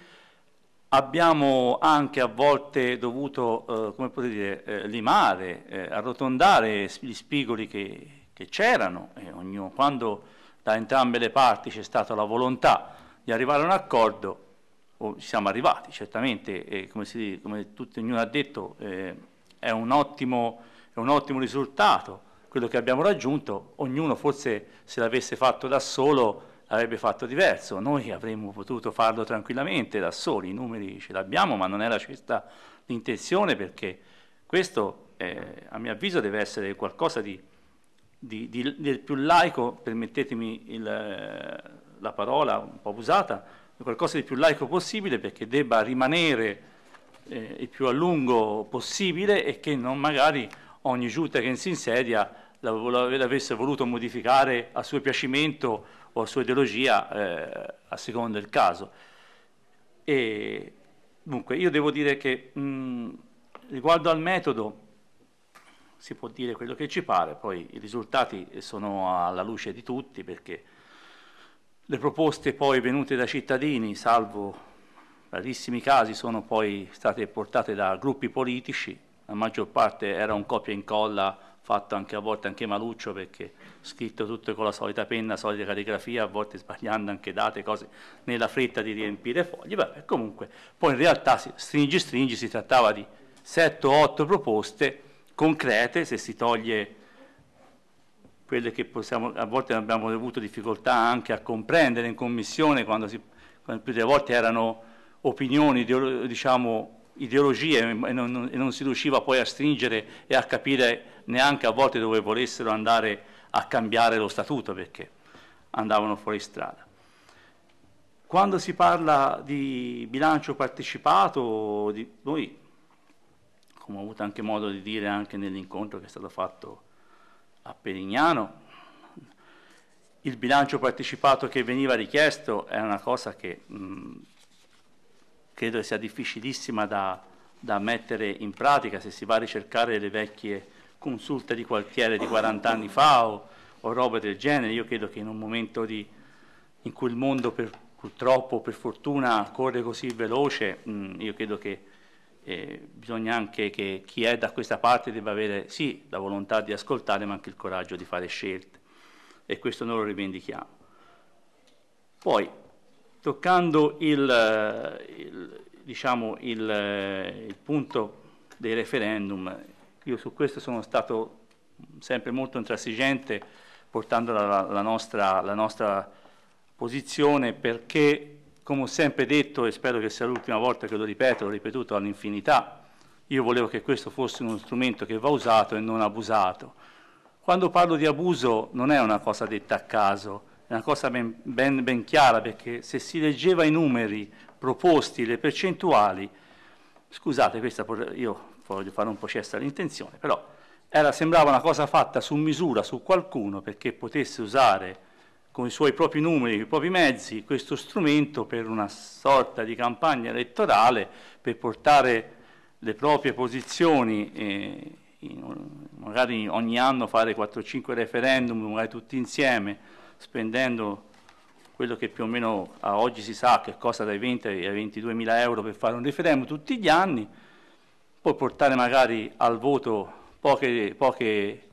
abbiamo anche a volte dovuto eh, come potete dire, eh, limare, eh, arrotondare gli spigoli che che c'erano, ognuno, quando da entrambe le parti c'è stata la volontà di arrivare a un accordo, ci siamo arrivati, certamente, eh, come, si, come tutti, ognuno ha detto, eh, è, un ottimo, è un ottimo risultato quello che abbiamo raggiunto, ognuno forse se l'avesse fatto da solo avrebbe fatto diverso, noi avremmo potuto farlo tranquillamente da soli, i numeri ce l'abbiamo, ma non era questa l'intenzione perché questo eh, a mio avviso deve essere qualcosa di di, di, del più laico, permettetemi il, la parola un po' abusata, qualcosa di più laico possibile perché debba rimanere eh, il più a lungo possibile e che non magari ogni giunta che si insedia l'avesse voluto modificare a suo piacimento o a sua ideologia eh, a seconda del caso. E, dunque, io devo dire che mh, mm, riguardo al metodo, si può dire quello che ci pare, poi i risultati sono alla luce di tutti perché le proposte poi venute dai cittadini, salvo rarissimi casi, sono poi state portate da gruppi politici, la maggior parte era un copia e incolla fatto anche a volte anche Maluccio perché scritto tutto con la solita penna, solita calligrafia, a volte sbagliando anche date, cose nella fretta di riempire fogli, vabbè comunque poi in realtà stringi stringi si trattava di 7 o 8 proposte concrete, se si toglie quelle che possiamo, a volte abbiamo avuto difficoltà anche a comprendere in commissione, quando, si, quando più delle volte erano opinioni, ideolo, diciamo ideologie e non, e non si riusciva poi a stringere e a capire neanche a volte dove volessero andare a cambiare lo statuto perché andavano fuori strada. Quando si parla di bilancio partecipato, di, noi come ho avuto anche modo di dire anche nell'incontro che è stato fatto a Perignano, il bilancio partecipato che veniva richiesto è una cosa che mh, credo sia difficilissima da, da mettere in pratica se si va a ricercare le vecchie consulte di quartiere di 40 anni fa o, o roba del genere. Io credo che in un momento di, in cui il mondo per, purtroppo, per fortuna, corre così veloce, mh, io credo che eh, bisogna anche che chi è da questa parte debba avere sì la volontà di ascoltare ma anche il coraggio di fare scelte e questo noi lo rivendichiamo. Poi, toccando il, il, diciamo, il, il punto dei referendum, io su questo sono stato sempre molto intransigente portando la, la, nostra, la nostra posizione perché come ho sempre detto, e spero che sia l'ultima volta che lo ripeto, l'ho ripetuto all'infinità, io volevo che questo fosse uno strumento che va usato e non abusato. Quando parlo di abuso non è una cosa detta a caso, è una cosa ben, ben, ben chiara perché se si leggeva i numeri proposti, le percentuali, scusate, questa io voglio fare un po' cesta l'intenzione, però era, sembrava una cosa fatta su misura, su qualcuno perché potesse usare con i suoi propri numeri, i propri mezzi, questo strumento per una sorta di campagna elettorale per portare le proprie posizioni, eh, in, magari ogni anno fare 4-5 referendum, magari tutti insieme, spendendo quello che più o meno a oggi si sa che costa dai 20 ai 22 mila euro per fare un referendum tutti gli anni, poi portare magari al voto poche, poche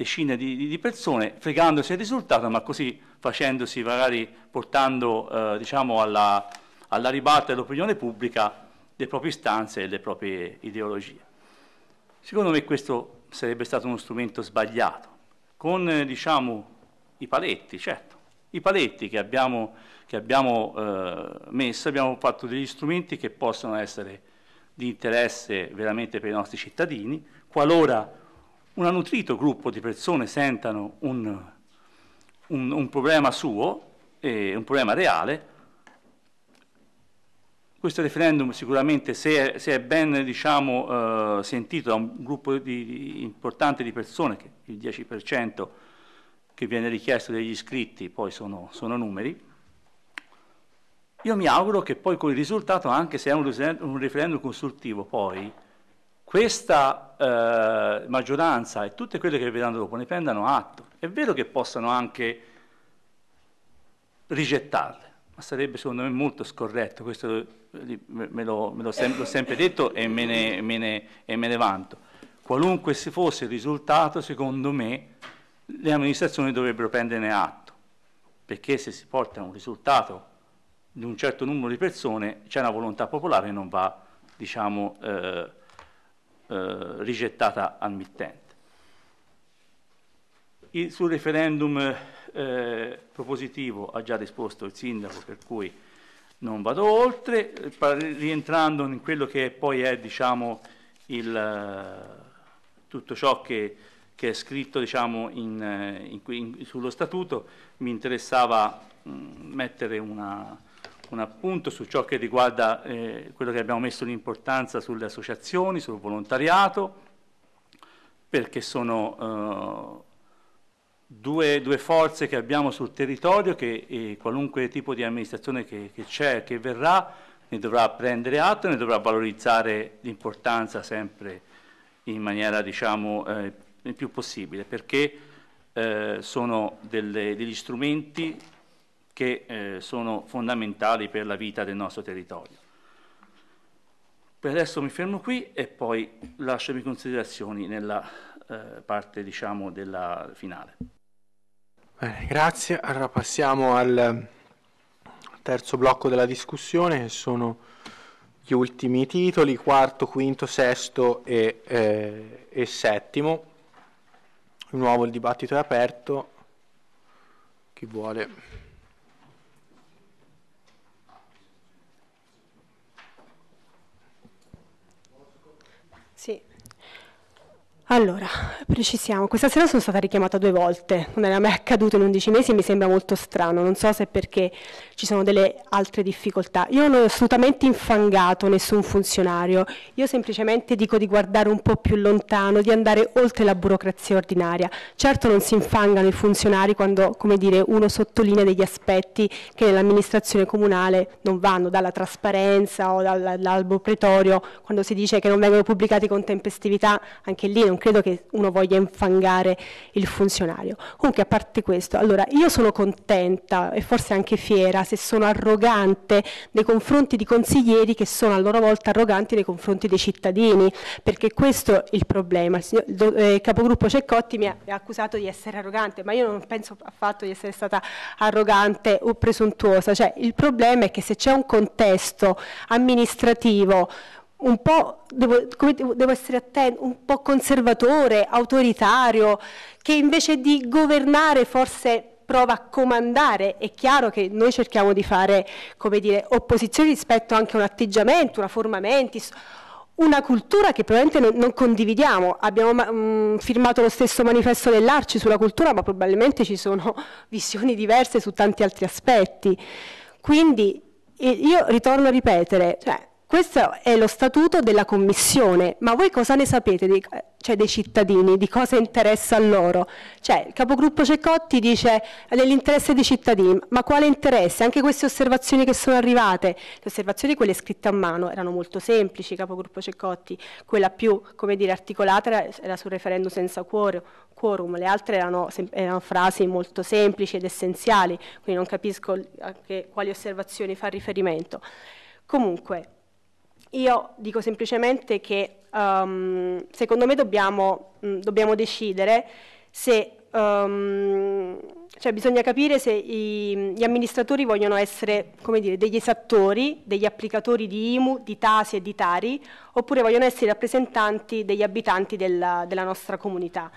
decine di, di persone, fregandosi del risultato, ma così facendosi magari portando eh, diciamo alla, alla ribalta dell'opinione pubblica le proprie istanze e le proprie ideologie. Secondo me questo sarebbe stato uno strumento sbagliato, con eh, diciamo, i paletti, certo, i paletti che abbiamo, che abbiamo eh, messo, abbiamo fatto degli strumenti che possono essere di interesse veramente per i nostri cittadini, qualora un nutrito gruppo di persone sentano un, un, un problema suo, eh, un problema reale, questo referendum sicuramente, se è, se è ben diciamo, eh, sentito da un gruppo di, di, importante di persone, che il 10% che viene richiesto dagli iscritti poi sono, sono, numeri, io mi auguro che poi con il risultato, anche se è un referendum consultivo, poi questa eh, maggioranza e tutte quelle che vedranno dopo ne prendano atto. È vero che possano anche rigettarle, ma sarebbe secondo me molto scorretto, questo eh, me, lo, me lo sem- l'ho sempre detto e me ne, me, ne, e me ne vanto. Qualunque fosse il risultato, secondo me, le amministrazioni dovrebbero prenderne atto, perché se si porta a un risultato di un certo numero di persone c'è una volontà popolare che non va, diciamo, eh, eh, rigettata al mittente. Il, sul referendum eh, propositivo ha già risposto il sindaco, per cui non vado oltre, rientrando in quello che poi è diciamo, il, tutto ciò che, che è scritto diciamo, in, eh, in, in, sullo statuto, mi interessava mh, mettere una, un appunto su ciò che riguarda eh, quello che abbiamo messo l'importanza sulle associazioni, sul volontariato, perché sono eh, due, due, forze che abbiamo sul territorio che eh, qualunque tipo di amministrazione che c'è, che, che verrà, ne dovrà prendere atto e ne dovrà valorizzare l'importanza sempre in maniera diciamo eh, il più possibile, perché eh, sono delle, degli strumenti che eh, sono fondamentali per la vita del nostro territorio. Per adesso mi fermo qui e poi lascio le mie considerazioni nella eh, parte diciamo, della finale. Bene, grazie. Allora passiamo al terzo blocco della discussione che sono gli ultimi titoli, quarto, quinto, sesto e, eh, e settimo. Di nuovo il dibattito è aperto. Chi vuole. Allora, precisiamo, questa sera sono stata richiamata due volte, non era mai accaduto in 11 mesi e mi sembra molto strano, non so se è perché ci sono delle altre difficoltà. Io non ho assolutamente infangato nessun funzionario, io semplicemente dico di guardare un po' più lontano, di andare oltre la burocrazia ordinaria. Certo non si infangano i funzionari quando, come dire, uno sottolinea degli aspetti che nell'amministrazione comunale non vanno, dalla trasparenza o dall'albo pretorio, quando si dice che non vengono pubblicati con tempestività, anche lì non credo che uno voglia infangare il funzionario. Comunque, a parte questo, allora io sono contenta e forse anche fiera se sono arrogante nei confronti di consiglieri che sono a loro volta arroganti nei confronti dei cittadini, perché questo è il problema. Il, signor, do, eh, capogruppo Ceccotti mi ha, mi ha accusato di essere arrogante, ma io non penso affatto di essere stata arrogante o presuntuosa. Cioè, il problema è che se c'è un contesto amministrativo un po' devo, devo essere attento, un po' conservatore, autoritario, che invece di governare forse prova a comandare. È chiaro che noi cerchiamo di fare, come dire, opposizione rispetto anche a un atteggiamento, una forma mentis, una cultura che probabilmente non, non condividiamo. Abbiamo mh, mm, firmato lo stesso manifesto dell'Arci sulla cultura, ma probabilmente ci sono visioni diverse su tanti altri aspetti. Quindi io ritorno a ripetere, cioè, questo è lo statuto della commissione, ma voi cosa ne sapete di, cioè dei cittadini, di cosa interessa a loro? Cioè, il capogruppo Cecotti dice nell'interesse dei cittadini, ma quale interesse? Anche queste osservazioni che sono arrivate, le osservazioni quelle scritte a mano erano molto semplici, capogruppo Cecotti, quella più, come dire, articolata era, era sul referendum senza cuore, quorum, le altre erano, erano frasi molto semplici ed essenziali, quindi non capisco a eh, quali osservazioni fa riferimento. Comunque, io dico semplicemente che um, secondo me dobbiamo, mh, mm, dobbiamo decidere se Um, cioè bisogna capire se i, gli amministratori vogliono essere dire, degli esattori, degli applicatori di IMU, di TASI e di TARI, oppure vogliono essere rappresentanti degli abitanti della, della nostra comunità.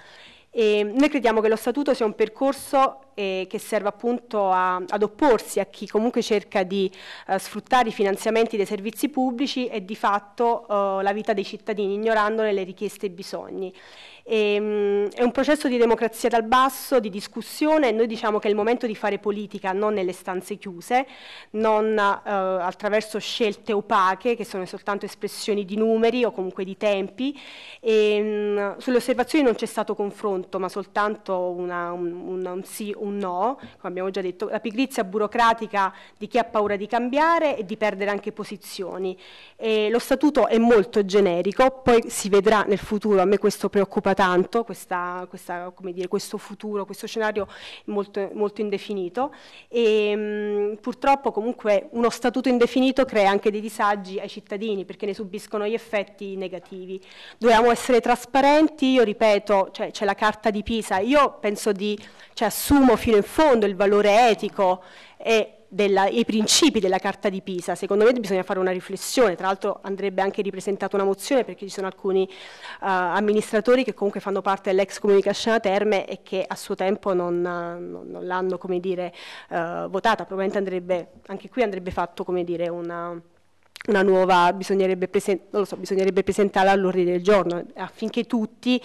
E ehm, noi crediamo che lo statuto sia un percorso eh, che serve appunto a, ad opporsi a chi comunque cerca di eh, sfruttare i finanziamenti dei servizi pubblici e di fatto eh, la vita dei cittadini, ignorandone le richieste e i bisogni. E, ehm, mh, è un processo di democrazia dal basso, di discussione, noi diciamo che è il momento di fare politica non nelle stanze chiuse, non eh, attraverso scelte opache che sono soltanto espressioni di numeri o comunque di tempi. E, ehm, mh, sulle osservazioni non c'è stato confronto, ma soltanto una, un, un, un sì, un no, come abbiamo già detto, la pigrizia burocratica di chi ha paura di cambiare e di perdere anche posizioni. E, lo statuto è molto generico, poi si vedrà nel futuro, a me questo preoccupa tanto questa, questa, dire, questo futuro, questo scenario molto, molto indefinito e ehm, mh, purtroppo comunque uno statuto indefinito crea anche dei disagi ai cittadini perché ne subiscono gli effetti negativi. Dobbiamo essere trasparenti, io ripeto, cioè, c'è cioè, la carta di Pisa, io penso di, cioè, assumo fino in fondo il valore etico e della, i principi della Carta di Pisa. Secondo me bisogna fare una riflessione, tra l'altro andrebbe anche ripresentata una mozione perché ci sono alcuni uh, amministratori che comunque fanno parte dell'ex Comunicazione Terme e che a suo tempo non, non, non l'hanno uh, votata, probabilmente andrebbe, anche qui andrebbe fatto dire, una una nuova, bisognerebbe, present, so, bisognerebbe presentarla all'ordine del giorno affinché tutti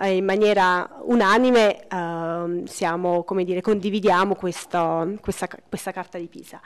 eh, in maniera unanime eh, siamo, dire, condividiamo questo, questa, questa, carta di Pisa.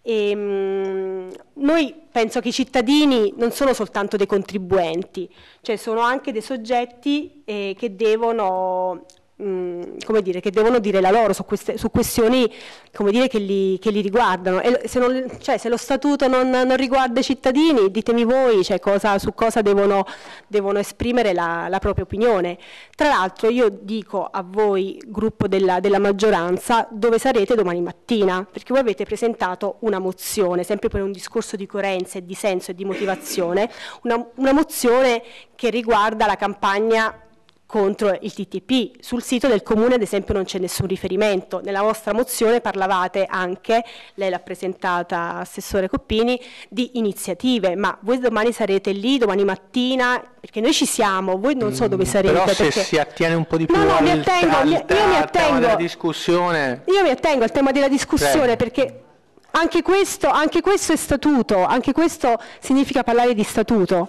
E, ehm, mh, noi penso che i cittadini non sono soltanto dei contribuenti, cioè sono anche dei soggetti eh, che devono come dire, che devono dire la loro su, queste, su questioni come dire, che, li, che li riguardano. E se, non, cioè, se lo statuto non, non, riguarda i cittadini, ditemi voi cioè, cosa, su cosa devono, devono esprimere la, la, propria opinione. Tra l'altro io dico a voi, gruppo della, della maggioranza, dove sarete domani mattina, perché voi avete presentato una mozione, sempre per un discorso di coerenza e di senso e di motivazione, una, una mozione che riguarda la campagna contro il TTP. Sul sito del comune ad esempio non c'è nessun riferimento, nella vostra mozione parlavate anche, lei l'ha presentata Assessore Coppini, di iniziative, ma voi domani sarete lì, domani mattina, perché noi ci siamo, voi non so dove mm, sarete. Però se perché... si attiene un po' di più no, no, al, mi attengo, al, mi, io mi attengo, tema discussione. Io mi attengo al tema della discussione Prego. perché... Anche questo, anche questo è statuto, anche questo significa parlare di statuto.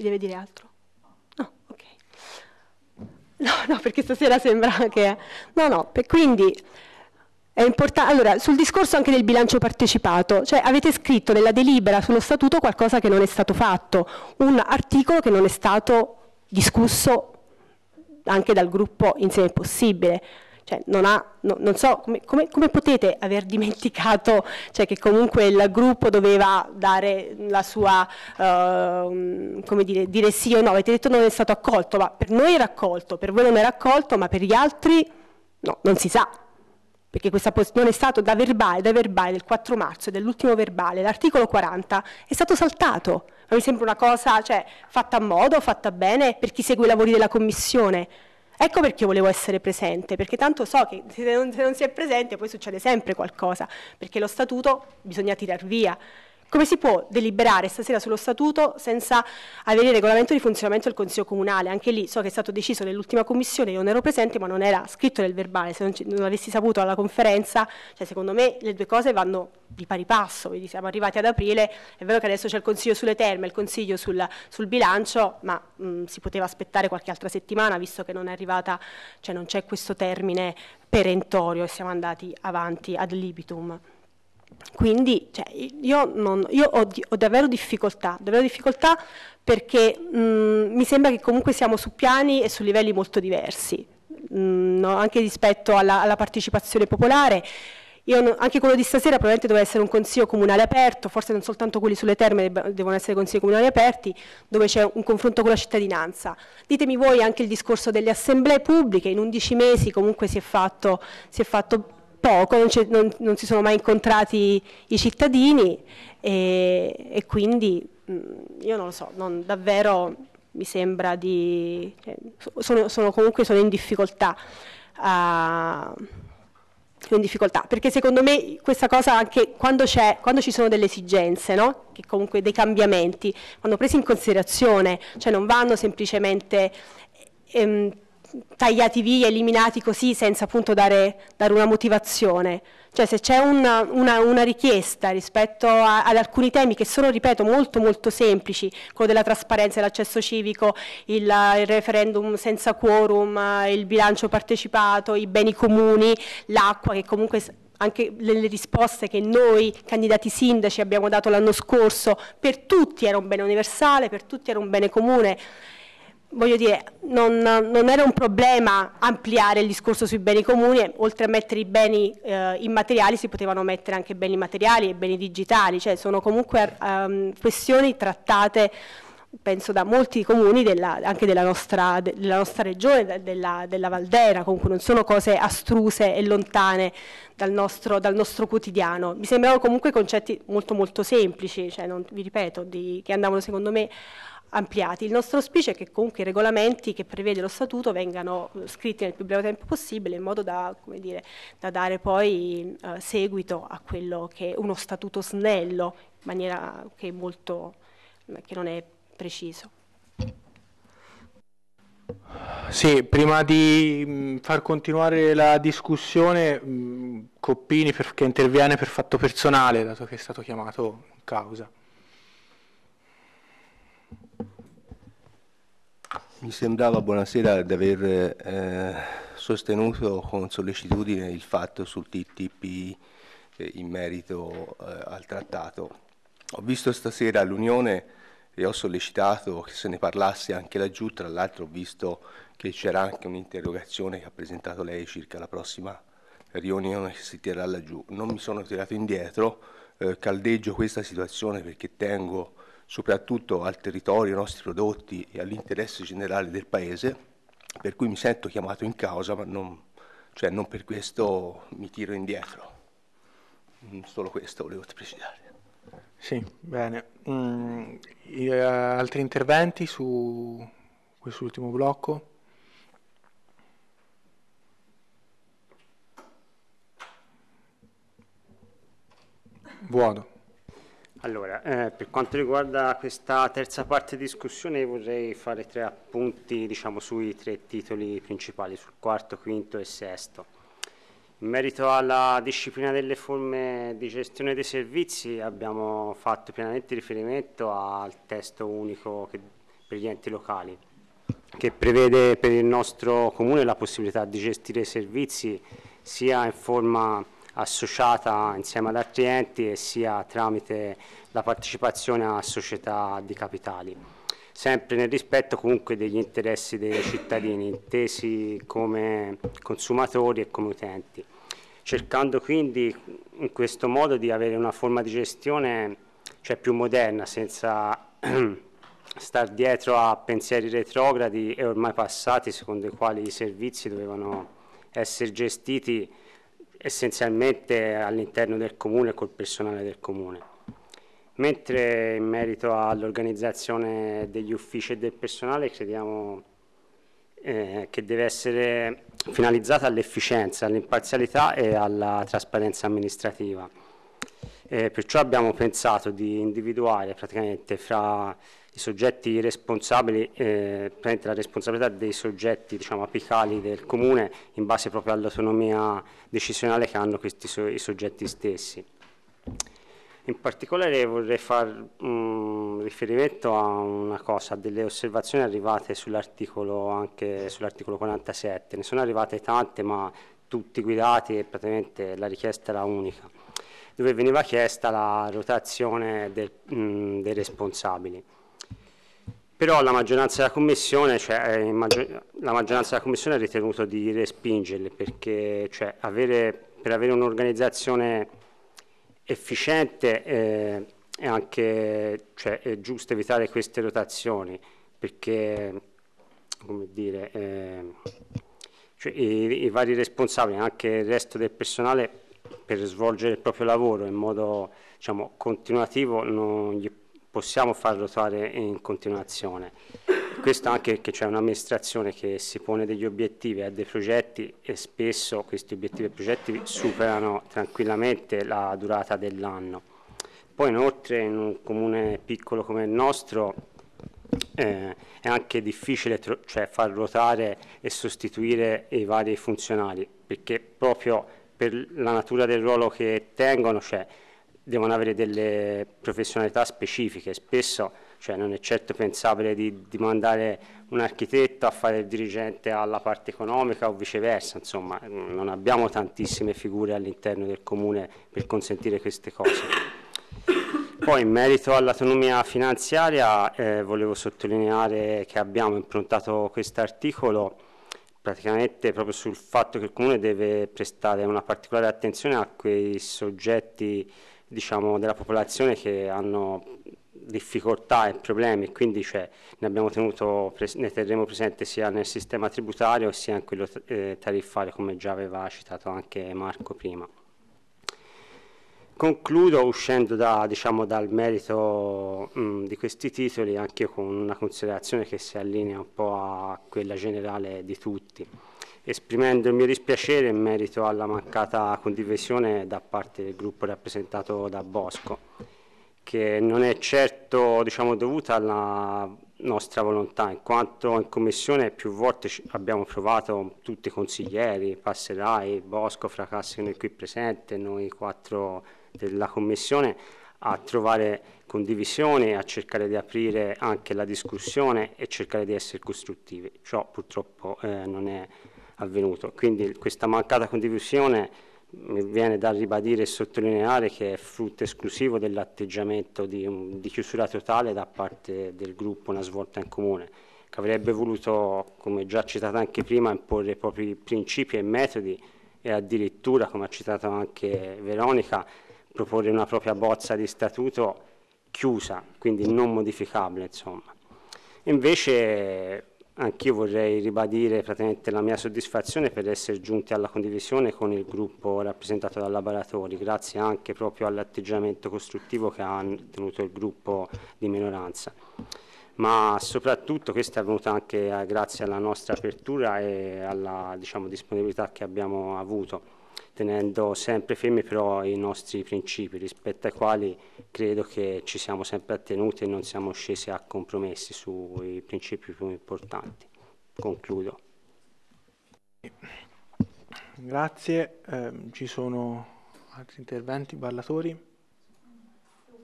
Mi deve dire altro? No, ok. No, no, perché stasera sembra che... No, no, quindi è importante... Allora, sul discorso anche del bilancio partecipato, cioè avete scritto nella delibera sullo statuto qualcosa che non è stato fatto, un articolo che non è stato discusso anche dal gruppo Insieme sé possibile cioè non, ha, no, non so come, come, come, potete aver dimenticato cioè, che comunque il gruppo doveva dare la sua, uh, come dire, dire sì o no, avete detto non è stato accolto, ma per noi era accolto, per voi non era accolto, ma per gli altri no, non si sa. Perché questa posizione è stata da verbale, da verbale del 4 marzo, dell'ultimo verbale, l'articolo 40 è stato saltato. Ma mi sembra una cosa cioè, fatta a modo, fatta bene per chi segue i lavori della Commissione Ecco perché volevo essere presente, perché tanto so che se non, se non si è presente poi succede sempre qualcosa, perché lo statuto bisogna tirar via. Come si può deliberare stasera sullo statuto senza avere il regolamento di funzionamento del Consiglio Comunale? Anche lì so che è stato deciso nell'ultima commissione, io non ero presente ma non era scritto nel verbale, se non, non avessi saputo alla conferenza, cioè secondo me le due cose vanno di pari passo, siamo arrivati ad aprile, è vero che adesso c'è il Consiglio sulle terme, il Consiglio sul, sul bilancio, ma mh, mm, si poteva aspettare qualche altra settimana visto che non è arrivata, cioè non c'è questo termine perentorio e siamo andati avanti ad libitum. Quindi cioè, io, non, io ho, ho, davvero difficoltà, davvero difficoltà perché mh, mm, mi sembra che comunque siamo su piani e su livelli molto diversi, mh, mm, no? anche rispetto alla, alla partecipazione popolare. Io, anche quello di stasera probabilmente doveva essere un consiglio comunale aperto, forse non soltanto quelli sulle terme devono essere consigli comunali aperti, dove c'è un confronto con la cittadinanza. Ditemi voi anche il discorso delle assemblee pubbliche, in 11 mesi comunque si è fatto, si è fatto poco, non, non, non, si sono mai incontrati i cittadini e, e quindi mh, mm, io non lo so, non, davvero mi sembra di... Cioè, sono, sono, comunque sono in difficoltà. Uh, in difficoltà, perché secondo me questa cosa anche quando, quando ci sono delle esigenze, no? che comunque dei cambiamenti, vanno presi in considerazione, cioè non vanno semplicemente ehm, tagliati via, eliminati così senza appunto dare, dare una motivazione. Cioè se c'è una, una, una, richiesta rispetto a, ad alcuni temi che sono, ripeto, molto molto semplici, quello della trasparenza e l'accesso civico, il, il, referendum senza quorum, il bilancio partecipato, i beni comuni, l'acqua che comunque anche le, le risposte che noi candidati sindaci abbiamo dato l'anno scorso, per tutti era un bene universale, per tutti era un bene comune voglio dire, non, non, era un problema ampliare il discorso sui beni comuni, oltre a mettere i beni eh, immateriali si potevano mettere anche beni materiali e beni digitali, cioè sono comunque um, questioni trattate penso da molti comuni della, anche della nostra, della nostra regione, della, della, Valdera, comunque non sono cose astruse e lontane dal nostro, dal nostro quotidiano. Mi sembrano comunque concetti molto molto semplici, cioè non, vi ripeto, di, che andavano secondo me ampliati. Il nostro auspicio è che comunque i regolamenti che prevede lo statuto vengano eh, scritti nel più breve tempo possibile in modo da, dire, da dare poi eh, seguito a quello che è uno statuto snello in maniera che, è molto, eh, che non è preciso. Sì, prima di mm, far continuare la discussione, mm, Coppini perché interviene per fatto personale, dato che è stato chiamato in causa. Mi sembrava buonasera di aver eh, sostenuto con sollecitudine il fatto sul TTP eh, in merito eh, al trattato. Ho visto stasera l'Unione e ho sollecitato che se ne parlasse anche laggiù, tra l'altro ho visto che c'era anche un'interrogazione che ha presentato lei circa la prossima riunione che si terrà laggiù. Non mi sono tirato indietro, eh, caldeggio questa situazione perché tengo soprattutto al territorio, ai nostri prodotti e all'interesse generale del Paese, per cui mi sento chiamato in causa, ma non, cioè non per questo mi tiro indietro. Mm, solo questo volevo precisare. Sì, bene. Mm, eh, altri interventi su quest'ultimo blocco? Buono. Allora, eh, per quanto riguarda questa terza parte di discussione vorrei fare tre appunti diciamo, sui tre titoli principali, sul quarto, quinto e sesto. In merito alla disciplina delle forme di gestione dei servizi abbiamo fatto pienamente riferimento al testo unico che, per gli enti locali che prevede per il nostro comune la possibilità di gestire i servizi sia in forma associata insieme ad altri enti e sia tramite la partecipazione a società di capitali sempre nel rispetto comunque degli interessi dei cittadini, intesi come consumatori e come utenti, cercando quindi in questo modo di avere una forma di gestione cioè, più moderna, senza star dietro a pensieri retrogradi e ormai passati secondo i quali i servizi dovevano essere gestiti essenzialmente all'interno del comune e col personale del comune. Mentre in merito all'organizzazione degli uffici e del personale crediamo eh, che deve essere finalizzata all'efficienza, all'imparzialità e alla trasparenza amministrativa. Eh, perciò abbiamo pensato di individuare praticamente fra i soggetti responsabili, eh, la responsabilità dei soggetti diciamo, apicali del comune in base proprio all'autonomia decisionale che hanno questi so i soggetti stessi. In particolare vorrei fare mm, riferimento a una cosa, a delle osservazioni arrivate sull'articolo anche 47, ne sono arrivate tante ma tutti guidati e praticamente la richiesta era unica, dove veniva chiesta la rotazione del, um, dei responsabili però la maggioranza della Commissione, cioè, eh, la maggioranza della commissione ha ritenuto di respingerli perché cioè, avere, per avere un'organizzazione efficiente eh, è anche cioè, è giusto evitare queste rotazioni perché come dire, eh, cioè, i, i, vari responsabili, anche il resto del personale per svolgere il proprio lavoro in modo diciamo, continuativo non gli possiamo far ruotare in continuazione. Questo anche perché c'è un'amministrazione che si pone degli obiettivi e dei progetti e spesso questi obiettivi e progetti superano tranquillamente la durata dell'anno. Poi inoltre in un comune piccolo come il nostro eh, è anche difficile cioè, far ruotare e sostituire i vari funzionari perché proprio per la natura del ruolo che tengono c'è cioè, devono avere delle professionalità specifiche, spesso cioè, non è certo pensabile di, di mandare un architetto a fare il dirigente alla parte economica o viceversa, insomma non abbiamo tantissime figure all'interno del comune per consentire queste cose. Poi in merito all'autonomia finanziaria eh, volevo sottolineare che abbiamo improntato questo articolo praticamente proprio sul fatto che il comune deve prestare una particolare attenzione a quei soggetti diciamo, della popolazione che hanno difficoltà e problemi, quindi cioè, ne abbiamo tenuto, ne terremo presente sia nel sistema tributario sia in quello eh, tariffario come già aveva citato anche Marco prima. Concludo uscendo da, diciamo, dal merito mh, mm, di questi titoli anche con una considerazione che si allinea un po' a quella generale di tutti esprimendo il mio dispiacere in merito alla mancata condivisione da parte del gruppo rappresentato da Bosco, che non è certo diciamo, dovuta alla nostra volontà, in quanto in Commissione più volte abbiamo provato tutti i consiglieri, Passerai, Bosco, Fracassi noi qui presente, noi quattro della Commissione, a trovare condivisioni, a cercare di aprire anche la discussione e cercare di essere costruttivi. Ciò purtroppo eh, non è avvenuto. Quindi questa mancata condivisione mi viene da ribadire e sottolineare che è frutto esclusivo dell'atteggiamento di, di, chiusura totale da parte del gruppo Una svolta in comune, che avrebbe voluto, come già citato anche prima, imporre i propri principi e metodi e addirittura, come ha citato anche Veronica, proporre una propria bozza di statuto chiusa, quindi non modificabile. Insomma. Invece Anch'io vorrei ribadire praticamente la mia soddisfazione per essere giunti alla condivisione con il gruppo rappresentato da Laboratori, grazie anche proprio all'atteggiamento costruttivo che ha tenuto il gruppo di minoranza. Ma soprattutto questo è avvenuto anche eh, grazie alla nostra apertura e alla diciamo, disponibilità che abbiamo avuto tenendo sempre fermi però i nostri principi rispetto ai quali credo che ci siamo sempre attenuti e non siamo scesi a compromessi sui principi più importanti. Concludo. Grazie, eh, ci sono altri interventi, ballatori? Con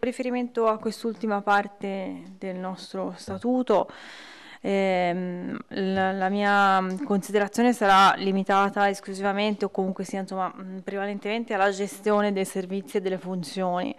riferimento a quest'ultima parte del nostro statuto, eh, la, la, mia mm, considerazione sarà limitata esclusivamente o comunque sia, insomma, mm, prevalentemente alla gestione dei servizi e delle funzioni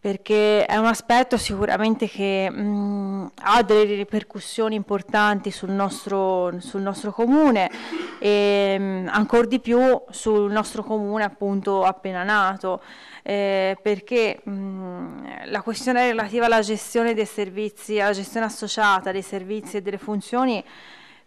perché è un aspetto sicuramente che mh, ha delle ripercussioni importanti sul nostro, sul nostro comune e mh, ancora di più sul nostro comune appunto appena nato, eh, perché mh, la questione relativa alla gestione dei servizi, alla gestione associata dei servizi e delle funzioni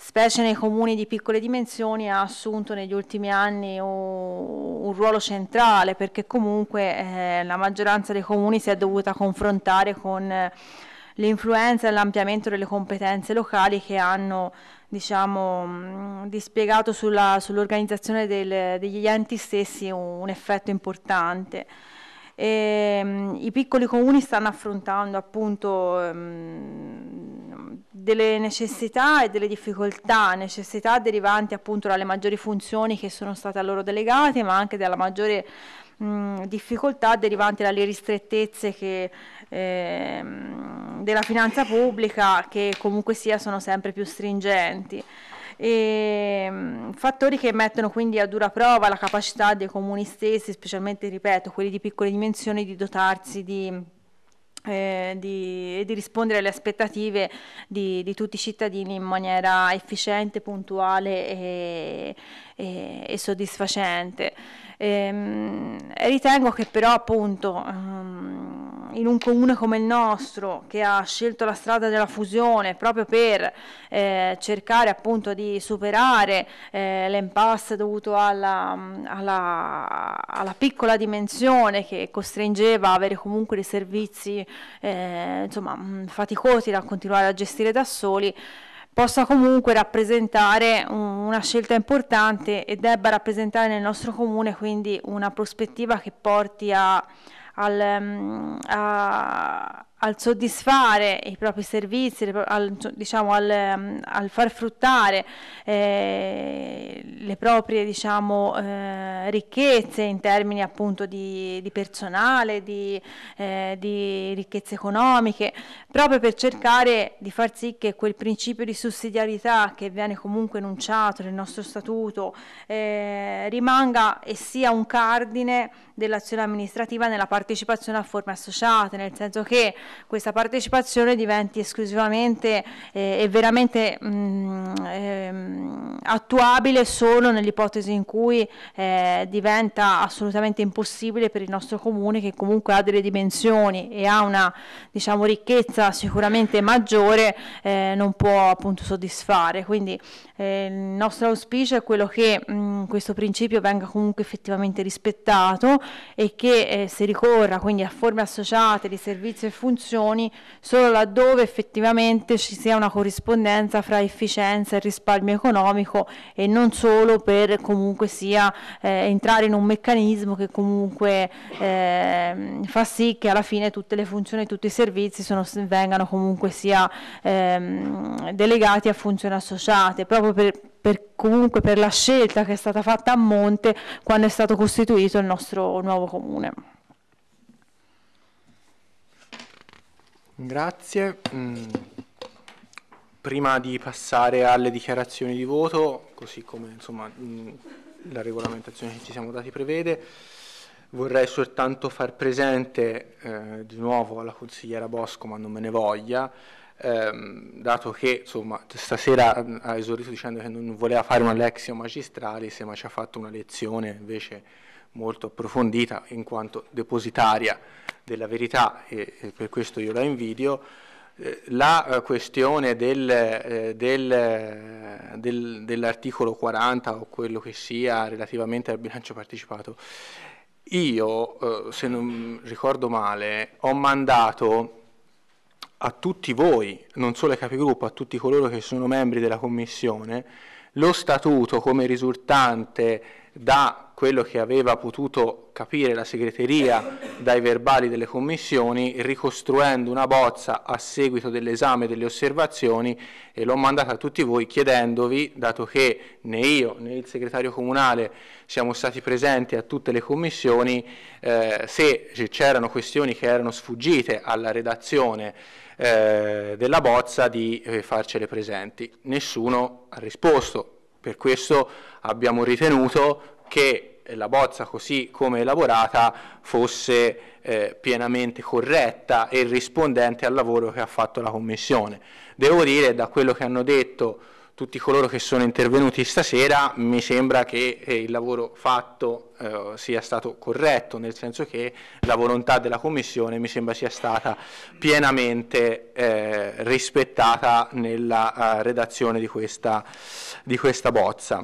specie nei comuni di piccole dimensioni, ha assunto negli ultimi anni un, ruolo centrale perché comunque eh, la maggioranza dei comuni si è dovuta confrontare con eh, l'influenza e l'ampliamento delle competenze locali che hanno diciamo, dispiegato sull'organizzazione sull degli enti stessi un, un effetto importante. E, ehm, I piccoli comuni stanno affrontando appunto ehm, delle necessità e delle difficoltà, necessità derivanti appunto dalle maggiori funzioni che sono state a loro delegate, ma anche dalla maggiore mh, difficoltà derivanti dalle ristrettezze che, eh, della finanza pubblica che comunque sia sono sempre più stringenti. E, ehm, fattori che mettono quindi a dura prova la capacità dei comuni stessi, specialmente, ripeto, quelli di piccole dimensioni, di dotarsi di eh, e di, di, rispondere alle aspettative di, di, tutti i cittadini in maniera efficiente, puntuale e, e, e soddisfacente. Ehm, ritengo che però appunto ehm, in un comune come il nostro che ha scelto la strada della fusione proprio per eh, cercare appunto di superare eh, l'impasse dovuto alla, alla, alla, piccola dimensione che costringeva a avere comunque dei servizi eh, insomma faticosi da continuare a gestire da soli possa comunque rappresentare una scelta importante e debba rappresentare nel nostro comune quindi una prospettiva che porti a, al, mm, a al soddisfare i propri servizi, al, diciamo, al, ehm, al far fruttare eh, le proprie diciamo, eh, ricchezze in termini appunto di, di personale, di, eh, di, ricchezze economiche, proprio per cercare di far sì che quel principio di sussidiarietà che viene comunque enunciato nel nostro statuto eh, rimanga e sia un cardine dell'azione amministrativa nella partecipazione a forme associate, nel senso che questa partecipazione diventi esclusivamente eh, e veramente mh, mm, ehm, attuabile solo nell'ipotesi in cui eh, diventa assolutamente impossibile per il nostro comune che comunque ha delle dimensioni e ha una diciamo, ricchezza sicuramente maggiore, eh, non può appunto soddisfare. Quindi eh, il nostro auspicio è quello che mh, mm, questo principio venga comunque effettivamente rispettato e che eh, si ricorra quindi a forme associate di servizi e funzioni funzioni solo laddove effettivamente ci sia una corrispondenza fra efficienza e risparmio economico e non solo per comunque sia eh, entrare in un meccanismo che comunque eh, fa sì che alla fine tutte le funzioni, tutti i servizi sono, vengano comunque sia ehm, delegati a funzioni associate, proprio per, per, comunque per la scelta che è stata fatta a monte quando è stato costituito il nostro nuovo comune. Grazie. Mm. Prima di passare alle dichiarazioni di voto, così come insomma, mm, la regolamentazione che ci siamo dati prevede, vorrei soltanto far presente eh, di nuovo alla consigliera Bosco, ma non me ne voglia, ehm, dato che insomma, stasera mm, ha esordito dicendo che non voleva fare una lezione magistrale, ma ci ha fatto una lezione invece molto approfondita in quanto depositaria della verità e, e per questo io la invidio, eh, la eh, questione del, eh, del, eh, del, dell'articolo 40 o quello che sia relativamente al bilancio partecipato. Io, eh, se non ricordo male, ho mandato a tutti voi, non solo ai capigruppo, a tutti coloro che sono membri della Commissione, lo statuto come risultante da quello che aveva potuto capire la segreteria dai verbali delle commissioni, ricostruendo una bozza a seguito dell'esame delle osservazioni e l'ho mandata a tutti voi chiedendovi, dato che né io né il segretario comunale siamo stati presenti a tutte le commissioni, eh, se c'erano questioni che erano sfuggite alla redazione eh, della bozza di eh, farcele presenti. Nessuno ha risposto, per questo abbiamo ritenuto che la bozza così come elaborata fosse eh, pienamente corretta e rispondente al lavoro che ha fatto la Commissione. Devo dire, da quello che hanno detto tutti coloro che sono intervenuti stasera, mi sembra che eh, il lavoro fatto eh, sia stato corretto, nel senso che la volontà della Commissione mi sembra sia stata pienamente eh, rispettata nella eh, redazione di questa, di questa bozza.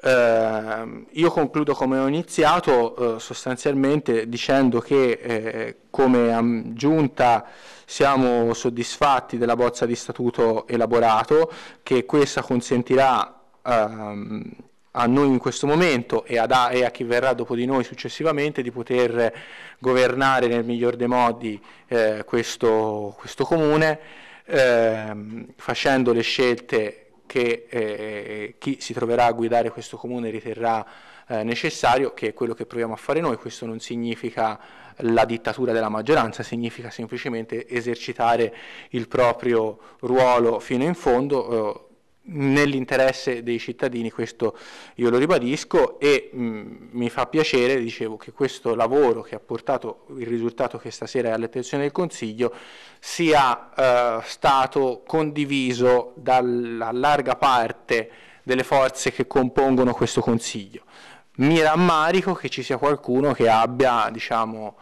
Eh, io concludo come ho iniziato eh, sostanzialmente dicendo che come giunta siamo soddisfatti della bozza di statuto elaborato che questa consentirà ehm, a noi in questo momento e, a, e a chi verrà dopo di noi successivamente di poter governare nel miglior dei modi eh, questo, questo, comune ehm, facendo le scelte che eh, chi si troverà a guidare questo comune riterrà eh, necessario, che è quello che proviamo a fare noi, questo non significa la dittatura della maggioranza, significa semplicemente esercitare il proprio ruolo fino in fondo. Eh, nell'interesse dei cittadini, questo io lo ribadisco e mh, mm, mi fa piacere, dicevo, che questo lavoro che ha portato il risultato che stasera è all'attenzione del Consiglio sia eh, stato condiviso dalla larga parte delle forze che compongono questo Consiglio mi rammarico che ci sia qualcuno che abbia, diciamo,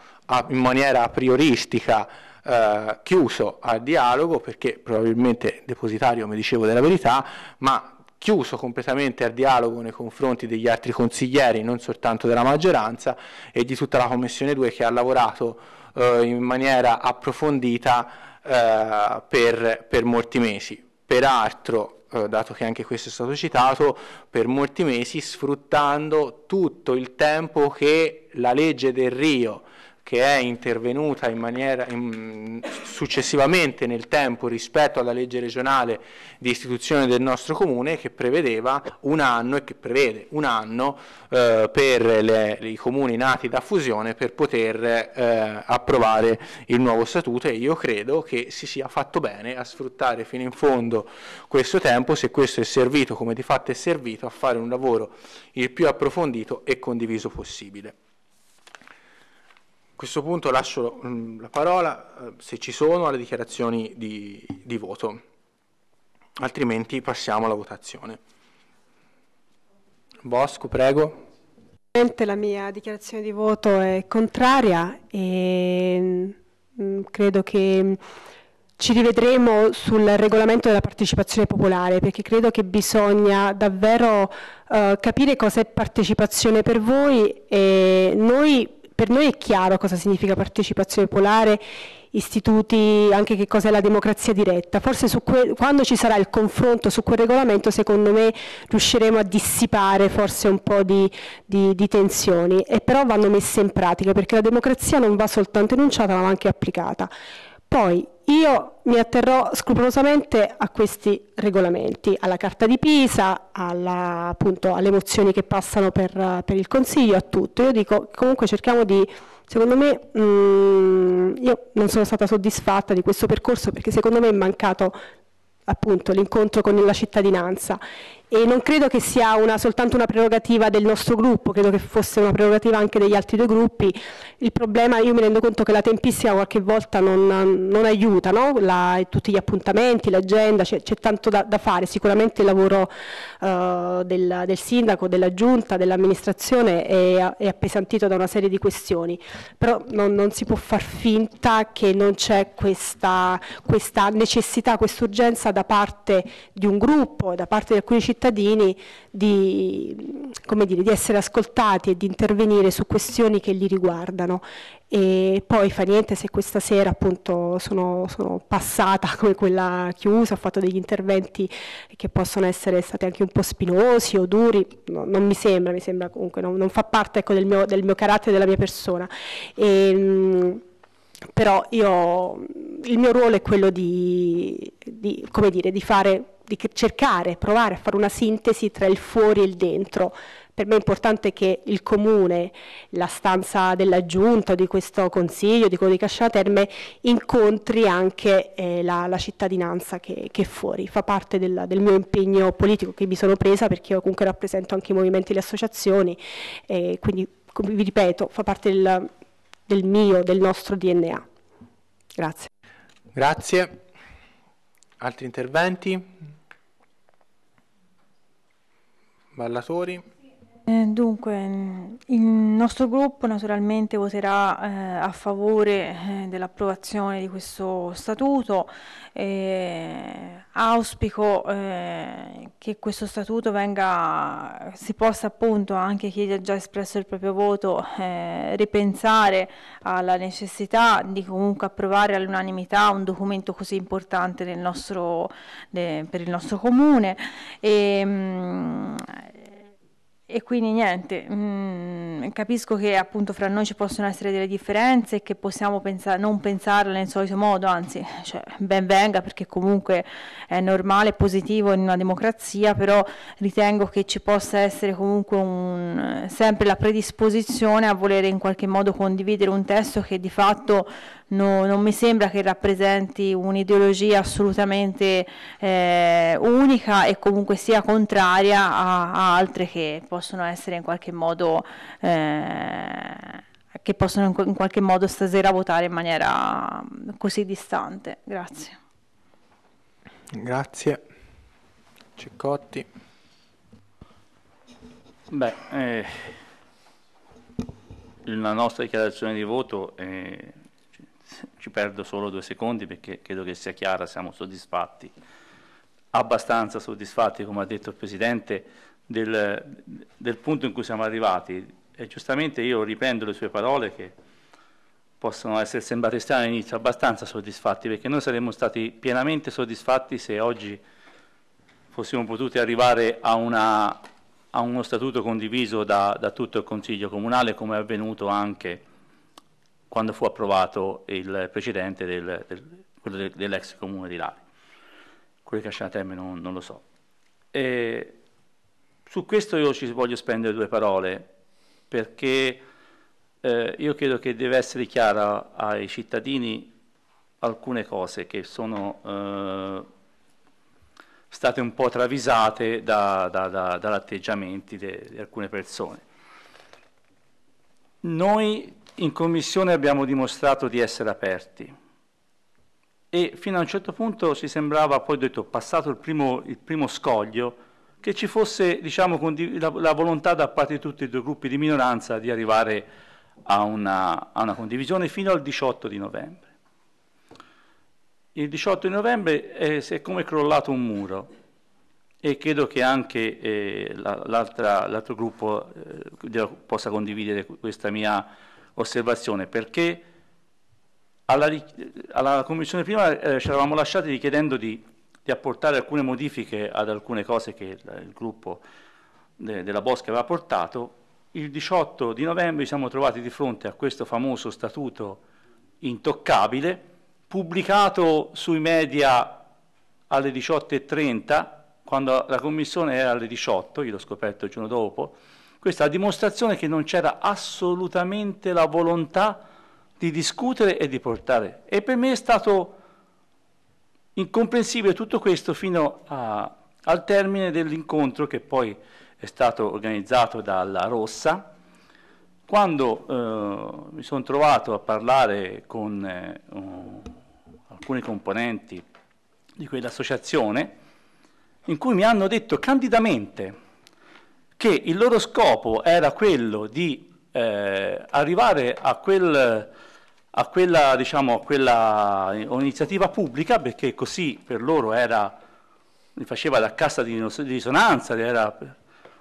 in maniera prioristica eh, chiuso al dialogo, perché probabilmente depositario mi dicevo della verità, ma chiuso completamente al dialogo nei confronti degli altri consiglieri, non soltanto della maggioranza e di tutta la Commissione 2 che ha lavorato eh, in maniera approfondita eh, per, per molti mesi. Peraltro eh, dato che anche questo è stato citato, per molti mesi sfruttando tutto il tempo che la legge del Rio che è intervenuta in maniera, in, successivamente nel tempo rispetto alla legge regionale di istituzione del nostro comune che prevedeva un anno e che prevede un anno eh, per le, i comuni nati da fusione per poter eh, approvare il nuovo statuto e io credo che si sia fatto bene a sfruttare fino in fondo questo tempo se questo è servito come di fatto è servito a fare un lavoro il più approfondito e condiviso possibile. A questo punto lascio mm, la parola, eh, se ci sono, alle dichiarazioni di, di voto, altrimenti passiamo alla votazione. Bosco, prego. La mia dichiarazione di voto è contraria e mm, mm, credo che ci rivedremo sul regolamento della partecipazione popolare perché credo che bisogna davvero eh, capire è partecipazione per voi e noi per noi è chiaro cosa significa partecipazione polare, istituti, anche che cos'è la democrazia diretta. Forse quando ci sarà il confronto su quel regolamento, secondo me riusciremo a dissipare forse un po' di, di, di tensioni, e però vanno messe in pratica, perché la democrazia non va soltanto enunciata ma anche applicata. Poi io mi atterrò scrupolosamente a questi regolamenti, alla Carta di Pisa, alla, appunto, alle mozioni che passano per, per, il Consiglio, a tutto. Io dico comunque cerchiamo di, secondo me, mh, mm, io non sono stata soddisfatta di questo percorso perché secondo me è mancato appunto l'incontro con la cittadinanza e non credo che sia una, soltanto una prerogativa del nostro gruppo, credo che fosse una prerogativa anche degli altri due gruppi. Il problema, io mi rendo conto che la tempistica qualche volta non, non aiuta, no? la, tutti gli appuntamenti, l'agenda, c'è, tanto da, da, fare, sicuramente il lavoro uh, del, del, sindaco, della giunta, dell'amministrazione è, è, appesantito da una serie di questioni, però non, non si può far finta che non c'è questa, questa necessità, questa urgenza da parte di un gruppo, da parte di alcuni cittadini cittadini di, dire, di essere ascoltati e di intervenire su questioni che li riguardano e poi fa niente se questa sera appunto sono, sono, passata come quella chiusa, ho fatto degli interventi che possono essere stati anche un po' spinosi o duri, no, non mi sembra, mi sembra comunque, non, non fa parte ecco, del, mio, del, mio, carattere, della mia persona. E, ehm, però io, il mio ruolo è quello di, di, dire, di fare di cercare, provare a fare una sintesi tra il fuori e il dentro. Per me è importante che il comune, la stanza della giunta, di questo consiglio, di quello di Cascia Terme, incontri anche eh, la, la, cittadinanza che, che, è fuori. Fa parte del, del, mio impegno politico che mi sono presa perché io comunque rappresento anche i movimenti e le associazioni, eh, quindi vi ripeto, fa parte del, del mio, del nostro DNA. Grazie. Grazie. Altri interventi? ballatori eh, dunque, mm, il nostro gruppo naturalmente voterà eh, a favore eh, dell'approvazione di questo statuto. Eh, auspico che questo statuto venga, si possa appunto, anche chi ha già espresso il proprio voto, eh, ripensare alla necessità di comunque approvare all'unanimità un documento così importante nostro, de, per il nostro comune. E, mh, mm, e quindi niente, mh, mm, capisco che appunto fra noi ci possono essere delle differenze e che possiamo pensa- non pensarle nel solito modo, anzi, cioè, ben venga perché comunque è normale, è positivo in una democrazia, però ritengo che ci possa essere comunque un, sempre la predisposizione a volere in qualche modo condividere un testo che di fatto no, non mi sembra che rappresenti un'ideologia assolutamente eh, unica e comunque sia contraria a, a, altre che possono essere in qualche modo eh, che possono in qualche modo stasera votare in maniera mm, così distante. Grazie. Grazie. Ciccotti. Beh, eh, la nostra dichiarazione di voto è ci perdo solo due secondi perché credo che sia chiara, siamo soddisfatti, abbastanza soddisfatti, come ha detto il Presidente, del, del punto in cui siamo arrivati. E giustamente io riprendo le sue parole che possono essere sembrate strane all'inizio, abbastanza soddisfatti, perché noi saremmo stati pienamente soddisfatti se oggi fossimo potuti arrivare a, una, a uno statuto condiviso da, da tutto il Consiglio Comunale, come è avvenuto anche quando fu approvato il precedente del, del, quello de, dell'ex comune di Lari. Quello di Cascianatemme non, non lo so. E su questo io ci voglio spendere due parole perché eh, io credo che deve essere chiara ai cittadini alcune cose che sono eh, state un po' travisate da, da, da, dall'atteggiamento di alcune persone. Noi in commissione abbiamo dimostrato di essere aperti e fino a un certo punto si sembrava, poi detto, passato il primo, il primo scoglio, che ci fosse diciamo, la, la, volontà da parte di tutti i due gruppi di minoranza di arrivare a una, a una condivisione fino al 18 di novembre. Il 18 di novembre è, è come crollato un muro e credo che anche eh, l'altro gruppo eh, possa condividere questa mia osservazione, perché alla, alla Commissione prima eh, ci eravamo lasciati richiedendo di, di, apportare alcune modifiche ad alcune cose che il, il gruppo de, della Bosca aveva portato. Il 18 di novembre ci siamo trovati di fronte a questo famoso statuto intoccabile, pubblicato sui media alle 18.30, quando la Commissione era alle 18, io l'ho scoperto il giorno dopo, questa è la dimostrazione che non c'era assolutamente la volontà di discutere e di portare. E per me è stato incomprensibile tutto questo fino a, al termine dell'incontro che poi è stato organizzato dalla Rossa, quando eh, mi sono trovato a parlare con eh, uh, alcuni componenti di quell'associazione, in cui mi hanno detto candidamente che il loro scopo era quello di eh, arrivare a, quel, a, quella, diciamo, a quella iniziativa pubblica, perché così per loro era, li faceva la cassa di risonanza, era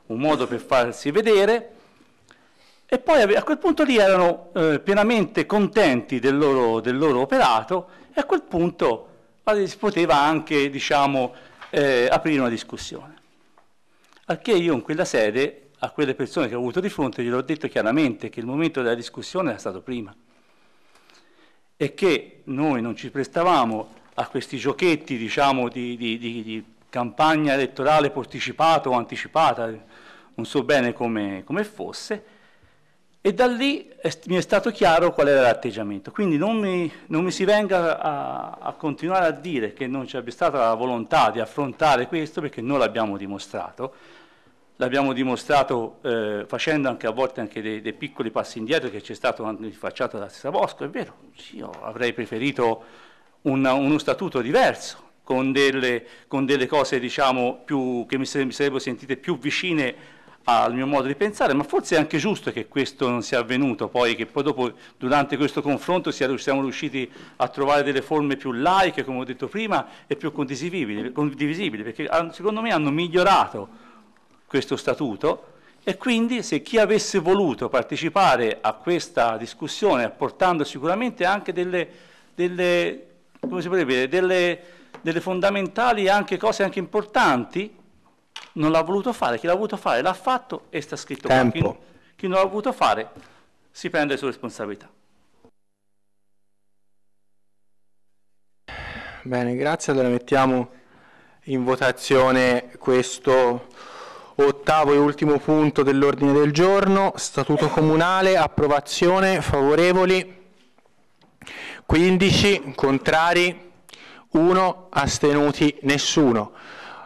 un modo per farsi vedere, e poi a quel punto lì erano eh, pienamente contenti del loro, del loro, operato e a quel punto si poteva anche diciamo, eh, aprire una discussione. Al che io in quella sede, a quelle persone che ho avuto di fronte, glielo ho detto chiaramente che il momento della discussione era stato prima e che noi non ci prestavamo a questi giochetti diciamo, di, di, di, di, campagna elettorale posticipata o anticipata, non so bene come, come fosse, e da lì è, mi è stato chiaro qual era l'atteggiamento. Quindi non mi, non mi si venga a, a, continuare a dire che non c'è stata la volontà di affrontare questo perché non l'abbiamo dimostrato. L'abbiamo dimostrato eh, facendo anche a volte anche dei, dei, piccoli passi indietro che c'è stato quando facciato da stessa Bosco, è vero, io avrei preferito un, uno statuto diverso, con delle, con delle, cose diciamo, più, che mi, sare, mi sarebbero sentite più vicine al mio modo di pensare, ma forse è anche giusto che questo non sia avvenuto, poi che poi dopo durante questo confronto siamo riusciti a trovare delle forme più laiche, come ho detto prima, e più condivisibili, condivisibili perché secondo me hanno migliorato questo statuto e quindi se chi avesse voluto partecipare a questa discussione apportando sicuramente anche delle, delle, delle, delle fondamentali anche cose anche importanti, non l'ha voluto fare, chi l'ha voluto fare l'ha fatto e sta scritto Tempo. Qua. Chi, chi non l'ha voluto fare si prende le sue responsabilità. Bene, grazie. Allora mettiamo in votazione questo ottavo e ultimo punto dell'ordine del giorno, statuto comunale, approvazione, favorevoli, 15, contrari, 1, astenuti, nessuno.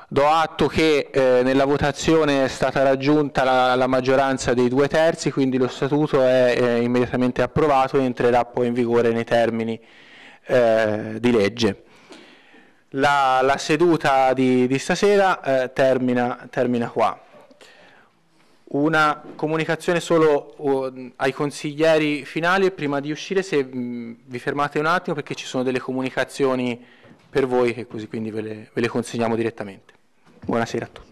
Do atto che eh, nella votazione è stata raggiunta la, la, maggioranza dei due terzi, quindi lo statuto è eh, immediatamente approvato e entrerà poi in vigore nei termini eh, di legge. La, la seduta di, di stasera eh, termina, termina, qua. Una comunicazione solo uh, ai consiglieri finali prima di uscire se mh, mm, vi fermate un attimo perché ci sono delle comunicazioni per voi che così quindi ve le, ve le consegniamo direttamente. Buenas tardes